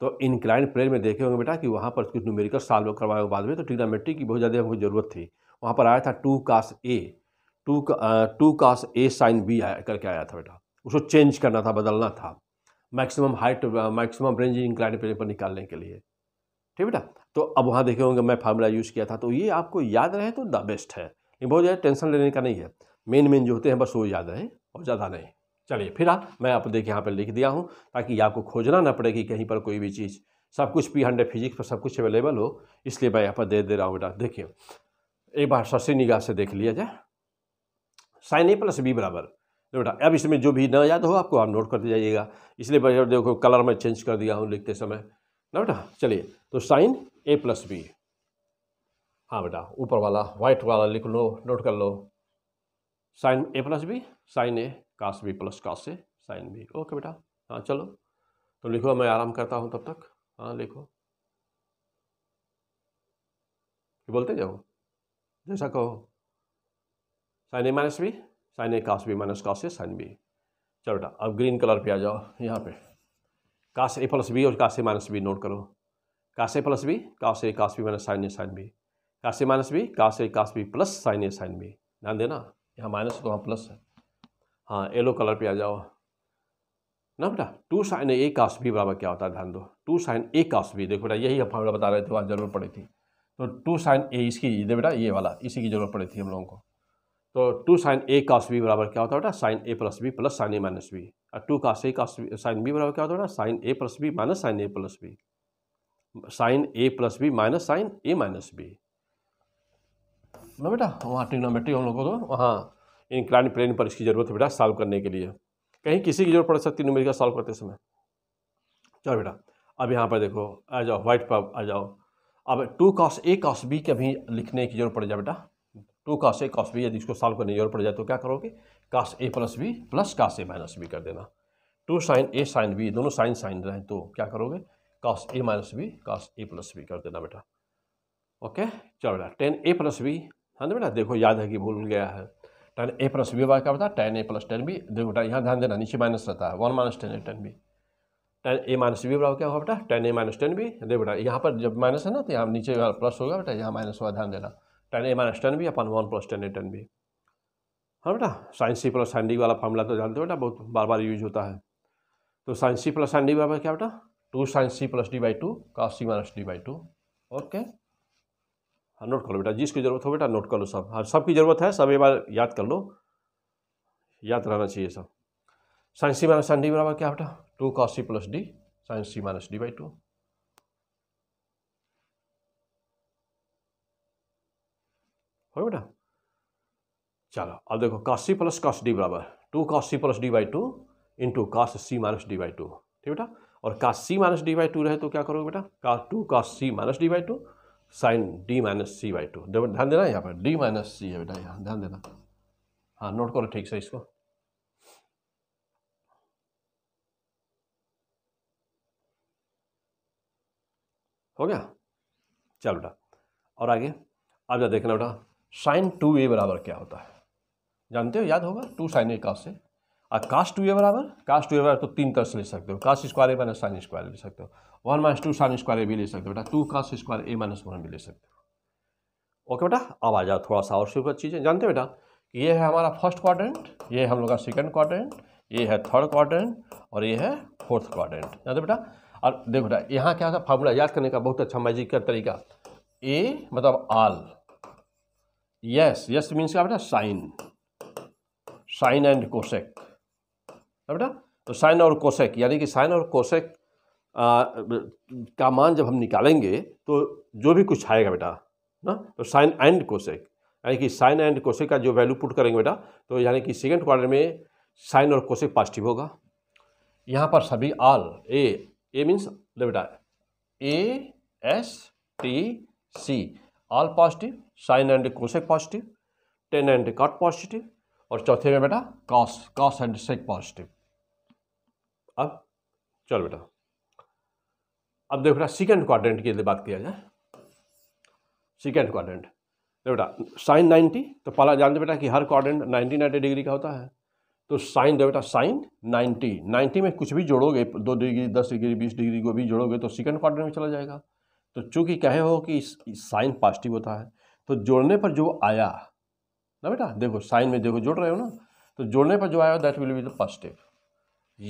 तो इनक्लाइन प्लेन में देखे होंगे बेटा कि वहाँ पर कुछ न्यूमेरिकल सॉल्व करवाए बाद में तो टिग्नोमेट्री की बहुत ज़्यादा हमको जरूरत थी वहाँ पर आया था two cos A two two cos A sine B आया करके आया था बेटा उसको चेंज करना था बदलना था maximum height maximum range incline plane पर निकालने के लिए ठीक बेटा तो अब वहाँ देखे होंगे मैं फार्मूला यूज़ किया था तो ये आपको याद रहे तो द बेस्ट है ये बहुत ज़्यादा टेंशन लेने का नहीं है मेन मेन जो होते हैं बस वो याद रहे और ज़्यादा नहीं चलिए फिर आ मैं आप देखिए यहाँ पर लिख दिया हूँ ताकि आपको खोजना ना पड़े कि कहीं पर कोई भी चीज़ सब कुछ पी हंड्रेड फिजिक्स पर सब कुछ अवेलेबल हो इसलिए मैं यहाँ पर दे दे रहा हूँ बेटा देखिए एक बार सस्ती निगाह से देख लिया जाए साइन ए प्लस बी बराबर बेटा अब इसमें जो भी ना याद हो आपको आप नोट करते जाइएगा इसलिए बेटा देखो कलर में चेंज कर दिया हूँ लिखते समय ना बेटा चलिए तो साइन ए प्लस बी हाँ बेटा ऊपर वाला व्हाइट वाला लिख लो नोट कर लो sine A plus B sine A cos B plus cos A sine B okay बेटा हाँ चलो तो लिखो मैं आराम करता हूँ तब तक हाँ लिखो बोलते जाओ जैसा कहो sine A minus B sine A cos B minus cos A sine B चलो बेटा अब ग्रीन कलर पे आ जाओ यहाँ पे कास ए प्लस बी और cos A minus B note करो cos A plus B cos A cos B minus sine A sine B यहाँ माइनस बी कहाँ A cos B plus sine A sine B ध्यान देना यहाँ minus तो वहाँ plus है हाँ येलो कलर पे आ जाओ ना बेटा टू साइन ए काश बी बराबर क्या होता है ध्यान दो to sine A cos B देखो बेटा यही हम फॉर्मूला बता रहे थे वहाँ जरूरत पड़ी थी तो टू साइन ए इसकी दे बेटा ये वाला इसी की जरूरत पड़ी थी हम लोगों को तो to sine A cos B बराबर क्या होता है बेटा sine A plus B plus sine A minus B और two cos A B sine B बराबर क्या होता है बेटा sine A plus B minus sine A plus B sine A plus B minus sine A minus B हाँ, हाँ, ना बेटा वहाँ ट्रिग्नोमेट्री हम लोगों को वहाँ तो, इंक्लाइन प्लेन पर इसकी ज़रूरत है बेटा सॉल्व करने के लिए कहीं किसी की जरूरत पड़ सकती है न्यूमेरिकल सॉल्व करते समय चलो बेटा अब यहाँ पर देखो आ जाओ व्हाइट पर आ जाओ अब two cos A cos B के भी लिखने की जरूरत पड़ जाए बेटा two cos A cos B यदि इसको सॉल्व करने की जरूरत पड़ जाए तो क्या करोगे cos A plus B plus cos A minus B कर देना two sine A sine B दोनों साइन साइन रहें तो क्या करोगे cos A minus B cos A plus B कर देना बेटा ओके चलो बेटा टेन ए प्लस बी ध्यान हाँ, बेटा देखो याद है कि भूल गया है tan A plus B Y का बता tan A plus tan B देखो बेटा यहाँ ध्यान देना नीचे माइनस रहता है one minus tan A tan B tan A minus B बराबर क्या होगा बेटा tan A minus tan B देखो बेटा यहाँ पर जब माइनस है ना तो यहाँ नीचे प्लस होगा बेटा यहाँ माइनस होगा ध्यान देना tan A minus tan B अपन one plus tan A tan B हाँ बेटा sine C plus sine D वाला फॉर्मूला तो जानते हो बेटा बहुत बार बार यूज होता है तो sine C plus sine D बराबर क्या बेटा two sine C plus D by two का C minus D by two okay हाँ नोट कर लो बेटा जिसकी ज़रूरत हो बेटा नोट कर लो सब हर हाँ, सबकी ज़रूरत है सब एक बार याद कर लो याद रहना चाहिए सब sine C minus sine D बराबर क्या बेटा two cos C plus D sine C minus D by two हो बेटा चलो अब देखो cos C plus cos D बराबर two cos C plus D by two into cos C minus D by two ठीक बेटा और cos C minus D by two रहे तो क्या करोगे बेटा two cos C minus D by two sign D minus C by two ध्यान देना यहाँ पर डी माइनस सी है बेटा यहाँ ध्यान देना हाँ नोट करो ठीक से इसको हो गया चल बेटा और आगे अब जब देखना बेटा साइन टू ए बराबर क्या होता है जानते हो याद होगा टू साइन ए कास से और कास्ट टू ए बराबर कास्ट टू ए बराबर तो तीन तरह से ले सकते हो cos square A minus sine square ले सकते हो one minus two sine square A भी ले सकते हो बेटा two cos square A minus one भी ले सकते हो ओके बेटा अब आ जाओ थोड़ा सा और शुरू चीज़ें जानते हो बेटा ये है हमारा फर्स्ट क्वाड्रेंट ये हम लोग का सेकंड क्वाड्रेंट ये है थर्ड क्वाड्रेंट और ये है फोर्थ क्वाड्रेंट जानते बेटा और देखो बेटा यहाँ क्या था फार्मूला याद करने का बहुत अच्छा मैजिक का तरीका ए मतलब आल यस यस मीन्स क्या बेटा साइन साइन एंड कोसेक बेटा तो साइन और कोसेक यानी कि साइन और कोसेक आ, का मान जब हम निकालेंगे तो जो भी कुछ आएगा बेटा ना तो साइन एंड कोशेक यानी कि साइन एंड कोशेक का जो वैल्यू पुट करेंगे बेटा तो यानी कि सेकेंड क्वार्टर में साइन और कोशेक पॉजिटिव होगा यहाँ पर सभी आल ए ए मीन्स बेटा A S T C all positive sine and cosec positive tan and cot positive और चौथे में बेटा cos cos and sec positive अब चल बेटा अब देखो बेटा सिकेंड क्वाड्रेंट की यदि बात किया जाए सिकेंड क्वाड्रेंट देखो बेटा साइन 90 तो पहला जानते बेटा कि हर क्वाड्रेंट 90 90 डिग्री का होता है तो साइन देखो बेटा साइन 90 90 में कुछ भी जोड़ोगे दो डिग्री दस डिग्री बीस डिग्री को भी जोड़ोगे तो सेकेंड क्वाड्रेंट में चला जाएगा तो चूंकि कहे हो कि साइन पॉजिटिव होता है तो जोड़ने पर जो आया ना बेटा देखो साइन में देखो जोड़ रहे हो ना तो जोड़ने पर जो आया that will be the positive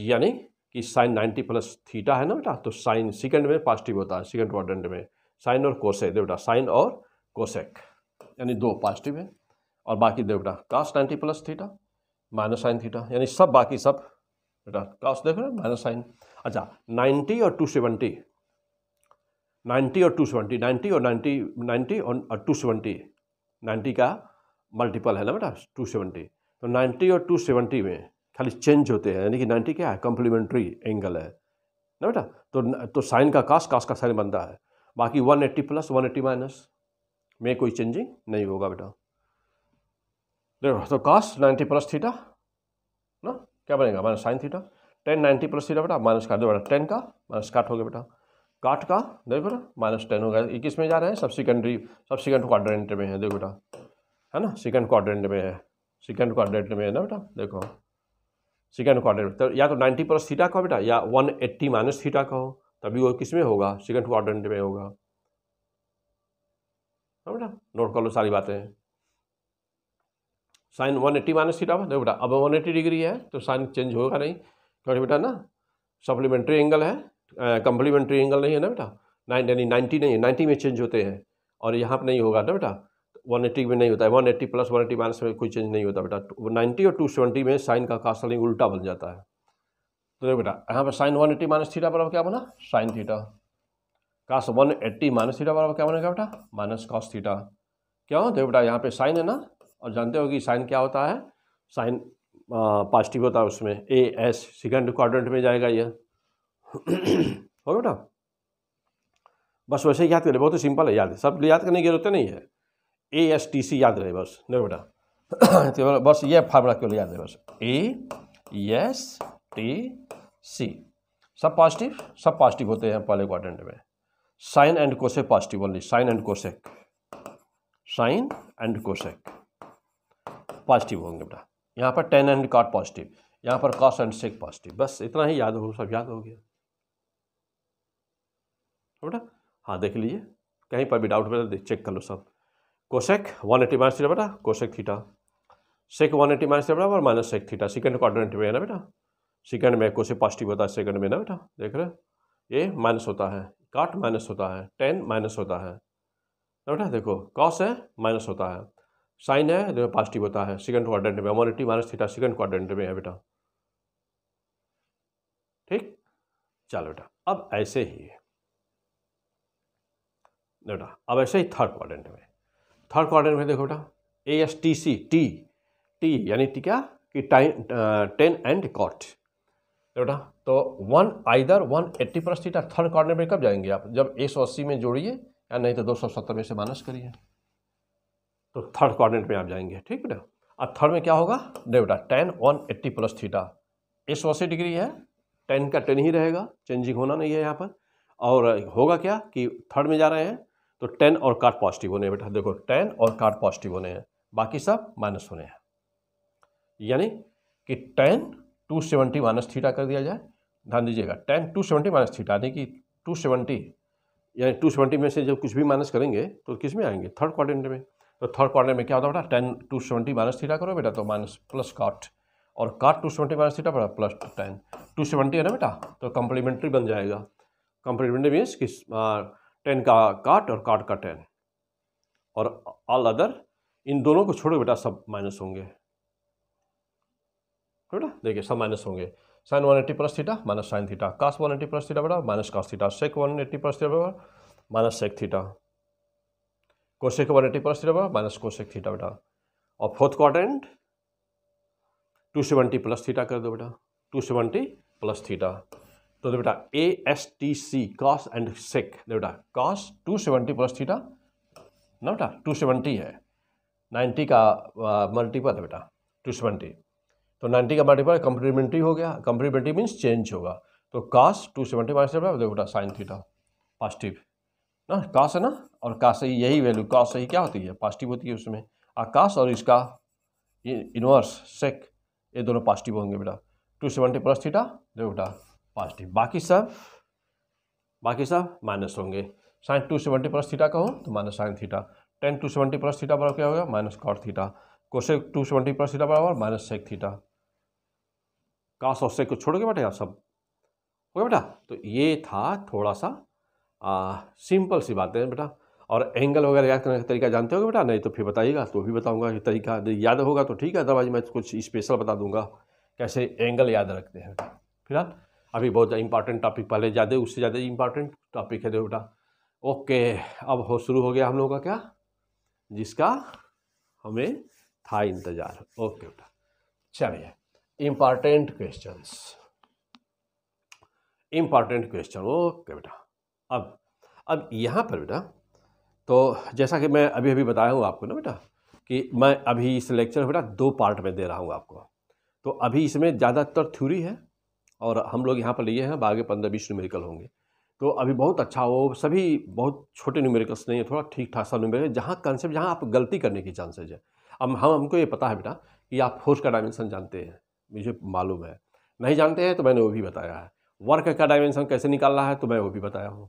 यानी कि साइन 90 प्लस थीटा है ना बेटा तो साइन सेकंड में पॉजिटिव होता है सेकंड क्वाड्रेंट में साइन और कोसेक देवटा साइन और कोसेक यानी दो पॉजिटिव है और बाकी theta cos ninety plus theta minus sine theta यानी सब बाकी सब बेटा कास्ट देख रहे माइनस साइन अच्छा नाइन्टी और टू सेवेंटी नाइन्टी और टू सेवेंटी नाइन्टी और नाइन्टी नाइन्टी और टू सेवेंटी नाइन्टी का मल्टीपल है ना बेटा टू सेवेंटी तो नाइन्टी और टू सेवेंटी में खाली चेंज होते हैं यानी कि नाइन्टी क्या है कॉम्प्लीमेंट्री एंगल है ना बेटा तो तो साइन का कास कास का साइन बनता है बाकी one eighty plus one eighty minus में कोई चेंजिंग नहीं होगा बेटा देखो तो कास नाइन्टी प्लस थीटा ना क्या बनेगा minus sine theta tan ninety plus theta बेटा माइनस काट दो बेटा टेन का माइनस काट हो गया बेटा काट का देखो बेटा माइनस टेन हो गया इक्कीस में जा रहे हैं सब सेकेंडरी सब सेकेंड क्वाड्रेंट में है देखो बेटा है ना सेकेंड क्वाड्रेंट में है सेकेंड क्वाड्रेंट में है ना बेटा देखो सेकेंड क्वाड्रेंट तो या तो 90 प्लस थीटा का बेटा या 180 एट्टी माइनस थीटा का हो तभी वो किस में होगा सेकेंड क्वाड्रेंट में होगा हाँ बेटा नोट कर लो सारी बातें साइन 180 एट्टी माइनस थीटा देखो बेटा अब 180 डिग्री है तो साइन चेंज होगा नहीं क्योंकि बेटा ना सप्लीमेंट्री एंगल है कम्प्लीमेंट्री एंगल नहीं है ना बेटा नाइन यानी नाइन्टी नहीं है नाइन्टी में चेंज होते हैं और यहाँ पर नहीं होगा ना बेटा वन एट्टी में नहीं होता है one eighty plus one eighty minus में कोई चेंज नहीं होता बेटा नाइन्टी और टू सेवेंटी में साइन का कास्टलिंग उल्टा बन जाता है तो देखो बेटा यहाँ पर sine one eighty minus theta बराबर क्या बना sine theta cos one eighty minus theta बराबर क्या बनेगा बेटा माइनस कास थीटा क्यों देखो बेटा यहाँ पे साइन है ना और जानते हो कि साइन क्या होता है साइन पॉजिटिव होता है उसमें ए एस सेकेंड क्वाड्रेंट में जाएगा यह [CLEARS THROAT] हो बेटा बस वैसे ही याद करें बहुत ही सिंपल है याद है सब याद करने की जरूरत नहीं है ए एस टी सी याद रहे बस देखो बेटा [CLEARS THROAT] तो बस ये फार्मूला क्यों याद रहे बस ए एस टी सी सब पॉजिटिव सब पॉजिटिव होते हैं पहले क्वाड्रेंट में sine and cosec positive only sine and cosec sine and cosec positive होंगे बेटा यहाँ पर टेन एंड कॉट पॉजिटिव यहाँ पर कॉस एंड सेक पॉजिटिव बस इतना ही याद हो सब याद हो गया बेटा हाँ देख लीजिए कहीं पर भी डाउट मिले चेक कर लो सब cosec one eighty minus theta बेटा cosec theta sec one eighty minus theta और minus sec theta second quadrant में है ना बेटा सेकंड में कोसेक पॉजिटिव होता है सेकंड में ना बेटा देख रहे ये माइनस होता है काट माइनस होता है टेन माइनस होता है ना बेटा देखो कॉस है माइनस होता है साइन है देखो पॉजिटिव होता है सेकंड क्वाड्रेंट में one eighty minus theta second quadrant में है बेटा ठीक चलो बेटा अब ऐसे ही बेटा अब ऐसे ही थर्ड क्वाड्रेंट में थर्ड क्वार्टर में देखो बेटा A S T C T T यानी टी क्या कि टाइम टेन एंड कॉट बेटा तो one either one eighty plus theta third quarter में कब जाएंगे आप जब एक सौ अस्सी में जोड़िए या नहीं तो दो सौ सत्तर में से माइनस करिए तो थर्ड क्वार्टर में आप जाएंगे ठीक बेटा और थर्ड में क्या होगा नहीं बेटा tan one eighty plus theta एक सौ अस्सी डिग्री है टेन का टेन ही रहेगा चेंजिंग होना नहीं है यहाँ पर और होगा क्या कि थर्ड में जा रहे हैं तो टेन और कार्ड पॉजिटिव होने हैं बेटा देखो टेन और कार्ड पॉजिटिव होने हैं बाकी सब माइनस होने हैं यानी कि tan two seventy minus theta कर दिया जाए ध्यान दीजिएगा tan two seventy minus theta यानी कि टू सेवेंटी यानी टू सेवेंटी में से जब कुछ भी माइनस करेंगे तो किस में आएंगे थर्ड क्वाड्रेंट में तो थर्ड क्वार्टर में क्या होता है बेटा tan two seventy minus theta करो बेटा तो माइनस प्लस काट और cot two seventy minus theta बेटा प्लस टेन टू सेवेंटी है ना बेटा तो कम्प्लीमेंट्री बन जाएगा कम्प्लीमेंट्री मीन्स कि टेन का काट और काट का टेन और ऑल अदर इन दोनों को छोड़ो बेटा सब माइनस होंगे बेटा देखिए सब माइनस होंगे sine one eighty plus theta minus sine theta cos one eighty plus theta बेटा minus cos theta sec one eighty plus theta बेटा minus sec theta cosec one eighty plus theta बेटा minus cosec theta बेटा और fourth quadrant two seventy plus theta कर दो बेटा two seventy plus theta तो बेटा A S T C cos and sec बेटा cos two seventy plus theta ना बेटा टू सेवेंटी है नाइन्टी का मल्टीपल है बेटा टू सेवेंटी तो नाइन्टी का मल्टीपल कंप्लीमेंट्री हो गया कंप्लीमेंट्री मीन्स चेंज होगा तो कास टू सेवेंटी माइनस देखो बेटा साइन थीटा पॉजिटिव ना कास है ना और कास ही यही वैल्यू कॉस ही क्या होती है पॉजिटिव होती है उसमें आकाश और इसका इन्वर्स सेक ये दोनों पॉजिटिव होंगे बेटा टू सेवेंटी प्लस थीटा देखो बेटा पॉजिटिव बाकी सब बाकी सब माइनस होंगे sine two seventy plus theta का हो तो minus sine theta tan two seventy plus theta बराबर क्या होगा minus cot theta cosec two seventy plus theta बराबर माइनस सेक थीटा काश और सेक को छोड़ के बेटे आप सब हो गया बेटा तो ये था थोड़ा सा आ, सिंपल सी बात है बेटा और एंगल वगैरह याद करने का तरीका जानते हो बेटा नहीं तो फिर बताइएगा तो भी बताऊंगा ये तरीका याद होगा तो ठीक है अदरवाइज मैं कुछ स्पेशल बता दूंगा कैसे एंगल याद रखते हैं बेटा फिलहाल अभी बहुत इंपॉर्टेंट टॉपिक पहले ज़्यादा उससे ज़्यादा इंपॉर्टेंट टॉपिक है बेटा ओके अब हो शुरू हो गया हम लोगों का क्या जिसका हमें था इंतज़ार ओके बेटा चलिए important question important question okay बेटा अब अब यहाँ पर बेटा तो जैसा कि मैं अभी अभी बताया हूँ आपको ना बेटा कि मैं अभी इस लेक्चर में बेटा दो पार्ट में दे रहा हूँ आपको तो अभी इसमें ज़्यादातर थ्योरी है और हम लोग यहाँ पर लिए हैं आगे पंद्रह बीस न्यूमेरिकल होंगे तो अभी बहुत अच्छा वो सभी बहुत छोटे न्यूमेरिकल्स नहीं है थोड़ा ठीक ठाक सा न्यूमेरिकल जहाँ कंसेप्ट जहाँ आप गलती करने की चांसेज है अब हम हमको ये पता है बेटा कि आप फोर्स का डायमेंशन जानते हैं मुझे मालूम है नहीं जानते हैं तो मैंने वो भी बताया है वर्क का डायमेंशन कैसे निकालना है तो मैं वो भी बताया हूँ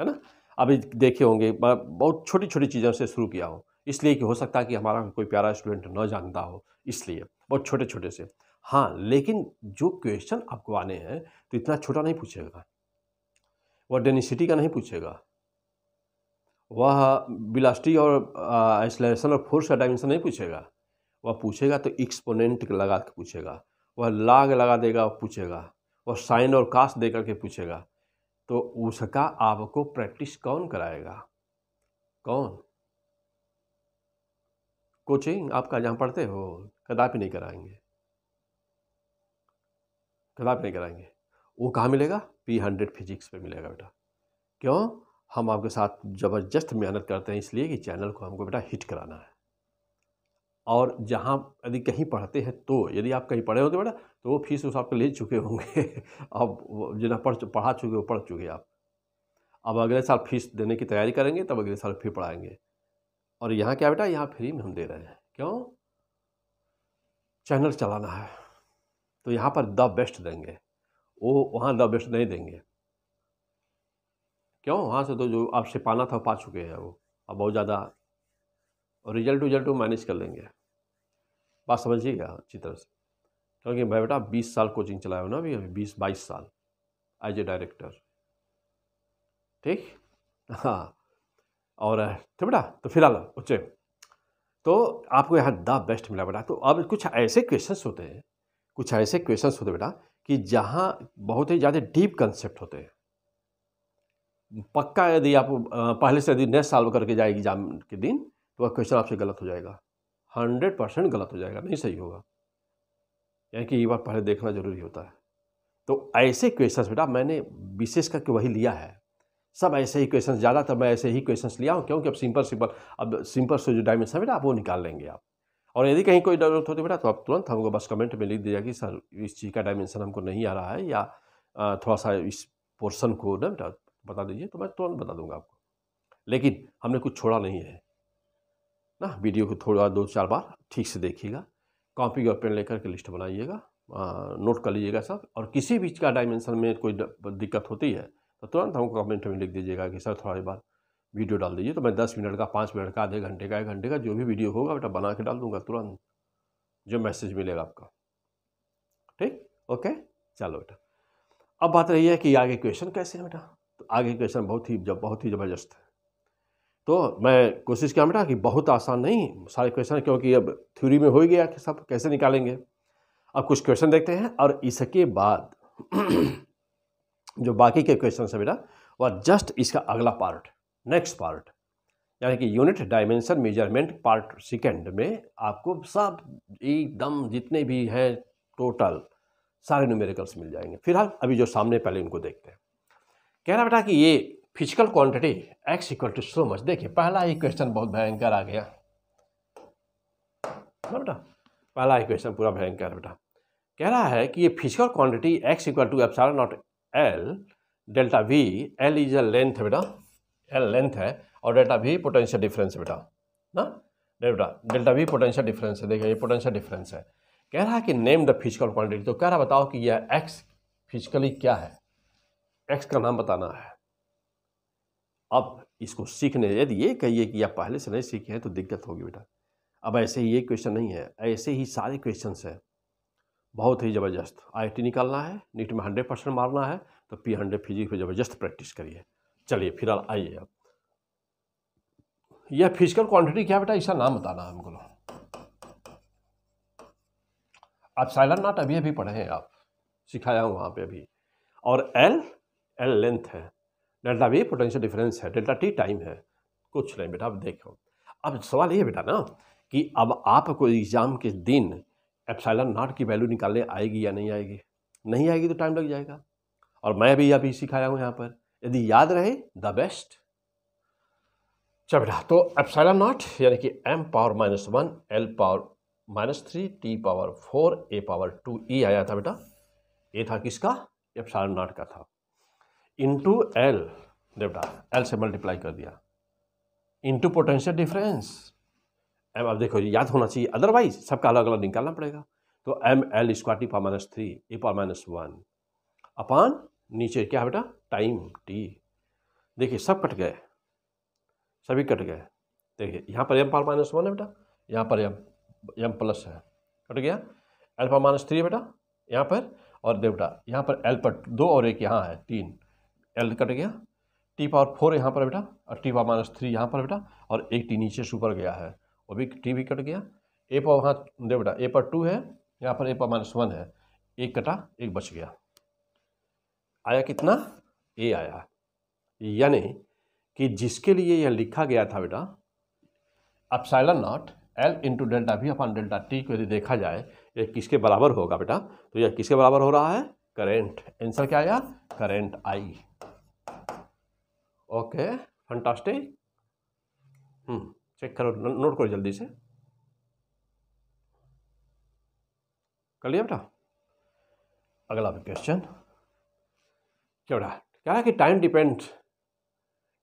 है ना अभी देखे होंगे बहुत छोटी छोटी चीज़ों से शुरू किया हूँ इसलिए कि हो सकता है कि हमारा कोई प्यारा स्टूडेंट न जानता हो इसलिए बहुत छोटे छोटे से हाँ लेकिन जो क्वेश्चन आपको आने हैं तो इतना छोटा नहीं पूछेगा वह डेनिसिटी का नहीं पूछेगा वह बिलास्टी और आइसोलेशन और फोर्स का डायमेंशन नहीं पूछेगा वह पूछेगा तो एक्सपोनेंट लगा के पूछेगा वह लाग लगा देगा पूछेगा वह साइन और कास्ट दे करके पूछेगा तो उसका आपको प्रैक्टिस कौन कराएगा कौन कोचिंग आपका जहाँ पढ़ते हो कदापि नहीं कराएंगे खिलाफ नहीं कराएंगे वो कहाँ मिलेगा पी हंड्रेड फिजिक्स पे मिलेगा बेटा क्यों हम आपके साथ ज़बरदस्त मेहनत करते हैं इसलिए कि चैनल को हमको बेटा हिट कराना है और जहाँ यदि कहीं पढ़ते हैं तो यदि आप कहीं पढ़े होते बेटा तो वो फीस उस आपको ले चुके होंगे [LAUGHS] अब जिन्हें पढ़ पढ़ा चुके हो पढ़ चुके आप अब अगले साल फीस देने की तैयारी करेंगे तब अगले साल फिर पढ़ाएंगे और यहाँ क्या बेटा यहाँ फ्री में हम दे रहे हैं क्यों चैनल चलाना है तो यहाँ पर द बेस्ट देंगे वो वहाँ द बेस्ट नहीं देंगे क्यों वहाँ से तो जो आपसे पाना था पा चुके हैं वो अब बहुत ज़्यादा रिजल्ट वो मैनेज कर लेंगे बात समझिएगा अच्छी तरह से क्योंकि भाई बेटा बीस साल कोचिंग चलाया हो ना अभी अभी बीस बाईस साल एज ए डायरेक्टर ठीक हाँ और ठीक तो बेटा तो फिलहाल उच्चे तो आपको यहाँ द बेस्ट मिला बेटा तो अब कुछ ऐसे क्वेश्चंस होते हैं कुछ ऐसे क्वेश्चन होते बेटा कि जहाँ बहुत ही ज़्यादा डीप कंसेप्ट होते हैं पक्का यदि आप पहले से यदि नेक्स्ट साल करके जाए एग्जाम के दिन तो वह क्वेश्चन आपसे गलत हो जाएगा हंड्रेड परसेंट गलत हो जाएगा नहीं सही होगा यानी कि ये बार पहले देखना जरूरी होता है तो ऐसे क्वेश्चन बेटा मैंने विशेष करके वही लिया है सब ऐसे ही क्वेश्चन ज़्यादातर मैं ऐसे ही क्वेश्चन लिया हूँ क्योंकि अब सिंपल सिंपल अब सिंपल से जो डायमेंशन है बेटा आप वो निकाल लेंगे आप और यदि कहीं कोई डाउट होती बेटा तो आप तुरंत हमको बस कमेंट में लिख दीजिए कि सर इस चीज़ का डायमेंशन हमको नहीं आ रहा है या थोड़ा सा इस पोर्सन को ना बेटा बता दीजिए तो मैं तुरंत बता दूंगा आपको लेकिन हमने कुछ छोड़ा नहीं है ना वीडियो को थोड़ा दो चार बार ठीक से देखिएगा कॉपी और पेन लेकर के लिस्ट बनाइएगा नोट कर लीजिएगा सर और किसी भी का डायमेंशन में कोई दिक्कत होती है तो तुरंत हमको कमेंट में लिख दीजिएगा कि सर थोड़ा बार वीडियो डाल दीजिए तो मैं दस मिनट का पाँच मिनट का आधे घंटे का एक घंटे का जो भी वीडियो होगा बेटा बना के डाल दूंगा तुरंत जो मैसेज मिलेगा आपका ठीक ओके चलो बेटा अब बात रही है कि आगे क्वेश्चन कैसे है बेटा तो आगे क्वेश्चन बहुत ही जब बहुत ही ज़बरदस्त है तो मैं कोशिश किया बेटा कि बहुत आसान नहीं सारे क्वेश्चन क्योंकि अब थ्योरी में हो ही गया कि सब कैसे निकालेंगे अब कुछ क्वेश्चन देखते हैं और इसके बाद [CLEARS THROAT] जो बाकी के क्वेश्चन है बेटा वह जस्ट इसका अगला पार्ट नेक्स्ट पार्ट यानी कि unit dimension measurement part second में आपको सब एकदम जितने भी हैं टोटल सारे न्यूमेरिकल्स मिल जाएंगे फिलहाल अभी जो सामने पहले इनको देखते हैं कह रहा बेटा कि ये physical quantity X equal to so much देखिए पहला ही क्वेश्चन बहुत भयंकर आ गया बेटा पहला ही क्वेश्चन पूरा भयंकर बेटा कह रहा है कि ये physical quantity X equal to epsilon not L delta V L is a length बेटा एल लेंथ है और डेल्टा भी पोटेंशियल डिफरेंस बेटा ना delta delta V potential difference है देखिए ये पोटेंशियल डिफरेंस है कह रहा है कि नेम द फिजिकल क्वांटिटी तो कह रहा बताओ कि यह एक्स फिजिकली क्या है एक्स का नाम बताना है अब इसको सीखने यदि ये कहिए कि आप पहले से नहीं सीखे हैं तो दिक्कत होगी बेटा अब ऐसे ही ये क्वेश्चन नहीं है ऐसे ही सारे क्वेश्चन है बहुत ही ज़बरदस्त आई निकालना है नीट में हंड्रेड परसेंट मारना है तो पी हंड्रेड फिजिक्स पर ज़बरदस्त प्रैक्टिस करिए चलिए फिलहाल आइए अब यह फिजिकल क्वांटिटी क्या बेटा इसका नाम बताना है हमको आप साइलर नाट अभी अभी पढ़े हैं आप सिखाया हूँ वहाँ पे अभी और एल एल लेंथ है डेल्टा वी पोटेंशियल डिफरेंस है डेल्टा टी टाइम है कुछ नहीं बेटा अब देखो अब सवाल ये बेटा ना कि अब आपको एग्ज़ाम के दिन एप्साइलन नाट की वैल्यू निकालने आएगी या नहीं आएगी नहीं आएगी तो टाइम लग जाएगा और मैं भी अभी सिखाया हूँ यहाँ पर यदि याद रहे द बेस्ट अच्छा बेटा तो एप्साइलम नॉट यानी कि M power minus one L power minus three T power four A power two ई आया था बेटा ये था किसका एप्साइलम नॉट का था इंटू एल बेटा एल से मल्टीप्लाई कर दिया टू पोटेंशियल डिफरेंस एम अब देखो याद होना चाहिए अदरवाइज सबका अलग अलग निकालना पड़ेगा तो M L square T power minus three A power minus one अपान नीचे क्या बेटा टाइम टी देखिए सब कट गए सभी कट गए देखिए यहाँ पर एम पावर माइनस वन है बेटा यहाँ पर एम एम प्लस है कट गया एल माइनस थ्री है बेटा यहाँ पर और देवटा यहाँ पर एल पर दो और एक यहाँ है तीन एल कट गया टी पावर फोर यहाँ पर बेटा और टी पावर माइनस थ्री यहाँ पर बेटा और एक टी नीचे से ऊपर गया है वो भी टी भी कट गया ए पावर वहाँ दे बेटा ए पर टू है यहाँ पर ए पावर माइनस वन है एक कटा एक बच गया आया कितना ए आया यानी कि जिसके लिए यह लिखा गया था बेटा अब epsilon not L into delta V अपन डेल्टा टी को यदि देखा जाए यह किसके बराबर होगा बेटा तो यह किसके बराबर हो रहा है करेंट आंसर क्या आया current I okay fantastic hmm, check करो नोट करो जल्दी से कर लिया बेटा अगला क्वेश्चन क्या बेटा क्या है कि time depend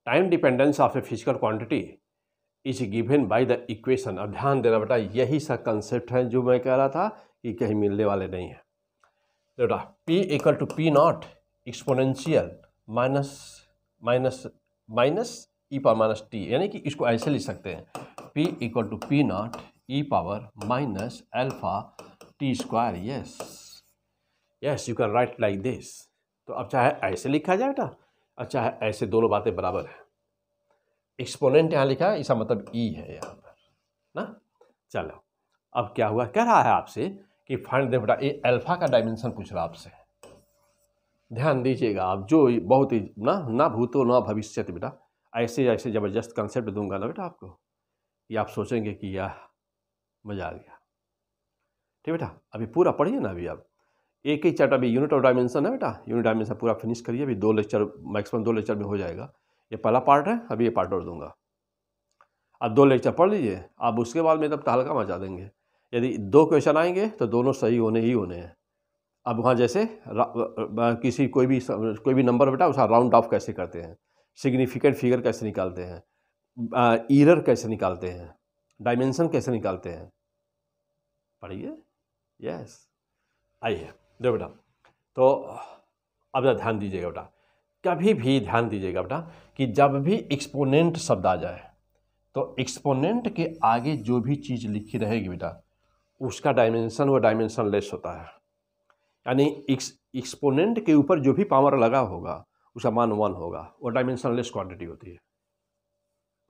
time dependence of a physical quantity is given by the equation अब ध्यान देना बेटा यही सा कंसेप्ट है जो मैं कह रहा था कि कहीं मिलने वाले नहीं है बेटा P equal to P naught exponential minus minus minus E power minus T यानी कि इसको ऐसे लिख सकते हैं P equal to P naught E power minus alpha T square yes yes you can write like this तो अब चाहे ऐसे लिखा जाए बेटा और चाहे ऐसे दोनों बातें बराबर है एक्सपोनेंट यहाँ लिखा है इसका मतलब ई e है यहाँ पर ना चलो अब क्या हुआ कह रहा है आपसे कि फाइंड दे बेटा ये अल्फा का डायमेंशन पूछ रहा आपसे ध्यान दीजिएगा आप जो बहुत ही ना ना भूतो ना भविष्य बेटा ऐसे ऐसे ज़बरदस्त कंसेप्ट दूंगा ना बेटा आपको कि आप सोचेंगे कि यह मज़ा आ गया ठीक बेटा अभी पूरा पढ़िए ना अभी आप एक ही चैप्टर अभी यूनिट ऑफ डायमेंशन है बेटा यूनिट डायमेंशन पूरा फिनिश करिए अभी दो लेक्चर मैक्सिमम दो लेक्चर में हो जाएगा ये पहला पार्ट है अभी ये पार्ट और दूंगा अब दो लेक्चर पढ़ लीजिए आप उसके बाद में तब तहलका तो मचा देंगे यदि दो क्वेश्चन आएंगे तो दोनों सही होने ही होने हैं अब वहाँ जैसे किसी कोई भी कोई भी नंबर बेटा उसका राउंड ऑफ कैसे करते हैं सिग्निफिकेंट फिगर कैसे निकालते हैं ईरर कैसे निकालते हैं डायमेंशन कैसे निकालते हैं पढ़िए यस आइए देखो बेटा तो अब जरा ध्यान दीजिएगा बेटा कभी भी ध्यान दीजिएगा बेटा कि जब भी एक्सपोनेंट शब्द आ जाए तो एक्सपोनेंट के आगे जो भी चीज़ लिखी रहेगी बेटा उसका डायमेंशन वो डायमेंशन लेस होता है यानी एक्सपोनेंट के ऊपर जो भी पावर लगा होगा उसका मान वन होगा वो डायमेंशन लेस क्वान्टिटी होती है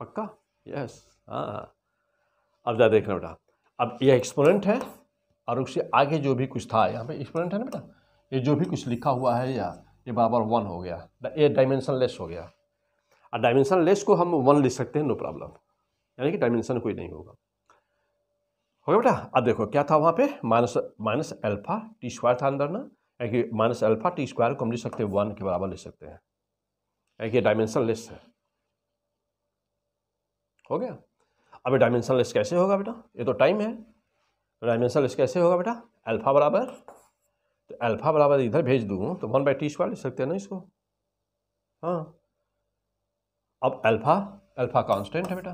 पक्का यस हाँ अब ज़्यादा देखना बेटा अब यह एक्सपोनेंट है और उससे आगे जो भी कुछ था यहाँ पे स्टूडेंट है ना बेटा ये जो भी कुछ लिखा हुआ है या ये बराबर वन हो गया ये डायमेंशन लेस हो गया और डायमेंशन लेस को हम वन लिख सकते हैं नो प्रॉब्लम यानी कि डायमेंशन कोई नहीं होगा हो गया बेटा अब देखो क्या था वहाँ पे minus minus alpha T square था अंदर ना यानी कि माइनस एल्फा टी स्क्वायर को हम लिख सकते हैं वन के बराबर लिख सकते हैं यानी कि डायमेंशन लेस है हो गया अब डायमेंशन लेस कैसे होगा बेटा ये तो टाइम है डायमेंशन इस कैसे होगा बेटा अल्फ़ा बराबर तो अल्फ़ा बराबर इधर भेज दूँ तो वन बाई टी स्क्वायर लिख सकते हैं ना इसको हाँ अब अल्फ़ा अल्फ़ा कांस्टेंट है बेटा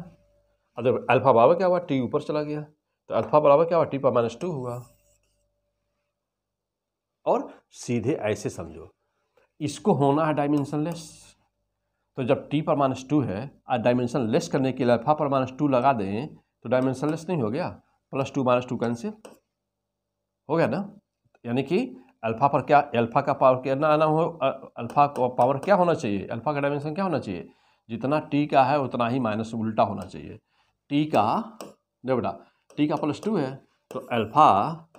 और जब अल्फ़ा बराबर क्या हुआ टी ऊपर चला गया तो अल्फ़ा बराबर क्या हुआ टी पर माइनस टू हुआ और सीधे ऐसे समझो इसको होना है लेस तो जब टी पर माइनस टू है और डायमेंशन लेस करने के लिए अल्फ़ा पर माइनस टू लगा दें तो डायमेंशन लेस नहीं हो गया plus two minus two cancel हो गया ना यानी कि अल्फा पर क्या अल्फा का पावर क्या ना आना हो अल्फा का पावर क्या होना चाहिए अल्फा का डायमेंशन क्या होना चाहिए जितना टी का है उतना ही माइनस उल्टा होना चाहिए टी का नहीं बेटा टी का प्लस टू है तो अल्फा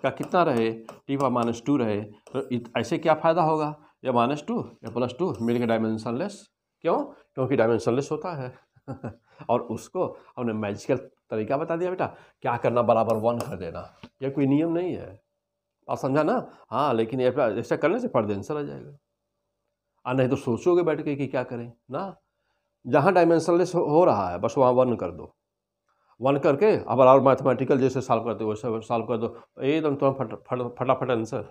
का कितना रहे टी का माइनस टू रहे तो ऐसे क्या फ़ायदा होगा या माइनस टू या प्लस टू मिल के डायमेंशनलेस क्यों क्योंकि डायमेंशनलेस होता है [LAUGHS] और उसको हमने मैजिकल तरीका बता दिया बेटा क्या करना बराबर वन कर देना यह कोई नियम नहीं है आप समझा ना हाँ लेकिन ऐसा करने से पर्दे आंसर आ जाएगा और नहीं तो सोचोगे बैठ के कि क्या करें ना जहाँ डायमेंशनलेस हो रहा है बस वहाँ वन कर दो वन करके अब और मैथमेटिकल जैसे सॉल्व करते वैसे सॉल्व कर दो एकदम तुम तो फट फट फटाफट आंसर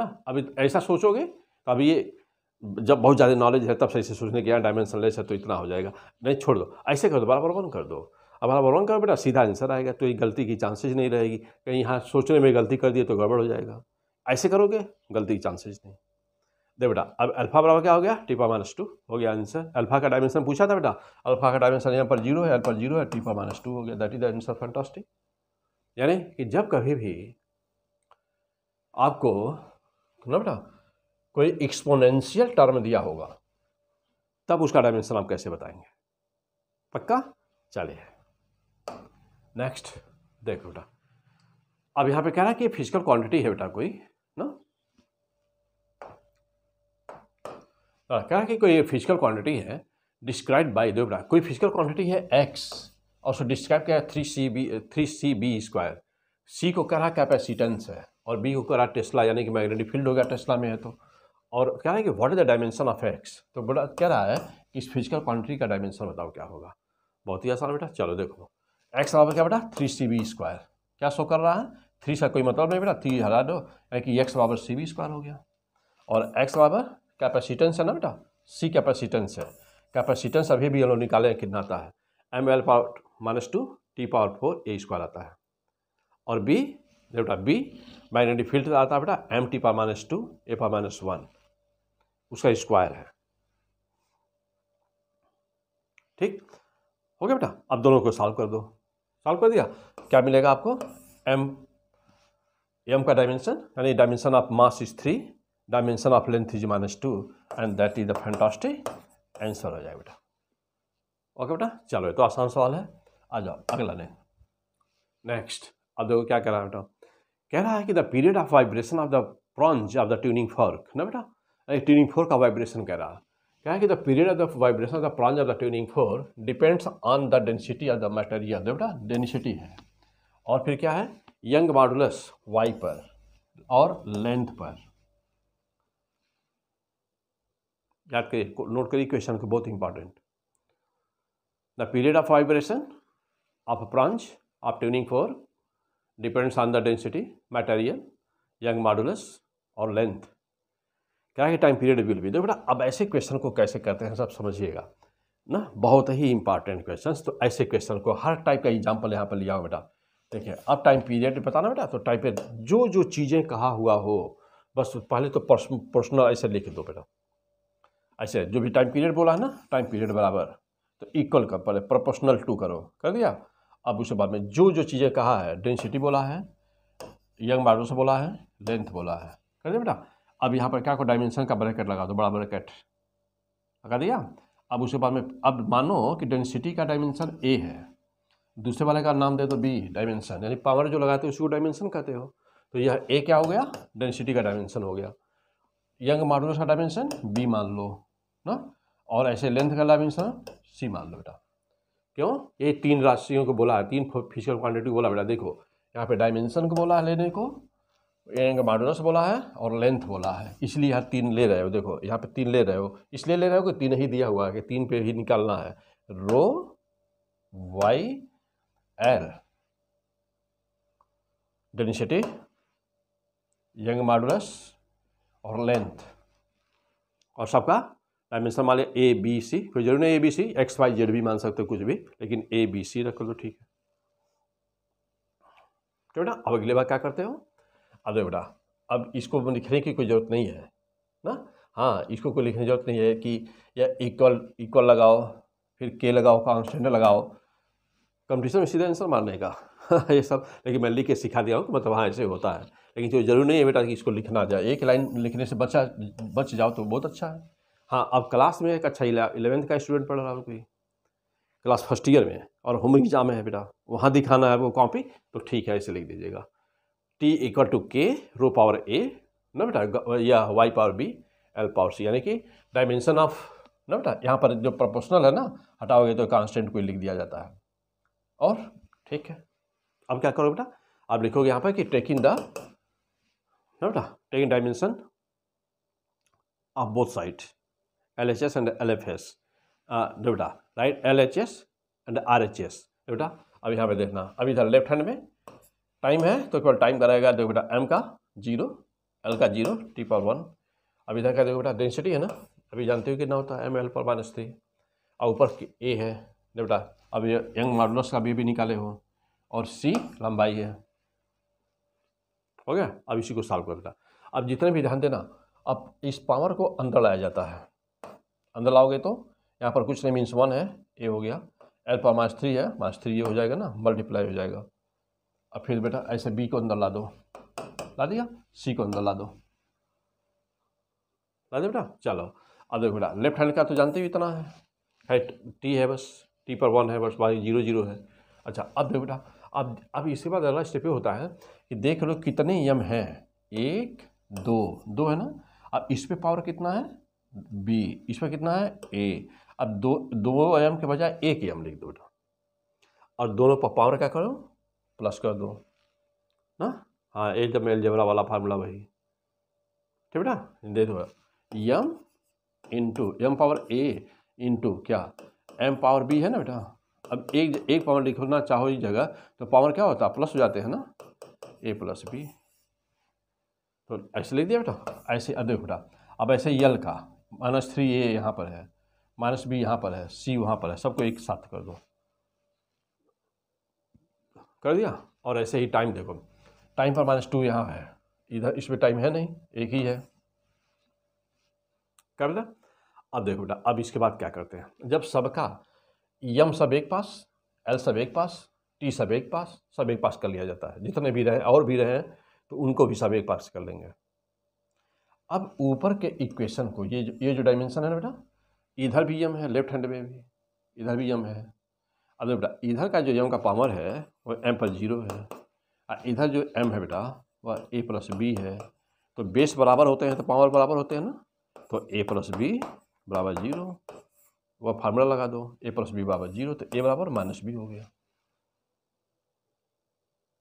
ना अभी ऐसा सोचोगे तो अभी ये जब बहुत ज़्यादा नॉलेज है तब सही से सोचने के यहाँ डायमेंशनलेस है तो इतना हो जाएगा नहीं छोड़ दो ऐसे कर दो बराबर वन कर दो हमारा रॉन्ग का बेटा सीधा आंसर आएगा तो ये गलती की चांसेज नहीं रहेगी कहीं यहाँ सोचने में गलती कर दिए तो गड़बड़ हो जाएगा ऐसे करोगे गलती की चांसेज नहीं दे बेटा अब अल्फा बराबर क्या हो गया टीपा माइनस टू हो गया आंसर अल्फा का डायमेंशन पूछा था बेटा अल्फा का डायमेंशन यहाँ पर जीरो है अल्फा जीरो है टीपा माइनस टू हो गया दैट इज आंसर फैंटास्टिक यानी कि जब कभी भी आपको ना बेटा कोई एक्सपोनेंशियल टर्म दिया होगा तब उसका डायमेंशन आप कैसे बताएंगे पक्का चलिए नेक्स्ट देखो बेटा अब यहाँ पे कह रहा है कि फिजिकल क्वांटिटी है बेटा कोई ना हाँ, कह रहा है कि कोई फिजिकल क्वांटिटी है डिस्क्राइब बाय दो बेटा कोई फिजिकल क्वांटिटी है एक्स और सो डिस्क्राइब क्या है three C B three C B square C को कह रहा है कैपेसिटेंस है और बी को कह रहा है टेस्ला यानी कि मैग्नेटिक फील्ड हो गया टेस्ला में है तो और कह रहा है कि what is the dimension of X तो बड़ा कह रहा है कि इस फिजिकल क्वांटिटी का डायमेंशन बताओ क्या होगा बहुत ही आसान बेटा चलो देखो एक्स बराबर मतलब क्या बेटा थ्री सी बी स्क्वायर क्या शो कर रहा है थ्री का कोई मतलब नहीं बेटा थ्री हरा दो यानी कि एक्स बराबर सी बी स्क्वायर हो गया और एक्स बराबर कैपेसिटेंस है ना बेटा सी कैपेसिटेंस है कैपेसिटेंस अभी भी हम लोग निकालें कितना आता है M L power minus two T power four A square आता है और बी बेटा बी मैग्नेटिक फील्ड आता है बेटा M T power minus two A power minus one उसका स्क्वायर है ठीक हो गया बेटा अब दोनों को सॉल्व कर दो सॉल्व कर दिया क्या मिलेगा आपको एम एम का डायमेंशन यानी dimension of mass is three dimension of length is minus two and that is the fantastic answer हो जाएगा बेटा ओके बेटा चलो ये तो आसान सवाल है आ जाओ अगला नहीं नेक्स्ट अब देखो क्या कह रहा है बेटा कह रहा है कि the period of vibration of the prongs of the tuning fork ना बेटा ट्यूनिंग फोर्क का वाइब्रेशन कह रहा है क्या है कि the period of the vibration the prongs of the tuning fork depends on the density of the material बेटा डेंसिटी है और फिर क्या है यंग मॉडुलस वाई पर और लेंथ पर याद करिए नोट करिए क्वेश्चन को बहुत important the period of vibration of prongs of tuning fork depends on the density material Young modulus और लेंथ क्या है टाइम पीरियड विल बी देखो बेटा अब ऐसे क्वेश्चन को कैसे करते हैं सब समझिएगा ना बहुत ही इंपॉर्टेंट क्वेश्चन तो ऐसे क्वेश्चन को हर टाइप का एग्जाम्पल यहाँ पर लिया हो बेटा देखिए अब टाइम पीरियड बताना बेटा तो टाइम पीरियड जो जो चीज़ें कहा हुआ हो बस पहले तो पर्सनल ऐसे लिख दो बेटा ऐसे जो भी टाइम पीरियड बोला है ना टाइम पीरियड बराबर तो इक्वल कर पहले प्रोपोर्शनल टू करो कर दिया अब उसके बाद में जो जो चीज़ें कहा है डेंसिटी बोला है यंग मार्डो से बोला है लेंथ बोला है कर दिया बेटा अब यहाँ पर क्या को डायमेंशन का ब्रैकेट लगा दो बड़ा ब्रैकेट लगा दिया अब उसके बाद में अब मानो कि डेंसिटी का डायमेंशन ए है दूसरे वाले का नाम दे दो बी डायमेंशन यानी पावर जो लगाते हो उसी को डायमेंशन कहते हो तो यह ए क्या हो गया डेंसिटी का डायमेंशन हो गया यंग मॉडुलस का डायमेंशन बी मान लो ना और ऐसे लेंथ का डायमेंशन सी मान लो बेटा क्यों ये तीन राशियों को बोला है तीन फिजिकल क्वांटिटी को बोला बेटा देखो यहाँ पे डायमेंशन को बोला है लेने को एंग मॉडुलस बोला है और लेंथ बोला है इसलिए यहाँ तीन ले रहे हो देखो यहाँ पे तीन ले रहे हो इसलिए ले रहे हो कि तीन ही दिया हुआ है कि तीन पे ही निकालना है rho Y L density Young modulus और लेंथ और सबका डायमेंशन मान लिया ए बी सी कोई जरूरी नहीं A B C X Y Z भी मान सकते हो कुछ भी लेकिन ए बी सी रख लो ठीक है क्यों ना अब अगले बार क्या करते हो बेटा अब इसको मतलब लिखने की कोई ज़रूरत नहीं है ना हाँ इसको कोई लिखने की ज़रूरत नहीं है कि या इक्वल इक्वल लगाओ फिर के लगाओ कॉन्स्टेंट लगाओ कंपटीशन में सीधे आंसर मारने का [LAUGHS] ये सब लेकिन मैं लिख के सिखा दिया हूँ मतलब हाँ ऐसे होता है लेकिन जो जरूरी नहीं है बेटा कि इसको लिखना जाए एक लाइन लिखने से बचा बच जाओ तो बहुत अच्छा है हाँ अब क्लास में एक अच्छा इलेवेंथ का स्टूडेंट पढ़ रहा हूँ कोई क्लास फर्स्ट ईयर में और होम एग्जाम है बेटा वहाँ दिखाना है वो कॉपी तो ठीक है ऐसे लिख दीजिएगा टी इक्वल टू के रो पावर ए न बेटा या Y power B L power C यानी कि डायमेंशन ऑफ न बेटा यहाँ पर जो प्रोपोर्शनल है ना हटाओगे तो कांस्टेंट को लिख दिया जाता है और ठीक है अब क्या करोगे बेटा आप लिखोगे यहाँ पर कि टेकिंग द ना बेटा taking dimension of both side L H S and L F S बेटा right L H S and R H S बेटा अब यहाँ पे देखना अभी इधर लेफ्ट हैंड में टाइम है तो केवल टाइम रहेगा देखो बेटा एम का जीरो एल का जीरो टी पावर वन अभी इधर का देखो बेटा डेंसिटी है ना अभी जानते हो कितना होता है एम एल पर माइनस थ्री और ऊपर ए है देखो बेटा अब ये यंग मॉडुलस का बी भी निकाले हो और सी लंबाई है हो गया अब इसी को सॉल्व कर बेटा अब जितने भी ध्यान देना अब इस पावर को अंदर लाया जाता है अंदर लाओगे तो यहाँ पर कुछ नहीं मीन्स वन है ए हो गया एल पर माइनस थ्री है माइनस थ्री ये हो जाएगा ना मल्टीप्लाई हो जाएगा और फिर बेटा ऐसे बी को अंदर ला दो ला दिया सी को अंदर ला दो ला दे बेटा चलो अब देखो बेटा लेफ्ट हैंड का तो जानते ही इतना है है टी है बस टी पर वन है बस बाकी जीरो जीरो है अच्छा अब देखो बेटा अब अब इसके बाद अगला स्टेप ये होता है कि देख लो कितने यम हैं एक दो दो है ना अब इस पर पावर कितना है बी इस पर कितना है ए अब दो दो एम के बजाय एक एम लिख दो बेटा और दोनों पर पावर क्या करो प्लस कर दो ना हाँ एक जब एलजेबरा वाला फार्मूला वही ठीक बेटा देखो M into M power A into क्या एम पावर बी है ना बेटा अब एक एक पावर लिखना चाहो इस जगह तो पावर क्या होता है प्लस हो जाते हैं ना ए प्लस बी तो ऐसे लिख दिया बेटा ऐसे अब देखो बेटा अब ऐसे यल का माइनस थ्री ए यहाँ पर है माइनस बी यहाँ पर है सी वहाँ पर है सबको एक साथ कर दो कर दिया और ऐसे ही टाइम देखो टाइम पर माइनस टू यहाँ है इधर इसमें टाइम है नहीं एक ही है कर दिया अब देखो बेटा अब इसके बाद क्या करते हैं जब सबका यम सब एक पास एल सब एक पास टी सब एक पास सब एक पास कर लिया जाता है जितने भी रहे और भी रहे तो उनको भी सब एक पास कर लेंगे अब ऊपर के इक्वेशन को ये जो ये जो डायमेंशन है ना बेटा इधर भी यम है लेफ्ट हैंड में भी इधर भी यम है अब देखो बेटा इधर का जो यम का पावर है वो एम पर जीरो है और इधर जो एम है बेटा वह ए प्लस बी है तो बेस बराबर होते हैं तो पावर बराबर होते हैं ना तो ए प्लस बी बराबर जीरो वह फार्मूला लगा दो ए प्लस बी बराबर जीरो तो ए बराबर माइनस बी हो गया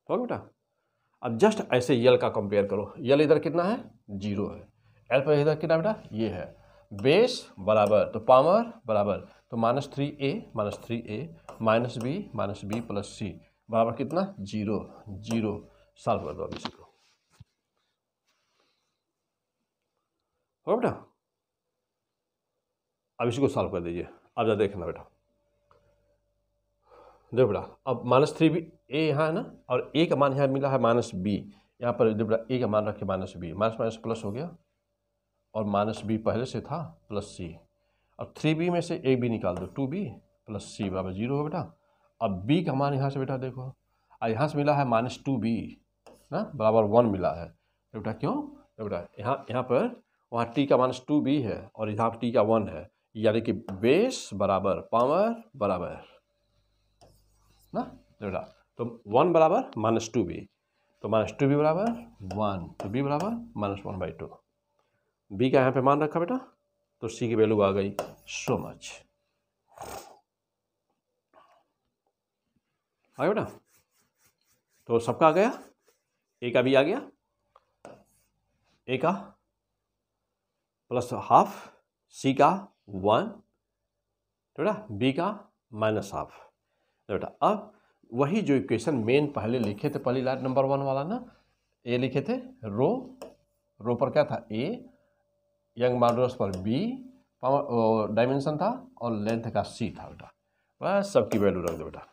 हो बेटा अब जस्ट ऐसे यल का कंपेयर करो यल इधर कितना है जीरो है एल पर इधर कितना बेटा ये है बेस बराबर तो पावर बराबर तो minus three A minus three A minus B minus B plus C बराबर कितना जीरो जीरो सॉल्व कर दो अब इसी को हो बेटा अब इसी को सॉल्व कर दीजिए अब जा देखना बेटा देखो बेटा अब माइनस थ्री बी ए यहाँ है ना और ए का मान यहाँ मिला है माइनस बी यहाँ पर देखो बेटा ए का मान रखे minus B minus minus plus हो गया और माइनस बी पहले से था प्लस सी अब थ्री बी में से ए बी निकाल दो टू बी प्लस सी बराबर जीरो हो बेटा अब बी का मान यहाँ से बेटा देखो और यहाँ से मिला है माइनस टू बी ना बराबर वन मिला है तो बेटा क्यों तो बेटा यहाँ यहाँ पर वहाँ टी का माइनस टू बी है और यहाँ पर टी का वन है यानी कि बेस बराबर पावर बराबर ना तो बेटा तो वन बराबर माइनस टू बी तो माइनस टू बी बराबर वन तो बी बराबर minus one by two B का यहाँ पे मान रखा बेटा तो सी की वैल्यू आ गई सो मच आयो हाँ ना तो सबका आ गया एक अभी आ गया ए का प्लस हाफ सी का वन बेटा बी का माइनस हाफ तो बेटा अब वही जो इक्वेशन मेन पहले लिखे थे पहली लाइन नंबर वन वाला ना ए लिखे थे रो रो पर क्या था ए यंग मॉडल्स पर बी डायमेंशन था और लेंथ का सी था बेटा बस सबकी वैल्यू रख दो बेटा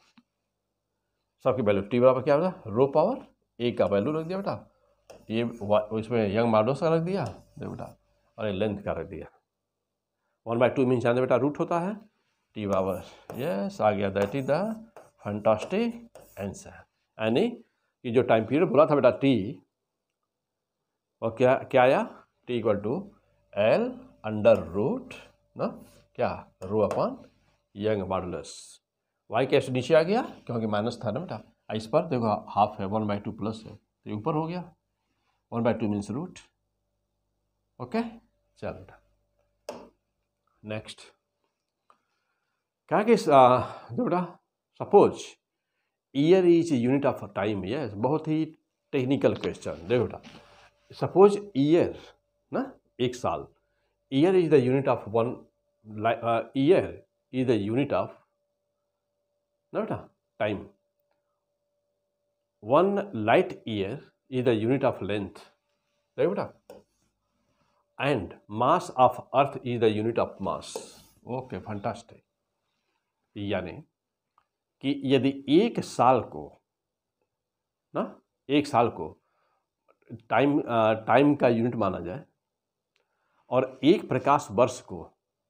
सबकी वैल्यू टी बराबर क्या बेटा रो पावर ए का वैल्यू रख दिया बेटा ये इसमें यंग मार्डोस का रख दिया देखो बेटा और ये लेंथ का रख दिया वन बाई टू मीन जानते बेटा रूट होता है टी बराबर यस आ गया that is the fantastic answer यानी कि जो टाइम पीरियड बोला था बेटा टी और क्या क्या आया T equal to L under root ना क्या rho upon Young modulus Y कैश नीचे आ गया क्योंकि माइनस था ना बेटा इस पर देखो हाफ है वन बाई टू प्लस है तो ये ऊपर हो गया one by two means root okay चल बेटा नेक्स्ट क्या कि जो बेटा suppose year is unit of time ये बहुत ही टेक्निकल क्वेश्चन देखो बेटा सपोज ईयर ना एक साल year is the unit of one year is the unit of ना बेटा time one light year is the unit of length right बेटा and mass of earth is the unit of mass okay fantastic यानी कि यदि एक साल को ना एक साल को टाइम टाइम का यूनिट माना जाए और एक प्रकाश वर्ष को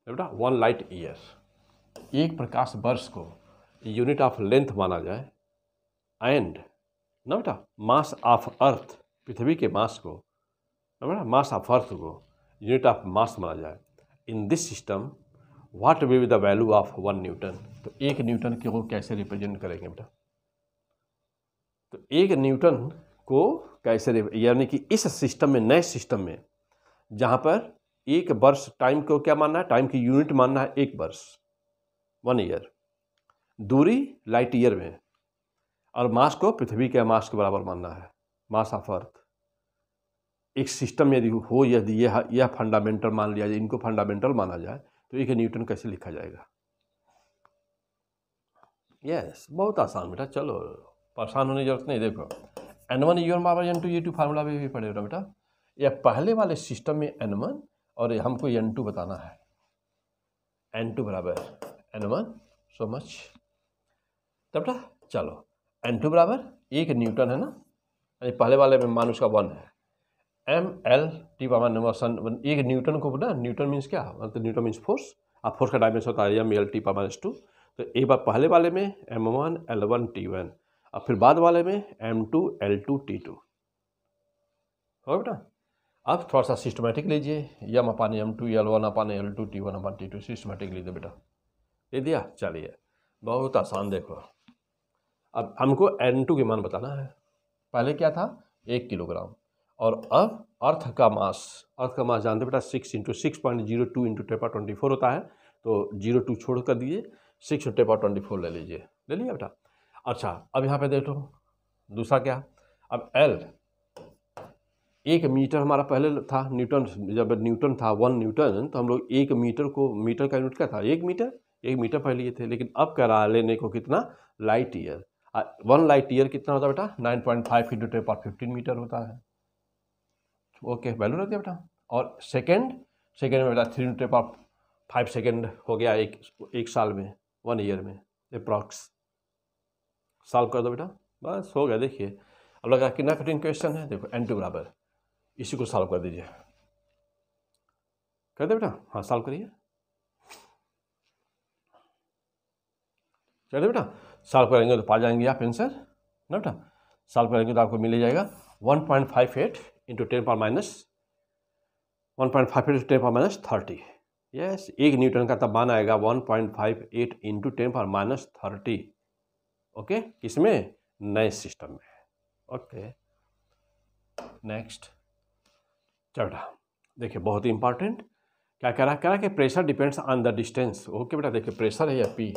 बेटा वन लाइट ईयर एक प्रकाश वर्ष को यूनिट ऑफ लेंथ माना जाए एंड ना बेटा मास ऑफ अर्थ पृथ्वी के मास को ना बेटा मास ऑफ अर्थ को यूनिट ऑफ मास माना जाए in this system what will be the value of one newton तो एक न्यूटन को कैसे रिप्रेजेंट करेंगे बेटा तो एक न्यूटन को कैसे यानी कि इस सिस्टम में नए सिस्टम में जहाँ पर एक वर्ष टाइम को क्या मानना है टाइम की यूनिट मानना है एक वर्ष वन ईयर दूरी लाइट ईयर में और मास को पृथ्वी के मास के बराबर मानना है मास ऑफ अर्थ एक सिस्टम यदि हो यदि यह यह फंडामेंटल मान लिया जाए इनको फंडामेंटल माना जाए तो एक न्यूटन कैसे लिखा जाएगा यस बहुत आसान बेटा चलो परेशान होने की जरूरत नहीं देखो एन वन यू बराबर एन टू ये टू फार्मूला भी, भी पड़ेगा बेटा यह पहले वाले सिस्टम में एन वन और हमको एन टू बताना है एन टू बराबर एन वन सो मच तब ना चलो एन टू बराबर एक न्यूटन है ना यानी पहले वाले में मान उसका वन है M L T power number सन एक न्यूटन को ना न्यूटन मीन्स क्या मतलब तो न्यूटन मीन्स फोर्स आप फोर्स का डायमेंशन होता है M L T power two तो एक बार पहले वाले में M one L one T one और फिर बाद वाले में M two L two T two हो बेटा आप थोड़ा सा सिस्टमेटिक लीजिए M upon M two L one अपान L two T one upon T two systematic लीजिए बेटा दे दिया चलिए बहुत आसान देखो अब हमको एन टू के मान बताना है पहले क्या था एक किलोग्राम और अब अर्थ का मास अर्थ का मास जानते बेटा six into six point zero two into टेपा ट्वेंटी फोर होता है तो जीरो टू छोड़ कर दीजिए सिक्स टेपा ट्वेंटी फोर ले लीजिए ले लिया बेटा अच्छा अब यहाँ पे देखो दूसरा क्या अब एल एक मीटर हमारा पहले था न्यूटन जब न्यूटन था वन न्यूटन तो हम लोग एक मीटर को मीटर का यूनिट क्या था एक मीटर एक मीटर पहले लिए थे लेकिन अब करा लेने को कितना light year one light year कितना होता है बेटा nine point five feet two पर फिफ्टीन मीटर होता है ओके वैल्यू रख दिया बेटा और सेकेंड सेकेंड में बेटा थ्री टू पार फाइव सेकेंड हो गया एक एक साल में वन ईयर में अप्रॉक्स सॉल्व कर दो बेटा बस हो गया देखिए अब लगा कितना कठिन क्वेश्चन है देखो एन टू बराबर इसी को सॉल्व कर दीजिए कर दे बेटा हाँ सॉल्व करिए कर दे बेटा सॉल्व करेंगे तो पा जाएंगे आप आंसर ना बेटा सॉल्व करेंगे तो आपको मिल जाएगा one point five eight into ten power minus one point five eight into ten power minus thirty yes एक न्यूटन का तब मान आएगा one point five eight into ten power minus thirty okay किसमें नए सिस्टम में ओके नेक्स्ट चौथा देखिए बहुत ही इंपॉर्टेंट क्या कह रहा है कह रहा है कि pressure depends on the distance okay बेटा देखिए प्रेशर है या P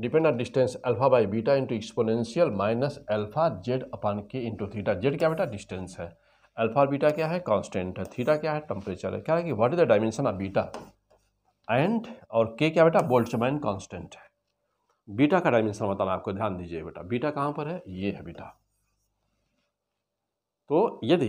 depend on distance alpha by beta into exponential minus alpha Z upon K into theta Z क्या बेटा डिस्टेंस है अल्फा और बीटा क्या है कांस्टेंट है थीटा क्या है टेम्परेचर है क्या है कि what is the dimension of beta and और के क्या बेटा बोल्ट बोल्टजमैन कॉन्स्टेंट है बीटा का डायमेंशन बताना आपको ध्यान दीजिए बेटा बीटा कहाँ पर है ये है बीटा तो यदि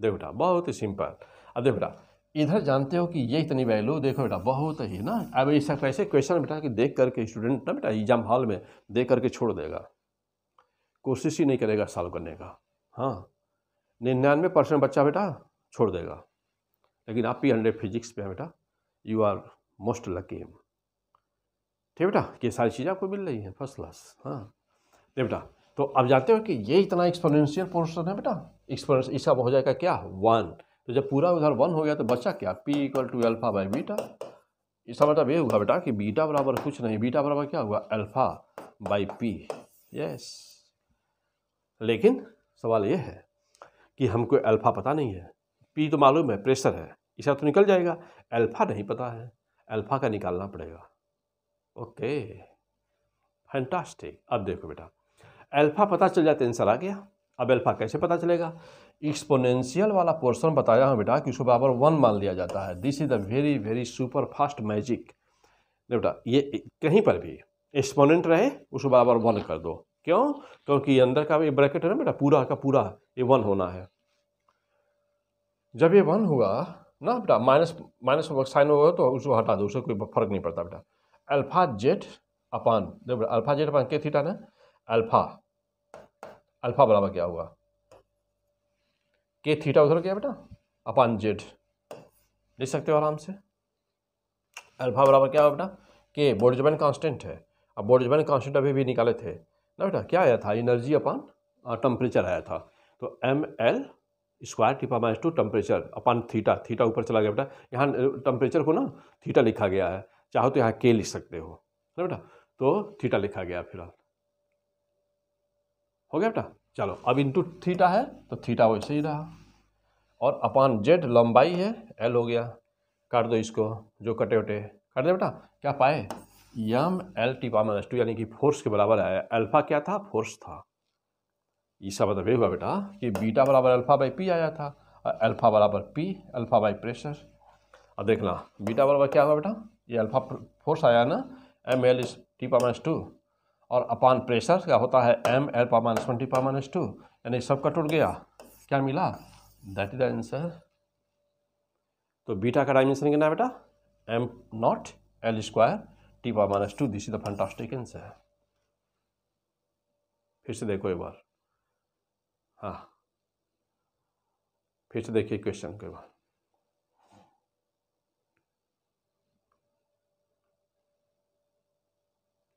देखो बेटा बहुत ही सिंपल अब देखो बेटा इधर जानते हो कि ये इतनी वैल्यू देखो बेटा बहुत ही ना अब ऐसा कैसे क्वेश्चन बेटा कि देख करके स्टूडेंट ना बेटा एग्जाम हॉल में देख करके छोड़ देगा कोशिश ही नहीं करेगा सॉल्व करने का हाँ निन्यानवे परसेंट बच्चा बेटा छोड़ देगा लेकिन आप ही हंड्रेड फिजिक्स पे है बेटा यू आर मोस्ट लकी ठीक बेटा ये सारी चीज़ें आपको मिल रही हैं फर्स्ट क्लास हाँ ठीक तो बेटा तो अब जानते हो कि ये इतना एक्सपोनेंशियल पोर्शन है बेटा एक्सपोनेंस इसका हो जाएगा क्या वन तो जब पूरा उधर वन हो गया तो बचा क्या P equal to alpha by beta इसका मतलब ये हुआ बेटा कि बीटा बराबर कुछ नहीं बीटा बराबर क्या हुआ अल्फा बाई पी यस लेकिन सवाल ये है कि हमको अल्फा पता नहीं है पी तो मालूम है प्रेशर है इसका तो निकल जाएगा अल्फा नहीं पता है अल्फा का निकालना पड़ेगा ओके फैंटास्टिक अब देखो बेटा अल्फा पता चल जाते आंसर आ गया अब अल्फा कैसे पता चलेगा एक्सपोनेंशियल वाला पोर्सन बताया हूँ बेटा कि उसको बराबर वन मान लिया जाता है this is the very very super fast magic बेटा ये कहीं पर भी एक्सपोनेंट रहे उसको बराबर वन कर दो क्यों क्योंकि अंदर का ये ब्रैकेट है ना बेटा पूरा का पूरा ये वन होना है जब ये वन हुआ ना बेटा माइनस माइनस साइन होगा तो उसको हटा दो उससे कोई फर्क नहीं पड़ता बेटा अल्फा जेड अपान देखो अल्फा जेड अपान के थीटा ना अल्फा अल्फा बराबर क्या हुआ के थीटा उधर क्या बेटा अपान जेड लिख सकते हो आराम से अल्फा बराबर क्या हो बेटा के बोर्डजमैन कांस्टेंट है अब बोर्डजमैन कांस्टेंट अभी भी निकाले थे ना बेटा क्या आया था एनर्जी अपान टेम्परेचर आया था तो एम एल स्क्वायर टिपा minus two temperature upon theta theta ऊपर चला गया बेटा यहाँ टेम्परेचर को ना थीटा लिखा गया है चाहो तो यहाँ के लिख सकते हो ना बेटा तो थीटा लिखा गया फिलहाल हो गया बेटा चलो अब इंटू थीटा है तो थीटा वैसे ही रहा और अपान जेड लंबाई है एल हो गया काट दो इसको जो कटे वटे काट दे बेटा क्या पाए यम एल टी पा माइनस टू यानी कि फोर्स के बराबर आया अल्फ़ा क्या था फोर्स था इसका मतलब ये हुआ बेटा कि बीटा बराबर अल्फ़ा बाई पी आया था और अल्फ़ा बराबर पी अल्फ़ा बाई प्रेशर अब देखना बीटा बराबर क्या हुआ बेटा ये अल्फ़ा फोर्स आया ना एम एल इस टी पा माइनस टू और अपान प्रेशर क्या होता है एम एल पा माइनस वन टी पा माइनस टू यानी सब का टूट गया क्या मिला दैट इज द आंसर तो बीटा का डायमेंशन कितना बेटा M not L square T पा minus two this is the fantastic answer फिर से देखो एक बार हाँ फिर से देखिए क्वेश्चन को एक बार हो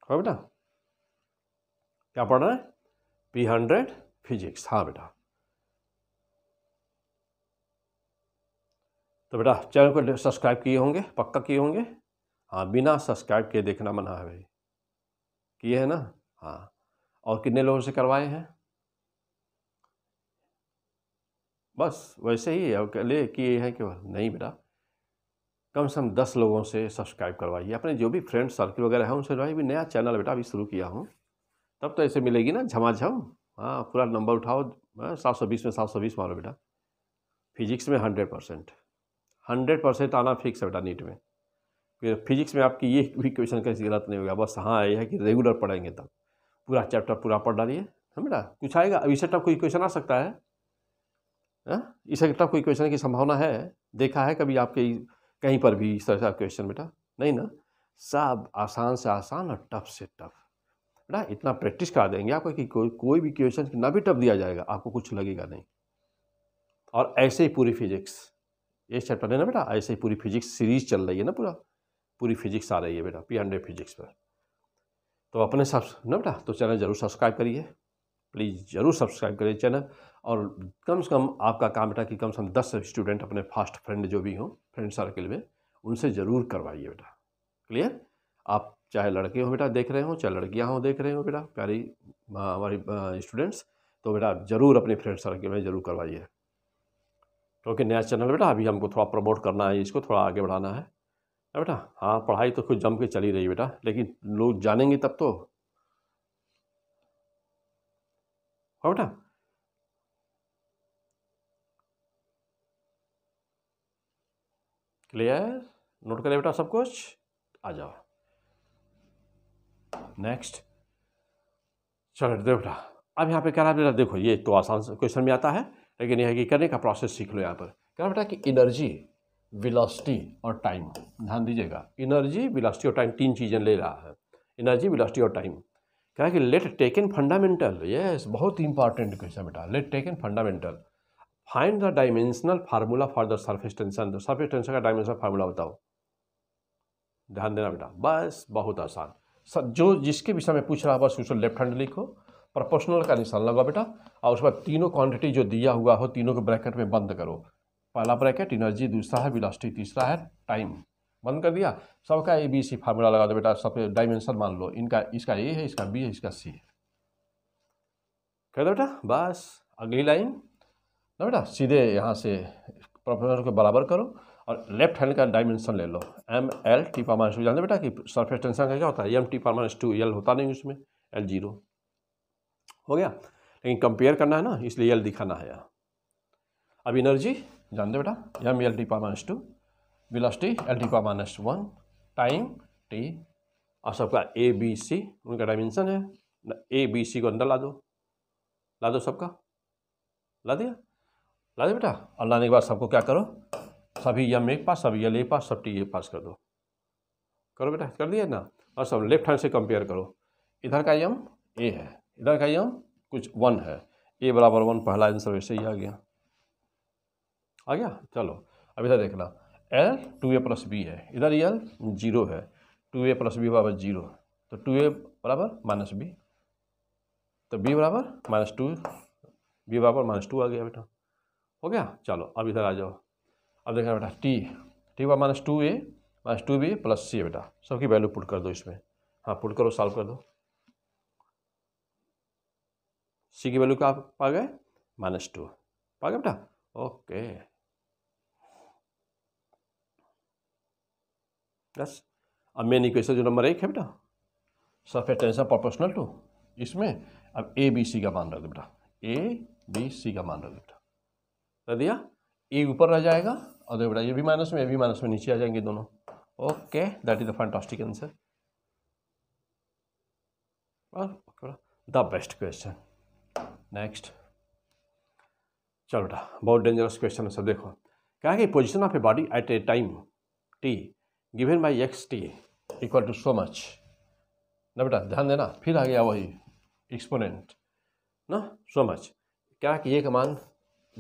हाँ बेटा क्या पढ़ रहे हैं पी हंड्रेड फिजिक्स हाँ बेटा तो बेटा चैनल को सब्सक्राइब किए होंगे पक्का किए होंगे हाँ बिना सब्सक्राइब किए देखना मना है भाई किए है ना हाँ और कितने लोगों से करवाए हैं बस वैसे ही है ले किए हैं केवल नहीं बेटा कम से कम दस लोगों से सब्सक्राइब करवाइए अपने जो भी फ्रेंड सर्किल वगैरह हैं उनसे जो है भी नया चैनल बेटा अभी शुरू किया हूँ तब तो ऐसे मिलेगी ना झमाझम हाँ पूरा नंबर उठाओ हाँ, सात सौ बीस में सात सौ बीस मारो बेटा फिजिक्स में हंड्रेड परसेंट हंड्रेड परसेंट आना फिक्स है बेटा नीट में फिजिक्स में आपकी ये भी क्वेश्चन कैसे गलत नहीं होगा बस हाँ ये है कि रेगुलर पढ़ेंगे तब पूरा चैप्टर पूरा पढ़ डालिए है हाँ बेटा कुछ आएगा अब इसे टाइप कोई क्वेश्चन आ सकता है हाँ? इसे टाइप कोई क्वेश्चन की संभावना है देखा है कभी आपके कहीं पर भी इस तरह का क्वेश्चन बेटा नहीं ना सब आसान से आसान और टफ से टफ ना इतना प्रैक्टिस करा देंगे आपको कि कोई कोई भी क्वेश्चन कितना भी टप दिया जाएगा आपको कुछ लगेगा नहीं और ऐसे ही पूरी फिजिक्स ये चैप्टर है ना बेटा ऐसे ही पूरी फिजिक्स सीरीज चल रही है ना पूरा पूरी फिजिक्स आ रही है बेटा पी हंड्रेड फिजिक्स पर तो अपने सब ना बेटा तो चैनल जरूर सब्सक्राइब करिए प्लीज़ ज़रूर सब्सक्राइब करिए चैनल और कम से कम आपका काम बेटा कि कम से कम दस स्टूडेंट अपने फास्ट फ्रेंड जो भी हों फ्रेंड सर्किल में उनसे ज़रूर करवाइए बेटा क्लियर आप चाहे लड़के हो बेटा देख रहे हो चाहे लड़कियाँ हो देख रहे हो बेटा प्यारी हमारी स्टूडेंट्स तो बेटा ज़रूर अपने फ्रेंड सर्कल में ज़रूर करवाइए क्योंकि नया चैनल बेटा अभी हमको थोड़ा प्रमोट करना है इसको थोड़ा आगे बढ़ाना है बेटा हाँ पढ़ाई तो कुछ जम के चली रही बेटा लेकिन लोग जानेंगे तब तो हाँ बेटा क्लियर नोट करें बेटा सब कुछ आ जाओ नेक्स्ट चलो देखो अब यहाँ पे कह रहा है बेटा देखो ये तो आसान क्वेश्चन में आता है लेकिन यह है कि करने का प्रोसेस सीख लो यहाँ पर कह रहा बेटा कि एनर्जी विलासिटी और टाइम ध्यान दीजिएगा एनर्जी विलासिटी और टाइम तीन चीज़ें ले रहा है एनर्जी विलासिटी और टाइम कह रहा कि लेट टेकन फंडामेंटल यस बहुत ही इंपॉर्टेंट क्वेश्चन बेटा let taken fundamental find the dimensional formula for the surface tension surface tension का डायमेंशनल फार्मूला बताओ ध्यान देना बेटा बस बहुत आसान जो जिसके विषय में पूछ रहा है बस उसको लेफ्ट हैंड लिखो प्रोपोर्शनल का निशान लगाओ बेटा और उसके बाद तीनों क्वांटिटी जो दिया हुआ हो तीनों को ब्रैकेट में बंद करो पहला ब्रैकेट एनर्जी दूसरा है विलास्टी तीसरा है टाइम बंद कर दिया सबका ए बी सी फार्मूला लगा दो बेटा सब डायमेंशन मान लो इनका इसका ए है इसका बी है इसका सी है कह दो बेटा बस अगली लाइन ना बेटा सीधे यहाँ से प्रोफेशनल के बराबर करो और लेफ्ट हैंड का डायमेंशन ले लो एम एल टी पार माइनस टू जानते बेटा कि सरफेस टेंशन का क्या होता है एम टी पार माइनस टू एल होता नहीं उसमें एल जीरो हो गया लेकिन कंपेयर करना है ना इसलिए एल दिखाना है अब इनर्जी जानते बेटा एम एल टी पार minus two T L T पार माइनस वन टाइम टी और सबका ए बी सी उनका डायमेंशन है ए बी सी को अंदर ला दो ला दो सबका ला दिया ला दिया बेटा और लाने के बाद सबको क्या करो सभी यम एक पास सभी यल एक पास सब टी एक पास कर दो करो बेटा कर दिया ना और सब लेफ्ट हैंड से कंपेयर करो इधर का यम ए है इधर का यम कुछ वन है ए बराबर वन पहला आंसर वैसे ही आ गया आ गया चलो अब इधर देख L two A plus B है इधर एल जीरो है टू ए प्लस बी बराबर जीरो तो टू ए बराबर माइनस बी तो बी बराबर माइनस टू बी बराबर माइनस टू आ गया बेटा हो गया चलो अब इधर आ जाओ अब देखना बेटा टी टी का minus two A minus two B plus C बेटा सबकी वैल्यू पुट कर दो इसमें हाँ पुट करो सॉल्व कर दो सी की वैल्यू क्या पा गए माइनस टू पा गए बेटा ओके बस अब मेन इक्वेशन जो नंबर एक है बेटा सफेद टेंशन प्रोपोर्शनल टू इसमें अब ए बी सी का मान रख दो बेटा ए बी सी का मान रख दो बेटा कर दिया ए ऊपर रह जाएगा और बेटा ये भी माइनस में ये भी माइनस में नीचे आ जाएंगे दोनों okay that is the fantastic answer the best question next चलो बेटा बहुत डेंजरस क्वेश्चन है सब देखो क्या कि position of a body at a time t given by x t equal to so much ना बेटा ध्यान देना फिर आ गया वही एक्सपोनेंट ना सो मच क्या कि ये कमान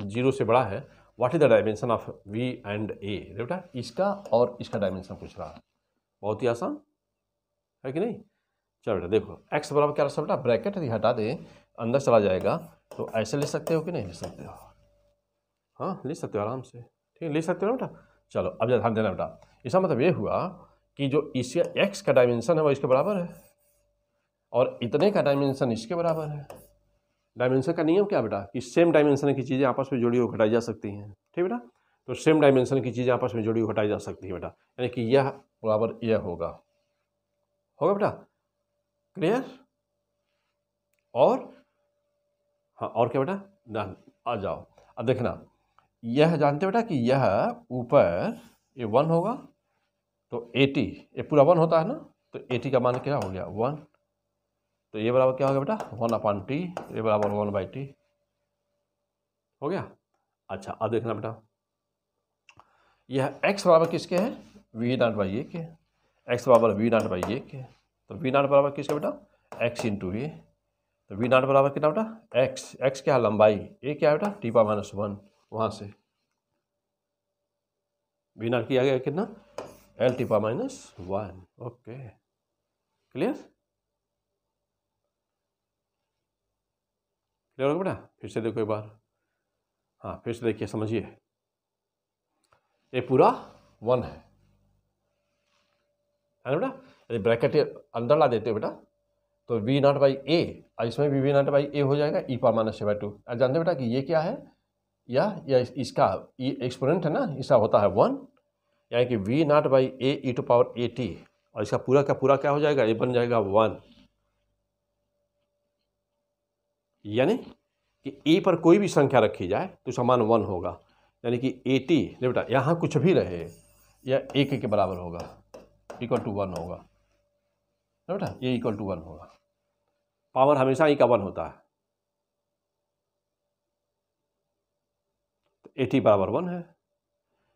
जीरो से बड़ा है what is the dimension of v and a बेटा इसका और इसका डायमेंशन पूछ रहा है बहुत ही आसान है कि नहीं चलो बेटा देखो एक्स बराबर क्या रहा बेटा ब्रैकेट यदि हटा दें अंदर चला जाएगा तो ऐसे ले सकते हो कि नहीं ले सकते हो हाँ ले सकते हो आराम से ठीक ले सकते हो बेटा चलो अब ध्यान देना बेटा इसका मतलब ये हुआ कि जो इसका एक्स का डायमेंशन है वो इसके बराबर है और इतने का डायमेंशन इसके बराबर है डायमेंशन का नियम क्या बेटा कि सेम डायमेंशन की चीज़ें आपस में जोड़ी हुई घटाई जा सकती हैं ठीक बेटा तो सेम डायमेंशन की चीज़ें आपस में जोड़ी घटाई जा सकती है बेटा यानी कि यह बराबर यह होगा होगा बेटा क्लियर और हाँ और क्या बेटा आ जाओ अब देखना यह जानते बेटा कि यह ऊपर ये वन होगा तो एटी ये पूरा वन होता है ना तो एटी का मान क्या हो गया वन तो ये बराबर क्या हो गया बेटा वन अपॉन टी ये बराबर वन बाई टी हो गया अच्छा अब देखना बेटा यह एक्स बराबर किसके हैं वी नॉट बाई ए के एक्स बराबर वी नॉट बाई ए के तो वी नॉट बराबर किसके बेटा एक्स इंटू ए तो वी नॉट बराबर कितना बेटा एक्स एक्स क्या है लंबाई ए क्या है बेटा टी पा माइनस वन वहाँ से वी नॉट किया गया कितना एल टी पा minus one okay clear clear होगा बेटा फिर से देखो एक बार हाँ फिर से देखिए समझिए ये पूरा वन है है ना बेटा यदि ब्रैकेट अंदर ला देते हो बेटा तो वी नॉट बाई ए इसमें भी वी नॉट बाई ए हो जाएगा e power minus a by two अब जानते हो बेटा कि ये क्या है या या इसका एक्सपोनेंट है ना इसका होता है वन यानी कि v naught by a e to power a t और इसका पूरा का पूरा क्या हो जाएगा ये बन जाएगा वन यानी कि ए पर कोई भी संख्या रखी जाए तो समान वन होगा यानी कि टी नहीं बेटा यहाँ कुछ भी रहे या एक के बराबर होगा इक्वल टू वन होगा नहीं बेटा ये इक्वल टू वन होगा पावर हमेशा ही का वन होता है ए टी बराबर वन है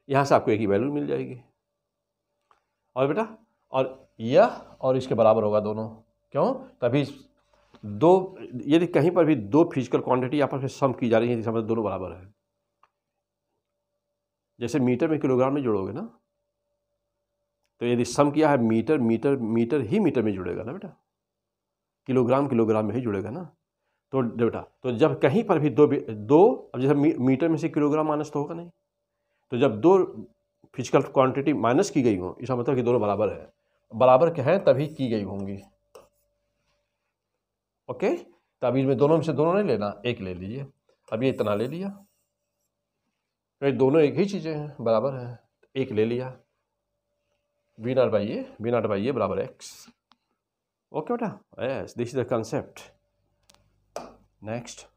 यहाँ से आपको एक ही वैल्यू मिल जाएगी और बेटा और यह और इसके बराबर होगा दोनों क्यों तभी दो यदि कहीं पर भी दो फिजिकल क्वांटिटी आपस में सम की जा रही है समझ दोनों बराबर है जैसे मीटर में किलोग्राम में जोड़ोगे ना तो यदि सम किया है मीटर मीटर मीटर ही मीटर में जुड़ेगा ना बेटा किलोग्राम किलोग्राम में ही जुड़ेगा ना तो बेटा तो जब कहीं पर भी दो दो अब जैसे मी, मीटर में से किलोग्राम माइनस तो होगा नहीं तो जब दो फिजिकल क्वांटिटी माइनस की गई हो इसका मतलब कि दोनों बराबर है बराबर क्या है तभी की गई होंगी ओके ताबीज तो में दोनों में से दोनों नहीं लेना एक ले लीजिए अब ये इतना ले लिया तो दोनों एक ही चीज़ें हैं बराबर हैं एक ले लिया b naught by a b naught by a बराबर एक्स ओके बेटा yes this is the concept next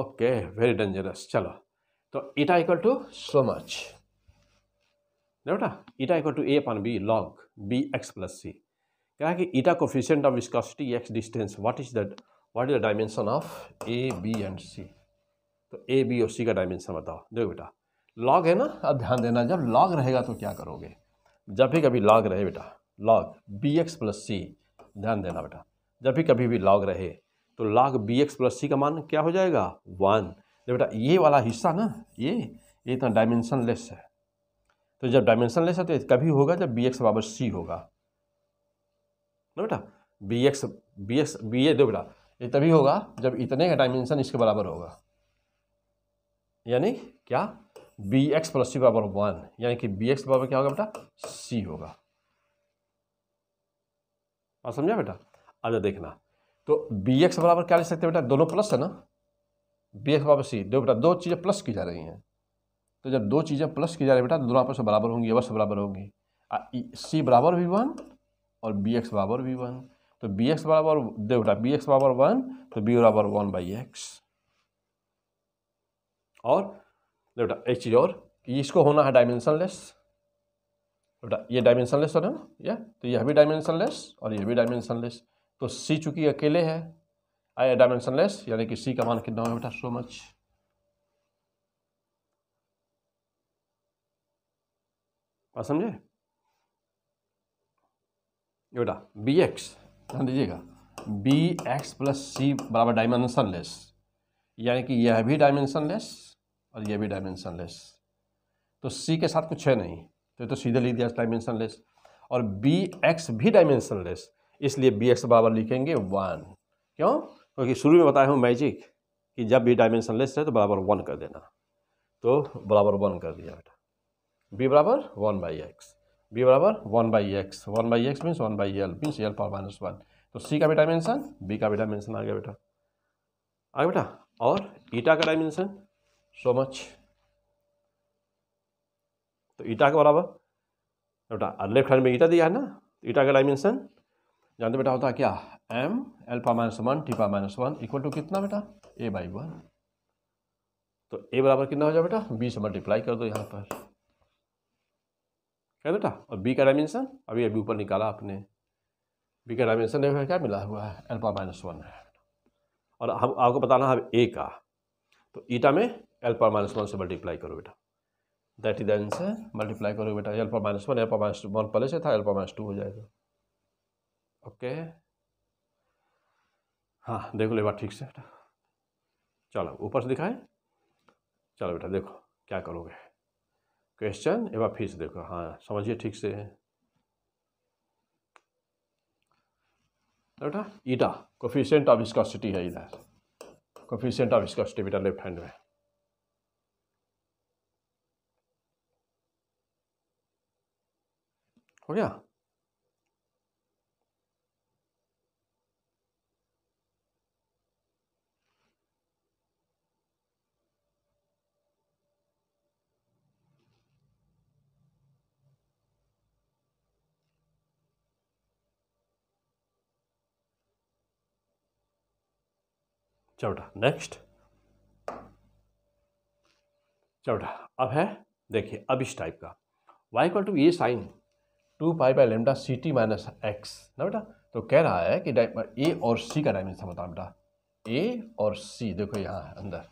okay very dangerous चलो तो eta equal to so much बेटा eta equal to a upon b log b x plus c क्या है कि eta coefficient of viscosity x distance what is that what is the dimension of a b and c तो a B और सी का dimension बताओ देखो बेटा log है ना अब ध्यान देना जब लॉग रहेगा तो क्या करोगे जब भी कभी लॉग रहे बेटा log b x plus c ध्यान देना बेटा जब भी कभी भी लॉग रहे तो log b x plus c का मान क्या हो जाएगा वन जब बेटा ये वाला हिस्सा ना ये ये इतना डायमेंशन लेस है तो जब डायमेंशन लेस है तो कभी होगा जब बी एक्स बराबर सी होगा ना बेटा B X B X B A दो बेटा ये तभी होगा जब इतने का डायमेंशन इसके बराबर होगा यानी क्या बी एक्स प्लस सी बराबर वन यानी कि बी एक्स बराबर क्या होगा बेटा सी होगा और समझा बेटा अब देखना तो बी एक्स बराबर क्या लिख सकते हैं बेटा दोनों प्लस है ना बी एक्स बराबर सी दो बेटा दो चीज़ें प्लस की जा रही हैं तो जब दो चीज़ें प्लस की जा रही है बेटा तो दोनों आपस में बराबर होंगी अवश्य बराबर होंगी सी बराबर भी वन और बी एक्स बराबर वी वन तो बी एक्स बराबर दे बेटा बी एक्स बराबर वन तो बी बराबर वन बाई एक्स और बेटा एक चीज़ और इसको होना है डायमेंशनलेस बेटा ये डायमेंशनलेस लेस है ना ये तो यह भी डायमेंशनलेस और यह भी डायमेंशनलेस तो सी चूंकि अकेले है आई डायमेंशनलेस यानी कि सी का मान कितना है बेटा सो मच समझे बी बीएक्स ध्यान दीजिएगा बी एक्स प्लस सी बराबर डायमेंशन लेस यानी कि यह भी डायमेंशन लेस और यह भी डायमेंशन लेस तो सी के साथ कुछ है नहीं तो तो सीधे लिख दिया डायमेंशन लेस और बी एक्स भी डायमेंशन लेस इसलिए बी एक्स बराबर लिखेंगे वन क्यों क्योंकि शुरू में बताया हूँ मैजिक कि जब भी डायमेंशन लेस है तो बराबर वन कर देना तो बराबर वन कर दिया बेटा बी बराबर वन बाई एक्स बी बराबर one by X one by X means one by L means L power minus one तो सी का भी डायमेंशन बी का भी डायमेंशन आ गया बेटा आ गया बेटा और ईटा का डायमेंशन सो मच तो ईटा के बराबर बेटा लेफ्ट हैंड में ईटा दिया है ना तो ईटा का डायमेंशन जानते बेटा होता है क्या एम एल पा माइनस वन टी पा माइनस वन इक्वल टू कितना बेटा ए बाई वन तो ए बराबर कितना हो जाए बेटा बी से मल्टीप्लाई कर दो यहाँ पर क्या बेटा और बी का डायमेंशन अभी अभी ऊपर निकाला आपने बी का डायमेंशन देखो क्या मिला हुआ है एल्पा माइनस वन है और हम आपको बताना है ए का तो ईटा में एल्पा माइनस वन से मल्टीप्लाई करो बेटा दैट इज आंसर मल्टीप्लाई करो बेटा alpha minus one alpha minus one पहले से था एल्पा माइनस टू हो जाएगा ओके हाँ देख लो बात ठीक से बेटा चलो ऊपर से दिखाएं चलो बेटा देखो क्या करोगे क्वेश्चन एक बार फिर से देखो हाँ समझिए ठीक से है बेटा ईटा कोफिशियंट ऑफ विस्कॉसिटी है इधर कोफिशियंट ऑफ विस्कॉसिटी बेटा लेफ्ट हैंड में हो गया चौटा नेक्स्ट चौटा अब है देखिए अब इस टाइप का y equal to a sine two pi by lambda c t minus x ना बेटा तो कह रहा है कि ए और सी का डायमेंशन बताओ बेटा ए और सी देखो यहाँ है अंदर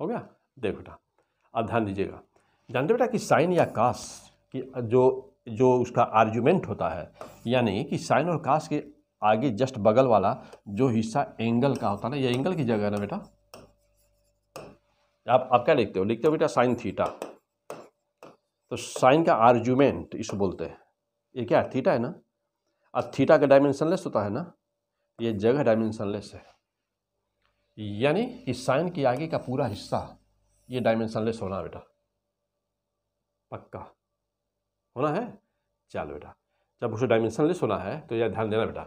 हो गया देखो बेटा अब ध्यान दीजिएगा जानते बेटा कि साइन या कास की जो जो उसका आर्ग्यूमेंट होता है यानी कि साइन और कास के आगे जस्ट बगल वाला जो हिस्सा एंगल का होता है ना ये एंगल की जगह है ना बेटा आप आप क्या लिखते हो लिखते हो बेटा साइन थीटा तो साइन का आर्ग्यूमेंट इसको बोलते हैं ये क्या थीटा है ना और थीटा का लेस होता है ना ये जगह लेस है यानी इस साइन के आगे का पूरा हिस्सा ये लेस होना बेटा पक्का होना है चलो बेटा जब डायमेंशन लेस होना है तो यह ध्यान देना बेटा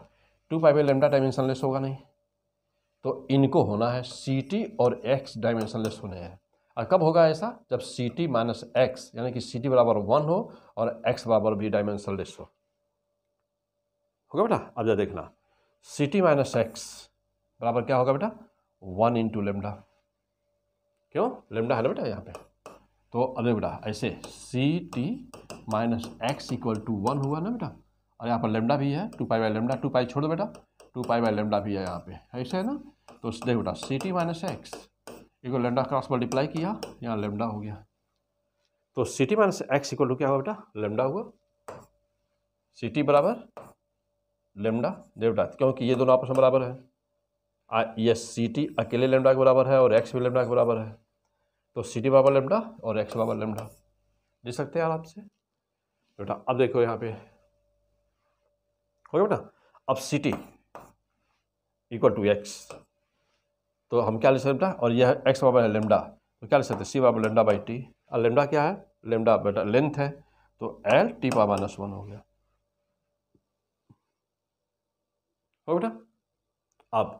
two pi by lambda dimensionless होगा नहीं तो इनको होना है सी टी और एक्स डायमेंशन लेस होने हैं और कब होगा ऐसा जब सी टी माइनस एक्स यानी कि सी टी बराबर वन हो और एक्स बराबर भी लेस हो होगा बेटा अब जब देखना सी टी माइनस एक्स बराबर क्या होगा बेटा वन इंटू लेमडा क्यों लेमडा है ना बेटा यहाँ पे तो अभी बेटा ऐसे c t minus x equal to one हुआ ना बेटा और यहाँ पर लेमडा भी है two pi by lambda two pi छोड़ दो बेटा टू पाई बाई लेमडा भी है यहाँ पे ऐसे है ना तो देखो बेटा c t minus x equal lambda cross multiply किया यहाँ लेमडा हो गया तो c t minus x equal to क्या हुआ बेटा लेमडा हुआ सी टी बराबर लेमडा बेटा क्योंकि ये दोनों आपस में बराबर है आ, ये सी टी अकेले लेमडा के बराबर है और एक्स भी लेमडा के बराबर है तो सी टी बराबर लेमडा और एक्स बराबर लेमडा दे सकते हैं आराम से बेटा अब देखो यहाँ पे गया बेटा अब टी इक्वल टू एक्स तो हम क्या ले सकते बेटा और यह एक्स बराबर है लेमडा तो क्या ले सकते सी बराबर लेमडा बाई टी और लेमडा क्या है लेमडा बेटा लेंथ है तो L T power minus one हो गया हो बेटा अब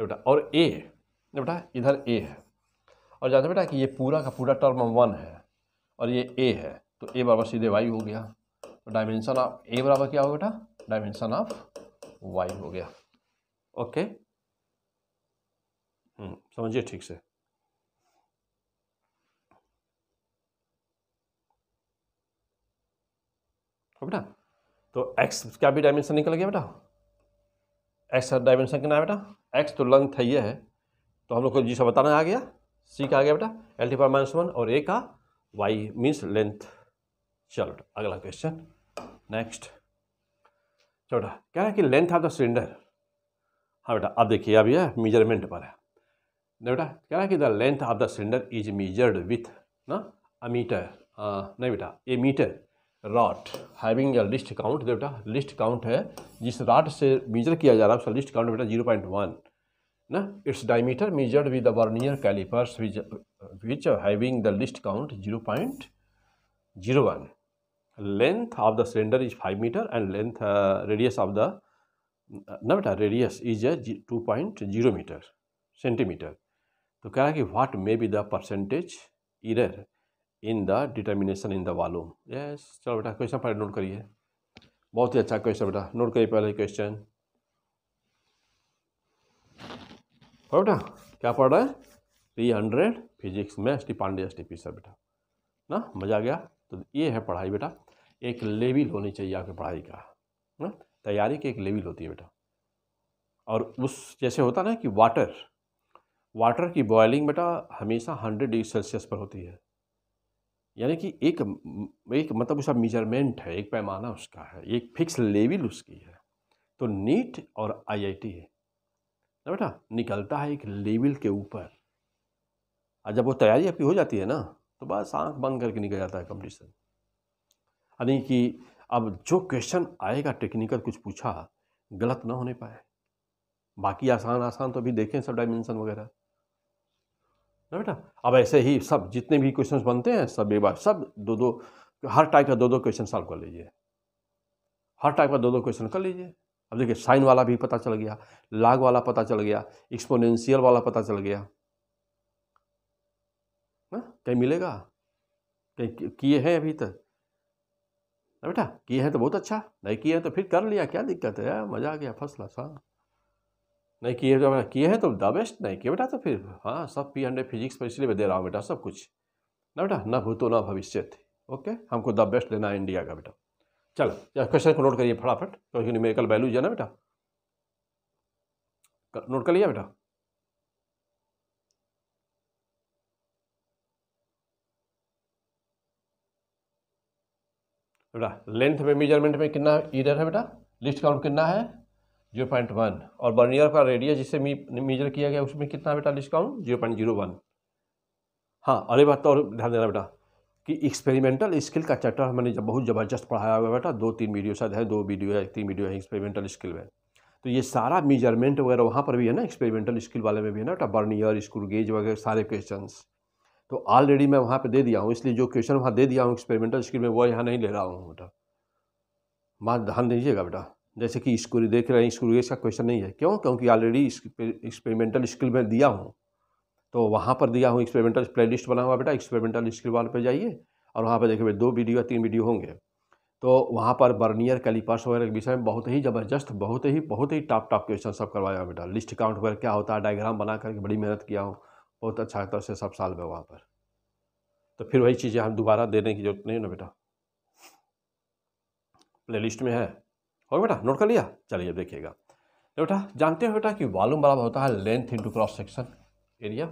बेटा और ए बेटा इधर ए है और जानते बेटा कि ये पूरा का पूरा टर्म वन है और ये ए है तो ए बराबर सीधे वाई हो गया तो डायमेंशन ऑफ ए बराबर क्या हो बेटा डायमेंशन ऑफ वाई हो गया ओके हम्म, समझिए ठीक से बेटा तो एक्स क्या भी डायमेंशन निकल गया बेटा एक्स डायमेंशन कितना है बेटा एक्स तो लंग यह है तो हम लोग को जी सब बताना आ गया सी का आ गया बेटा एल टी माइनस वन और ए का वाई मीन्स लेंथ चलो अगला क्वेश्चन नेक्स्ट कह रहा है कि लेंथ ऑफ द सिलेंडर हाँ बेटा अब देखिए अब यह मेजरमेंट पर है नहीं बेटा कह रहा है कि the length of the cylinder is measured with ना अ मीटर नहीं बेटा a metre rod having a least count बेटा लिस्ट काउंट है जिस रॉट से मेजर किया जा रहा है उसका लिस्ट काउंट बेटा जीरो पॉइंट वन ना it's diameter measured with the vernier callipers which having the least count zero point zero one length of the cylinder is 5 meter and length uh, radius of the uh, navata radius is a 2.0 meter centimeter तो कह रहा है कि what may be the percentage error in the determination in the volume yes चलो बेटा question पहले note करिए बहुत ही अच्छा क्वेश्चन बेटा नोट करिए पहले क्वेश्चन और बेटा क्या पढ़ रहा है three hundred physics maths T Pandey S T P sir बेटा ना मज़ा आ गया तो ये है पढ़ाई बेटा एक लेवल होनी चाहिए आपकी पढ़ाई का ना हाँ? तैयारी की एक लेवल होती है बेटा और उस जैसे होता ना कि वाटर वाटर की बॉयलिंग बेटा हमेशा हंड्रेड डिग्री सेल्सियस पर होती है यानी कि एक एक मतलब उसका मेजरमेंट है एक पैमाना उसका है एक फिक्स लेवल उसकी है तो नीट और आईआईटी है ना बेटा निकलता है एक लेवल के ऊपर और जब वो तैयारी आपकी हो जाती है ना तो बस आँख बंद करके निकल जाता है कंपटीशन यानी कि अब जो क्वेश्चन आएगा टेक्निकल कुछ पूछा गलत ना होने पाए बाकी आसान आसान तो अभी देखें सब डायमेंशन वगैरह ना बेटा अब ऐसे ही सब जितने भी क्वेश्चन बनते हैं सब एक बार सब दो दो हर टाइप का दो दो क्वेश्चन सॉल्व कर लीजिए हर टाइप का दो दो क्वेश्चन कर लीजिए अब देखिए साइन वाला भी पता चल गया लाग वाला पता चल गया एक्सपोनेंशियल वाला पता चल गया ना हाँ? कहीं मिलेगा कहीं किए हैं अभी तक ना बेटा किए हैं तो बहुत अच्छा नहीं किए हैं तो फिर कर लिया क्या दिक्कत है मज़ा आ गया फर्स्ट क्लास हाँ नहीं किए तो किए हैं तो द बेस्ट तो नहीं किए बेटा तो फिर हाँ सब पी हंड्रेड फिजिक्स पर इसलिए दे रहा हूँ बेटा सब कुछ ना बेटा भू भूतो ना भविष्य थे ओके हमको द बेस्ट लेना है इंडिया का बेटा चलो क्वेश्चन को नोट करिए फटाफट क्योंकि न्यूमेरिकल वैल्यू है ना बेटा नोट कर लिया बेटा बेटा लेंथ में मेजरमेंट में कितना इधर है बेटा लिस्ट काउंट कितना है जीरो पॉइंट वन और बर्नियर का रेडियस जिसे मेजर किया गया उसमें कितना बेटा least count zero point zero one हाँ अरे बात तो और ध्यान देना बेटा कि एक्सपेरिमेंटल स्किल का चैप्टर मैंने जब बहुत ज़बरदस्त पढ़ाया हुआ बेटा दो तीन वीडियो शायद है दो वीडियो है तीन वीडियो है एक्सपेरिमेंटल स्किल में तो ये सारा मेजरमेंट वगैरह वहाँ पर भी है ना एक्सपेरिमेंटल स्किल वाले में भी है ना बेटा बर्नियर स्क्रू गेज वगैरह सारे क्वेश्चंस तो ऑलरेडी मैं वहाँ पे दे दिया हूँ इसलिए जो क्वेश्चन वहाँ दे दिया हूँ एक्सपेरिमेंटल स्किल में वो यहाँ नहीं ले रहा हूँ बेटा माँ ध्यान दीजिएगा बेटा जैसे कि स्कूल देख रहे हैं स्कूल का क्वेश्चन नहीं है क्यों क्योंकि ऑलरेडी एक्सपेरिमेंटल स्किल में दिया हूँ तो वहाँ पर दिया हूँ एक्सपेरिमेंटल प्ले लिस्ट बना हुआ बेटा एक्सपेरिमेंटल स्किल वाले पर जाइए और वहाँ पर देखिए दो वीडियो या तीन वीडियो होंगे तो वहाँ पर बर्नियर कैलिपर्स वगैरह के विषय में बहुत ही ज़बरदस्त बहुत ही बहुत ही टॉप टॉप क्वेश्चन सब करवाया बेटा लिस्ट काउंट वगैरह क्या होता है डायग्राम बना करके बड़ी मेहनत किया हूँ बहुत अच्छा तरह से सब साल में वहाँ पर तो फिर वही चीज़ें हम दोबारा देने की जरूरत नहीं ना बेटा प्ले लिस्ट में है और बेटा नोट कर लिया चलिए देखिएगा तो बेटा जानते हो बेटा कि वॉल्यूम बराबर होता है length into cross section area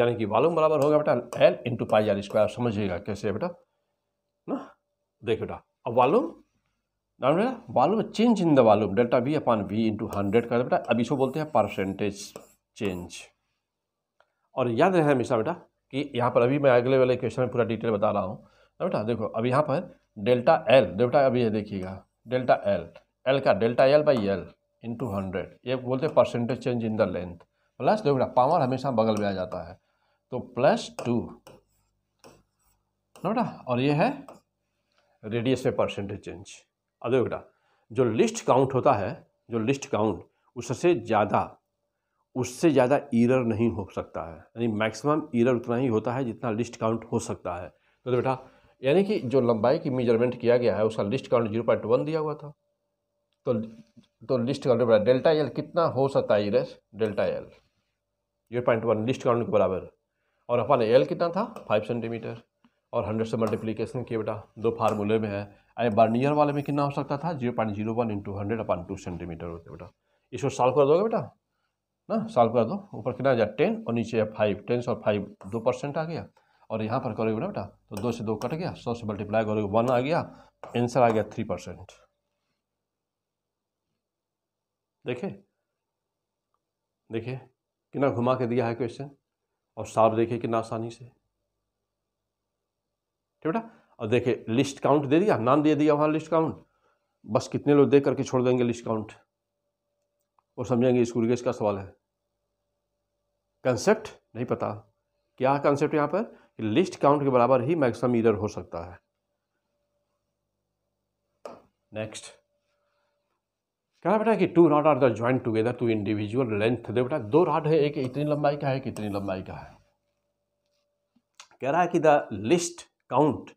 यानी कि वॉल्यूम बराबर होगा बेटा L into pi are square समझिएगा कैसे बेटा ना देखिए बेटा अब वॉल्यूम ना बेटा volume change in the volume delta v अपन वी इंटू हंड्रेड कर बेटा अब इसको बोलते हैं परसेंटेज चेंज और याद रहे हमेशा बेटा कि यहाँ पर अभी मैं अगले वाले क्वेश्चन में पूरा डिटेल बता रहा हूँ तो बेटा देखो अब यहाँ पर डेल्टा एल डेल्टा अभी ये देखिएगा डेल्टा एल एल का delta L by L into hundred ये बोलते हैं percentage change in the length plus देखो बेटा पावर हमेशा बगल में आ जाता है तो प्लस टू बेटा और ये है रेडियस में परसेंटेज चेंज अब देखो बेटा जो लिस्ट काउंट होता है जो लिस्ट काउंट उससे ज़्यादा उससे ज़्यादा ईरर नहीं हो सकता है यानी मैक्सिमम ईरर उतना ही होता है जितना लिस्ट काउंट हो सकता है तो, बेटा यानी कि जो लंबाई की मेजरमेंट किया गया है उसका least count zero point one दिया हुआ था तो तो लिस्ट काउंट बेटा डेल्टा एल कितना हो सकता है ईरस delta L zero point one least count के बराबर और अपन एल कितना था फाइव सेंटीमीटर और हंड्रेड से मल्टीप्लीकेशन किए बेटा दो फार्मूले में है अरे बर्नियर वाले में कितना हो सकता था zero point zero one into hundred अपन टू सेंटीमीटर होते बेटा इसको सॉल्व कर दोगे बेटा ना सॉल्व कर दो ऊपर कितना आ गया टेन और नीचे फाइव टेन से और फाइव दो परसेंट आ गया और यहाँ पर करोगे ना बेटा तो दो से दो कट गया सौ से मल्टीप्लाई करोगे वन आ गया आंसर आ गया थ्री परसेंट देखिए देखिए कितना घुमा के दिया है क्वेश्चन और साफ देखिए कितना आसानी से ठीक बेटा और देखिए लिस्ट काउंट दे दिया नाम दे दिया वहाँ लिस्ट काउंट बस कितने लोग देख करके छोड़ देंगे लिस्ट काउंट वो समझेंगे स्कूलगेज का सवाल है कंसेप्ट नहीं पता क्या कंसेप्ट यहाँ पर कि लिस्ट काउंट के बराबर ही मैक्सिमम ईरर हो सकता है नेक्स्ट कह रहा बेटा कि two rod are the joint together two individual length दे बेटा दो रॉड है एक इतनी लंबाई का है एक इतनी लंबाई का है कह रहा है कि the least count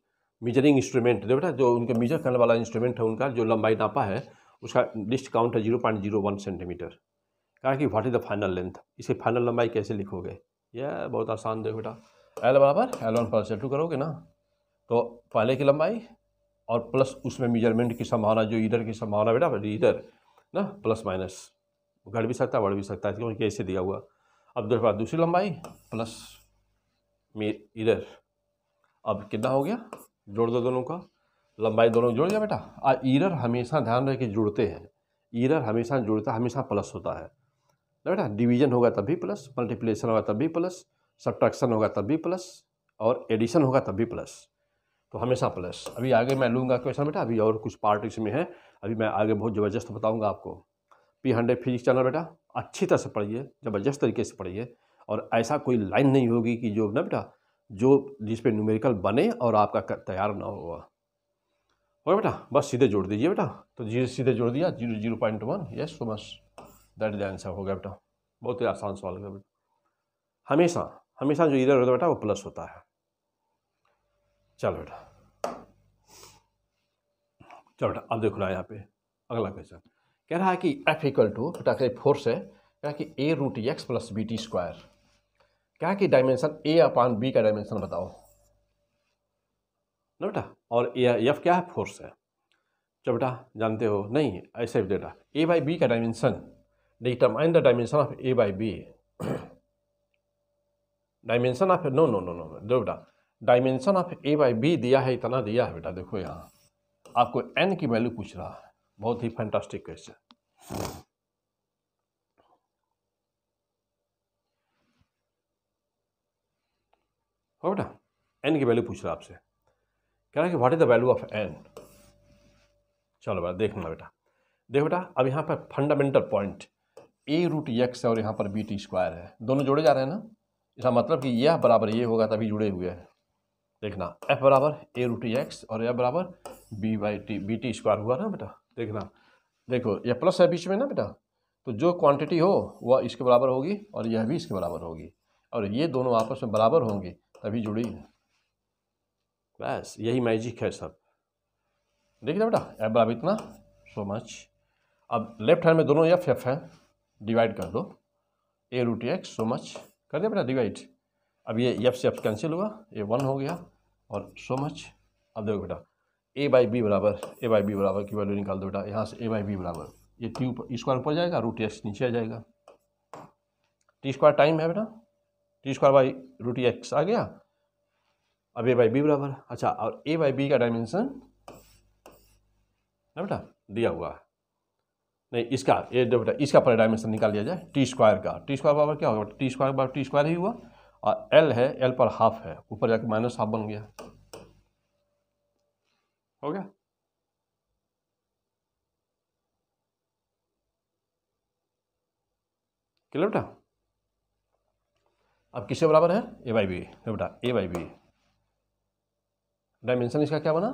measuring instrument दे बेटा जो उनके मेजर करने वाला इंस्ट्रूमेंट है उनका जो लंबाई नापा है उसका लिस्ट काउंट है zero point zero one centimetre कहा कि what is the final length इसे फाइनल लंबाई कैसे लिखोगे यह बहुत आसान देखो बेटा एल बराबर L one plus L two करोगे ना तो पहले की लंबाई और प्लस उसमें मेजरमेंट की संभावना जो इधर की संभावना बेटा इधर ना प्लस माइनस घट भी सकता है बढ़ भी सकता है क्योंकि ऐसे दिया हुआ अब दो बार दूसरी लंबाई प्लस इधर अब कितना हो गया जोड़ दो दोनों का लंबाई दोनों जुड़ गया बेटा आ ईरर हमेशा ध्यान रहे कि जुड़ते हैं ईरर हमेशा जुड़ता हमेशा प्लस होता है ना बेटा डिवीजन होगा तब भी प्लस मल्टीप्लेसन होगा तब भी प्लस सब्ट्रैक्शन होगा तब भी प्लस और एडिशन होगा तब भी प्लस तो हमेशा प्लस अभी आगे मैं लूँगा क्वेश्चन बेटा अभी और कुछ पार्ट इसमें है अभी मैं आगे बहुत ज़बरदस्त बताऊँगा आपको पी हंड्रेड फिजिक्स चैनल बेटा अच्छी तरह से पढ़िए ज़बरदस्त तरीके से पढ़िए और ऐसा कोई लाइन नहीं होगी कि जो ना बेटा जो जिसपे न्यूमेरिकल बने और आपका तैयार ना हुआ ओके बेटा बस सीधे जोड़ दीजिए बेटा तो जीरो सीधे जोड़ दिया zero zero point one yes so much that is answer हो गया बेटा बहुत ही आसान सवाल है बेटा हमेशा हमेशा जो इधर होता है बेटा वो प्लस होता है चलो बेटा चलो बेटा अब देखो ना यहाँ पे अगला क्वेश्चन कह रहा है कि एफ इक्वल टू बेटा करीब फोर्स है कह रहा है कि a root x plus b t square क्या कि डायमेंशन ए अपान बी का डायमेंशन बताओ ना बेटा और ए एफ क्या है फोर्स है चलो अच्छा बेटा जानते हो नहीं ऐसे [CLEARS THROAT] बेटा ए बाई बी का dimension determine the dimension of a by b dimension of no no no no दो बेटा dimension of a by b दिया है इतना दिया है बेटा देखो यहाँ आपको एन की वैल्यू पूछ रहा है बहुत ही फैंटास्टिक क्वेश्चन हो बेटा एन की वैल्यू पूछ रहा आपसे कह रहा है कि what is the value of n चलो बेटा देखना बेटा देखो बेटा अब यहाँ पर fundamental point a root x है और यहाँ पर बी टी स्क्वायर है दोनों जोड़े जा रहे हैं ना इसका मतलब कि यह बराबर ये होगा तभी जुड़े हुए हैं देखना एफ बराबर ए रूट एक्स और यह बराबर b by t b t square हुआ ना बेटा देखना देखो यह प्लस है बीच में ना बेटा तो जो क्वांटिटी हो वह इसके बराबर होगी और यह भी इसके बराबर होगी और ये दोनों आपस में बराबर होंगे तभी जुड़ी बस यही मैजिक है सब देखिए बेटा एफ अब इतना सो मच अब लेफ्ट हैंड में दोनों एफ एफ है डिवाइड कर दो a root x so much कर दिया बेटा डिवाइड अब ये एफ से एफ कैंसिल हुआ ए वन हो गया और सो मच अब देखो बेटा ए बाई बी बराबर ए बाई बी बराबर की वैल्यू निकाल दो बेटा यहाँ से ए बाई बी बराबर ये टी ऊपर स्क्वायर e ऊपर जाएगा रूट एक्स नीचे आ जाएगा टी स्क्वायर टाइम है बेटा t square by root x आ गया अब ए बाई बी बराबर अच्छा और ए बाई बी का डायमेंशन ना बेटा दिया हुआ है नहीं इसका ये बेटा इसका पर डायमेंशन निकाल लिया जाए टी स्क्वायर का टी स्क्वायर बराबर क्या होगा टी स्क्वायर बराबर टी स्क्वायर ही हुआ और एल है एल पर हाफ है ऊपर जाकर माइनस हाफ बन गया हो गया क्लियर बेटा अब किसके बराबर है ए बाई बी बेटा ए बाई बी डायमेंशन इसका क्या बना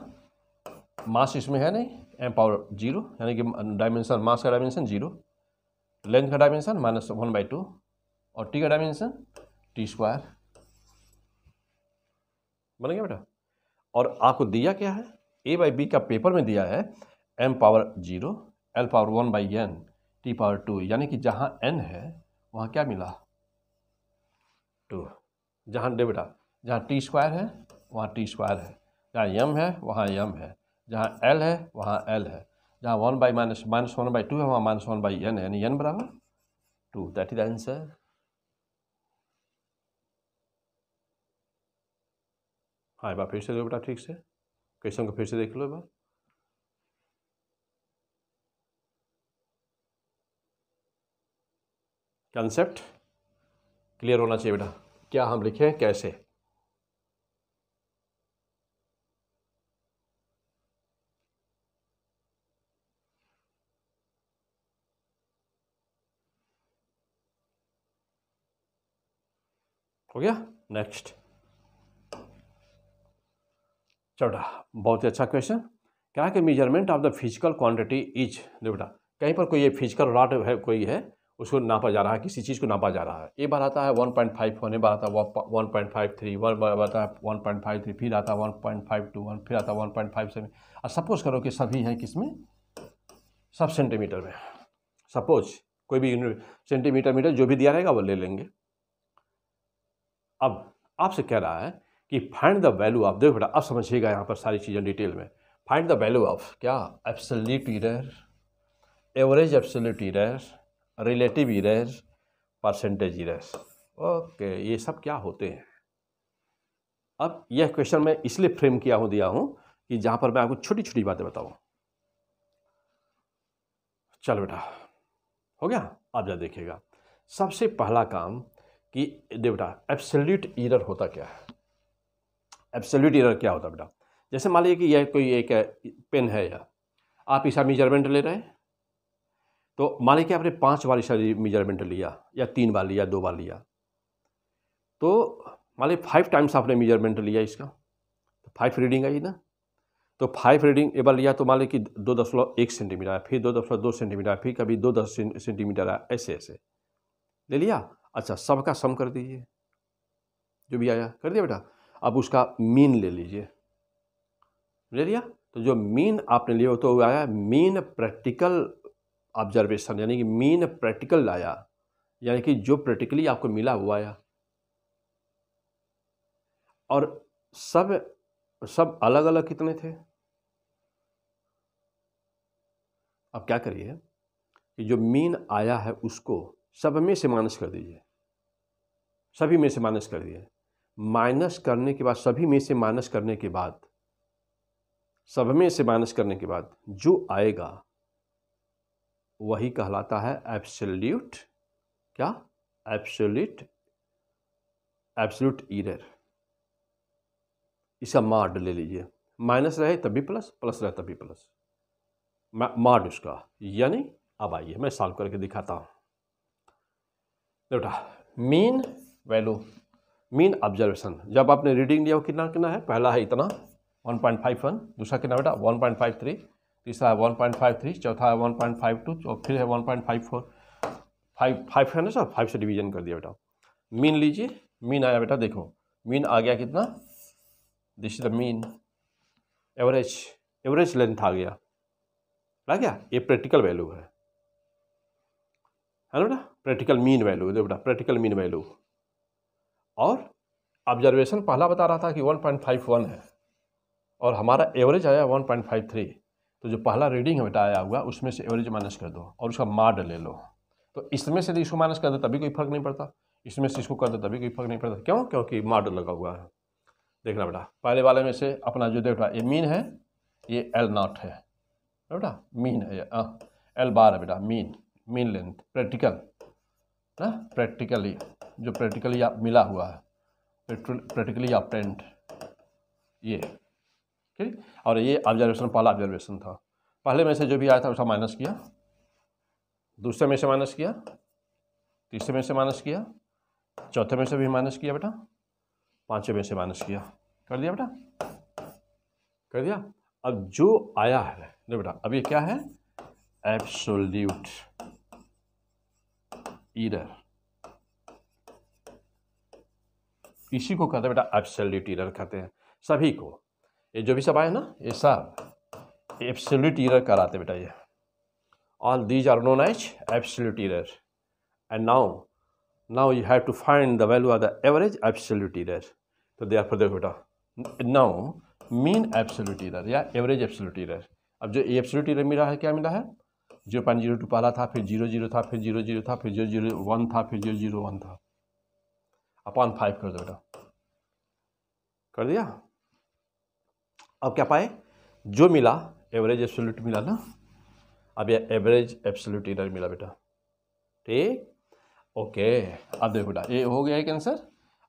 मास इसमें है नहीं एम पावर जीरो यानी कि डायमेंशन मास का डायमेंशन जीरो लेंथ का dimension minus one by two और टी का डायमेंशन टी स्क्वायर बन गया बेटा और आपको दिया क्या है ए बाई बी का पेपर में दिया है M power zero L power one by n T power two यानी कि जहाँ एन है वहाँ क्या मिला टू जहाँ डे बेटा जहाँ टी स्क्वायर है वहाँ टी स्क्वायर है जहाँ यम है वहाँ यम है जहाँ एल है वहाँ एल है जहाँ one by minus minus one by two है वहाँ माइनस वन बाई एन है यानी एन बराबर टू दैट इज आंसर हाँ एक बार फिर से देखो बेटा ठीक से क्वेश्चन को फिर से देख लो एक बार कंसेप्ट क्लियर होना चाहिए बेटा क्या हम लिखें कैसे हो गया नेक्स्ट चौटा बहुत ही अच्छा क्वेश्चन क्या कि measurement of the physical quantity is देखो बेटा कहीं पर कोई ये फिजिकल रॉड है कोई है उसको नापा जा रहा है किसी चीज़ को नापा जा रहा है ये बार आता है वन पॉइंट फाइव होने बार आता है one point five three one बार आता है वन पॉइंट फाइव थ्री फिर आता है one point five two one फिर आता है वन पॉइंट फाइव सेवन और सपोज करो कि सभी हैं किसमें सब सेंटीमीटर में सपोज कोई भी सेंटीमीटर मीटर जो भी दिया रहेगा वो ले लेंगे अब आपसे कह रहा है कि फाइंड द वैल्यू ऑफ देखो बेटा अब समझिएगा यहाँ पर सारी चीज़ें डिटेल में फाइंड द वैल्यू ऑफ क्या absolute error average absolute error relative error percentage error okay ये सब क्या होते हैं अब यह क्वेश्चन मैं इसलिए फ्रेम किया हूँ दिया हूँ कि जहाँ पर मैं आपको छोटी छोटी बातें बताऊँ चलो बेटा हो गया आप जरा देखिएगा सबसे पहला काम कि दे बेटा एब्सोल्यूट ईरर होता क्या है एब्सोल्यूट ईरर क्या होता बेटा जैसे मान लीजिए कि यह कोई एक पेन है या आप इसका मेजरमेंट ले रहे हैं तो मान लीजिए कि आपने पाँच बार इसका मेजरमेंट लिया या तीन बार लिया दो बार लिया तो मान लीजिए फाइव टाइम्स आपने मेजरमेंट लिया इसका तो फाइव रीडिंग आई ना तो फाइव रीडिंग एक बार लिया तो मान लीजिए कि दो दशमलव एक सेंटीमीटर आया फिर दो दशमलव दो सेंटीमीटर आया फिर कभी दो दस सेंटीमीटर आया ऐसे ऐसे ले लिया अच्छा सब का सम कर दीजिए जो भी आया कर दिया बेटा अब उसका मीन ले लीजिए ले लिया तो जो मीन आपने लिया हो तो वो आया मीन प्रैक्टिकल ऑब्जर्वेशन यानी कि मीन प्रैक्टिकल आया यानी कि जो प्रैक्टिकली आपको मिला हुआ आया और सब सब अलग अलग कितने थे अब क्या करिए कि जो मीन आया है उसको सब में से माइनस कर दीजिए सभी में से माइनस कर दिए माइनस करने के बाद सभी में से माइनस करने के बाद सब में से माइनस करने के बाद जो आएगा वही कहलाता है एब्सोल्यूट क्या एब्सोल्यूट एब्सोल्यूट ईरर इसका मार्ड ले लीजिए माइनस रहे तभी प्लस प्लस रहे तभी प्लस मार्ड उसका यानी अब आइए मैं सॉल्व करके दिखाता हूँ बेटा मीन वैल्यू मीन ऑब्जर्वेशन जब आपने रीडिंग लिया हो कितना कितना है पहला है इतना 1.51 दूसरा कितना बेटा 1.53 तीसरा है 1.53 चौथा है 1.52 और फिर है 1.54 फाइव फाइव फाइव ना फाइव से डिवीजन कर दिया बेटा मीन लीजिए मीन आया बेटा देखो मीन आ गया कितना this is the mean average average length आ गया लग गया ये प्रैक्टिकल वैल्यू है बेटा प्रैक्टिकल मीन वैल्यू देखो बेटा प्रैक्टिकल मीन वैल्यू और ऑब्जर्वेशन पहला बता रहा था कि 1.51 है और हमारा एवरेज आया 1.53 तो जो पहला रीडिंग है बेटा आया हुआ उसमें से एवरेज माइनस कर दो और उसका मार्ड ले लो तो इसमें से इसको माइनस कर दो तभी कोई फर्क नहीं पड़ता इसमें से इसको कर दो तभी कोई फर्क नहीं पड़ता क्यों क्योंकि मार्ड लगा हुआ है देखना बेटा पहले वाले में से अपना जो देखा ये मीन है ये एल नॉट है बेटा मीन है एल हाँ, बार है बेटा मीन मीन लेंथ प्रैक्टिकल ना प्रैक्टिकली जो प्रैक्टिकली आप मिला हुआ है प्रैक्टिकली आप टेंट ये ठीक और ये ऑब्जर्वेशन पहला ऑब्जर्वेशन था पहले में से जो भी आया था उसका माइनस किया दूसरे में से माइनस किया तीसरे में से माइनस किया चौथे में से भी माइनस किया बेटा पाँचवें में से माइनस किया कर दिया बेटा कर दिया अब जो आया है देखो बेटा अब ये क्या है एब्सोल्यूट ईरर किसी को कहते हैं बेटा एब्सोल्यूट ईरर कहते हैं सभी को ये जो भी सब आए ना ये सब एब्सोल्यूट ईरर कराते बेटा ये all these are known each absolute error and now now you have to find the value of the average absolute error तो दे आर देखो बेटा नाउ मीन एब्सोल्यूट ईरर या एवरेज एब्सोल्यूट ईरर अब जो absolute error मिला है क्या मिला है जीरो पॉइंट जीरो टू पहला था फिर जीरो जीरो था फिर जीरो जीरो था फिर जीरो जीरो वन था फिर जीरो जीरो वन था अपॉन फाइव कर दो बेटा कर दिया अब क्या पाए जो मिला एवरेज एब्सोल्यूट मिला ना अब यह एवरेज एब्सोल्यूट इनर मिला बेटा ठीक ओके अब देखो बेटा ये हो गया एक आंसर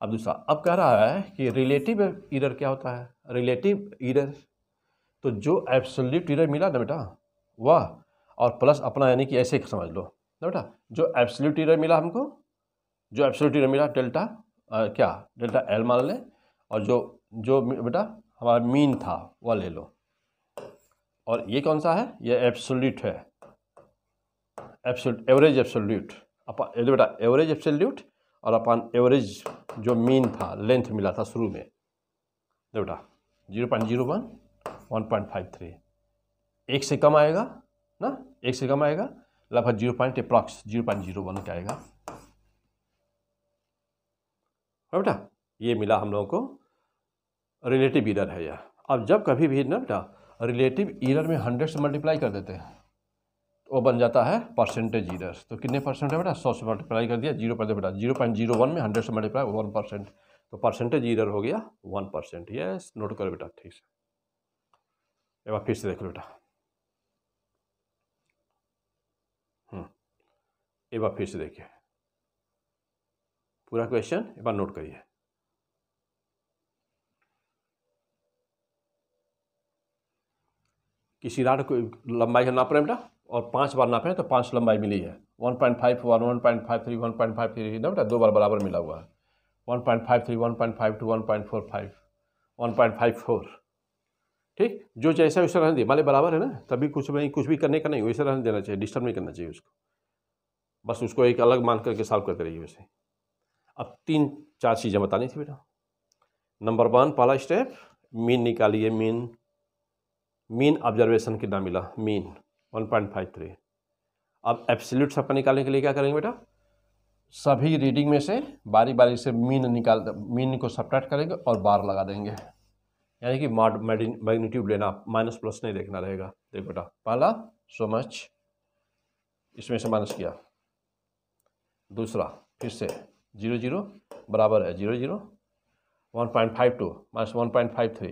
अब दूसरा अब कह रहा है कि रिलेटिव इरर क्या होता है रिलेटिव इरर तो जो एब्सोल्यूट इरर मिला ना बेटा वह और प्लस अपना यानी कि ऐसे समझ लो ना बेटा जो एब्सोल्यूट एरर मिला हमको जो एब्सोल्यूट एरर मिला डेल्टा आ, क्या डेल्टा एल मान लें और जो जो बेटा हमारा मीन था वह ले लो और ये कौन सा है ये एब्सोल्यूट है एब्सोल्यूट एवरेज एब्सोल्यूट अपन बेटा एवरेज एब्सोल्यूट और अपन एवरेज जो मीन था लेंथ मिला था शुरू में बेटा zero point zero one one point five three एक से कम आएगा ना एक से कम आएगा लगभग zero point approx zero point zero one का आएगा बेटा ये मिला हम लोगों को रिलेटिव ईरर है यह अब जब कभी भी ना बेटा रिलेटिव ईरर में हंड्रेड से मल्टीप्लाई कर देते हैं तो वो बन जाता है परसेंटेज ईरर तो कितने परसेंट है बेटा सौ से मल्टीप्लाई कर दिया जीरो पर बेटा जीरो पॉइंट जीरो वन में हंड्रेड से मल्टीप्लाई वन परसेंट तो परसेंटेज ईरर हो गया वन परसेंट यस नोट करो बेटा ठीक से एक बार फिर से देख लो बेटा एक बार फिर से देखिए पूरा क्वेश्चन एक बार नोट करिए किसी राड को लंबाई का नाप रहे बेटा और पांच बार नापे तो पांच लंबाई मिली है one point five one one point five three one point five three ना बेटा दो बार बराबर मिला हुआ है one point five three one point five two one point four five one point five four ठीक जो जैसा वैसा रहने दिए माले बराबर है ना तभी कुछ नहीं कुछ भी करने का नहीं वैसा रहने देना चाहिए डिस्टर्ब नहीं करना चाहिए उसको बस उसको एक अलग मान करके सॉल्व करते रहिए वैसे अब तीन चार चीज़ें बतानी थी बेटा नंबर वन पहला स्टेप मीन निकालिए मीन मीन ऑब्जर्वेशन कितना मिला mean one point five three अब एब्सोल्यूट सबका निकालने के लिए क्या करेंगे बेटा सभी रीडिंग में से बारी बारी से मीन निकाल मीन को सब्ट्रैक्ट करेंगे और बार लगा देंगे यानी कि मॉड मैग्नीट्यूड लेना माइनस प्लस नहीं देखना रहेगा देख बेटा पहला सो मच इसमें से माइनस किया दूसरा फिर से जीरो जीरो बराबर है zero zero one point five two minus one point five three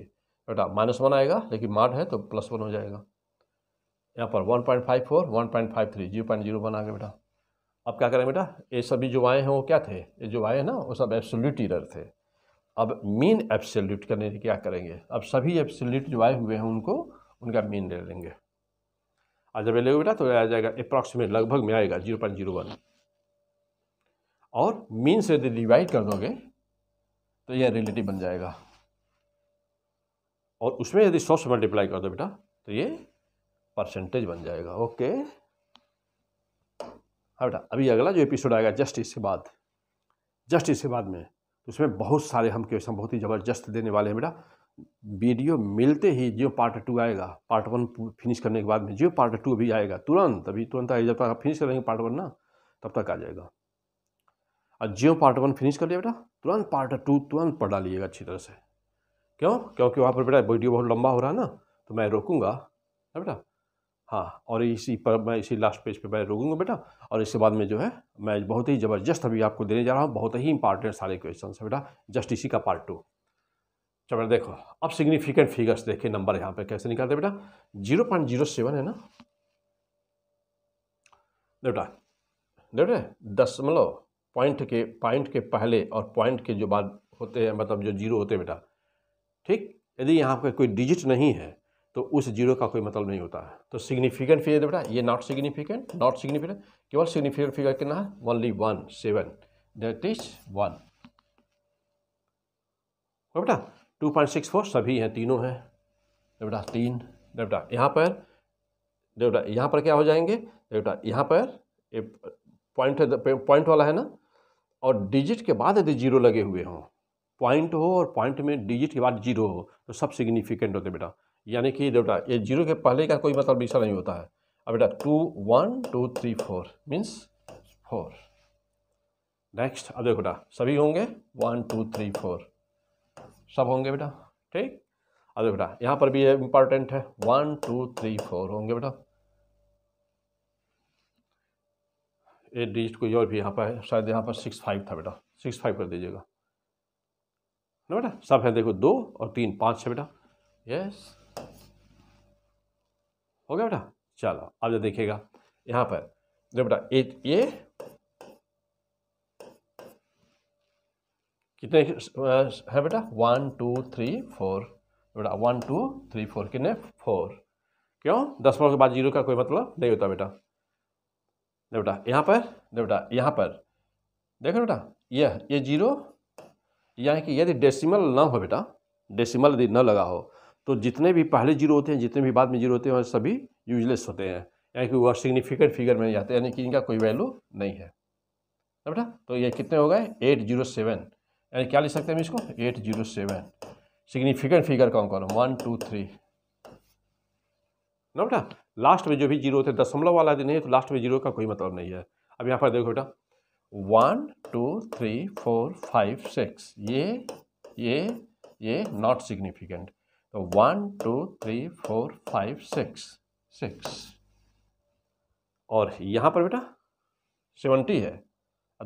बेटा माइनस वन आएगा लेकिन मार्ट है तो प्लस वन हो जाएगा यहाँ पर one point five four one point five three zero point zero one आ गया बेटा अब क्या करें बेटा ये सभी जो आए हैं वो क्या थे ये जो आए हैं ना वो सब एब्सोल्यूट इरर थे अब मीन एब्सोल्यूट करने के क्या करेंगे अब सभी एब्सोल्यूट जो आए हुए हैं उनको उनका मीन ले लेंगे आज जब ये लेंगे बेटा तो आ जाएगा अप्रॉक्सीमेट लगभग में आएगा जीरो पॉइंट जीरो वन और मीन से यदि डिवाइड कर दोगे तो यह रिलेटिव बन जाएगा और उसमें यदि सौ से मल्टीप्लाई कर दो बेटा तो ये परसेंटेज बन जाएगा ओके हाँ बेटा अभी अगला जो एपिसोड आएगा जस्ट इसके बाद जस्ट इसके बाद में तो उसमें बहुत सारे हम क्वेश्चन बहुत ही ज़बरदस्त देने वाले हैं बेटा वीडियो मिलते ही जो पार्ट टू आएगा पार्ट वन फिनिश करने के बाद में जो पार्ट टू भी आएगा तुरंत अभी तुरंत आएगा जब तक आप फिनिश करेंगे पार्ट वन ना तब तक आ जाएगा और जियो पार्ट वन फिनिश कर लिया बेटा तुरंत पार्ट टू तुरंत पढ़ डालिएगा अच्छी तरह से क्यों क्योंकि वहाँ पर बेटा वीडियो बहुत लंबा हो रहा है ना तो मैं रोकूंगा है बेटा हाँ और इसी पर मैं इसी लास्ट पेज पे मैं रोकूंगा बेटा और इसके बाद में जो है मैं बहुत ही ज़बरदस्त अभी आपको देने जा रहा हूँ बहुत ही इंपॉर्टेंट सारे क्वेश्चन है बेटा जस्ट इसी का पार्ट टू चलो बेटा देखो अब सिग्निफिकेंट फिगर्स देखिए नंबर यहाँ पे कैसे निकालते बेटा जीरो पॉइंट जीरो सेवन है ना बेटा बेटे दस मतलब पॉइंट के पॉइंट के पहले और पॉइंट के जो बाद होते हैं मतलब जो जीरो होते हैं बेटा ठीक यदि यहाँ पर कोई डिजिट नहीं है तो उस जीरो का कोई मतलब नहीं होता तो है तो सिग्निफिकेंट फिगर बेटा ये नॉट सिग्निफिकेंट नॉट सिग्निफिकेंट केवल सिग्निफिकेंट फिगर कितना है only one seven that is one बेटा टू पॉइंट सिक्स फोर सभी हैं तीनों हैं तो बेटा तीन तो बेटा यहाँ पर बेटा यहाँ पर क्या हो जाएंगे बेटा यहाँ पर पॉइंट पॉइंट वाला है ना और डिजिट के बाद यदि जीरो लगे हुए हों पॉइंट हो और पॉइंट में डिजिट के बाद जीरो हो तो सब सिग्निफिकेंट होते बेटा यानी कि बेटा ये जीरो के पहले का कोई मतलब विषय नहीं होता है अब बेटा two one two three four means four next अब देखो बेटा सभी होंगे वन टू थ्री फोर सब होंगे बेटा ठीक अब देखो बेटा यहाँ पर भी ये इम्पॉर्टेंट है वन टू थ्री फोर होंगे बेटा एट डिजिट कोई और भी यहाँ पर है शायद यहाँ पर सिक्स फाइव था बेटा सिक्स फाइव कर दीजिएगा ना बेटा सब है देखो दो और तीन पाँच है बेटा यस हो गया बेटा चलो अब जो देखिएगा यहाँ पर जो बेटा एट ये कितने है बेटा वन टू थ्री फोर बेटा वन टू थ्री फोर कितने फोर क्यों दस के बाद जीरो का कोई मतलब नहीं होता बेटा देखो बेटा यहाँ पर देखो बेटा यहाँ पर देखो बेटा यह ये जीरो यानी कि यदि डेसिमल ना हो बेटा डेसिमल यदि न लगा हो तो जितने भी पहले जीरो होते हैं जितने भी बाद में जीरो होते हैं सभी यूजलेस होते हैं यानी कि वह सिग्निफिकेंट फिगर में जाते हैं यानी कि इनका कोई वैल्यू नहीं है तो बेटा तो ये कितने हो गए एट जीरो सेवन यानी क्या लिख सकते हैं हम इसको eight zero seven significant figure कौन कौन वन टू थ्री ना बेटा लास्ट में जो भी जीरो थे दशमलव वाला नहीं है तो लास्ट में जीरो का कोई मतलब नहीं है अब यहाँ पर देखो बेटा one two three four five six ये ये ये नॉट सिग्निफिकेंट तो one two three four five six six और यहाँ पर बेटा सेवेंटी है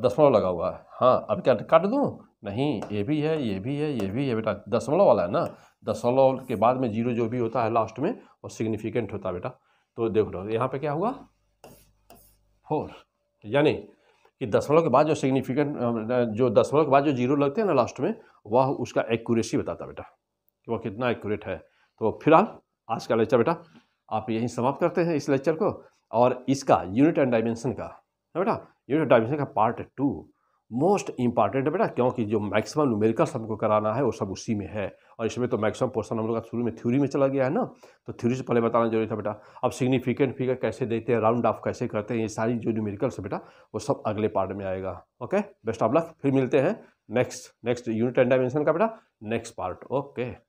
दसमलव लगा हुआ है हाँ अब क्या काट दूँ नहीं ये भी है ये भी है ये भी है बेटा दसमलव वाला है ना दसमलव के बाद में जीरो जो भी होता है लास्ट में वो सिग्निफिकेंट होता है बेटा तो देख लो यहाँ पे क्या होगा फोर यानी कि दसमलव के बाद जो सिग्निफिकेंट जो दसमलव के बाद जो जीरो लगते हैं ना लास्ट में वह उसका एक्यूरेसी बताता बेटा कि वह कितना एक्यूरेट है तो फिलहाल आज का लेक्चर बेटा आप यहीं समाप्त करते हैं इस लेक्चर को और इसका यूनिट एंड डायमेंशन का है बेटा यूनिट डायमेंशन का पार्ट टू मोस्ट इंपॉर्टेंट है बेटा क्योंकि जो मैक्सिमम न्यूमेरिकल हमको कराना है वो सब उसी में है और इसमें तो मैक्सिमम पोर्सन हम लोग का शुरू में थ्योरी में चला गया है ना तो थ्योरी से पहले बताना जरूरी था बेटा अब सिग्निफिकेंट फिगर कैसे देते हैं राउंड ऑफ कैसे करते हैं ये सारी जो न्यूमेरिकल्स है बेटा वो सब अगले पार्ट में आएगा ओके बेस्ट ऑफ लक फिर मिलते हैं next next unit and dimension का बेटा नेक्स्ट पार्ट ओके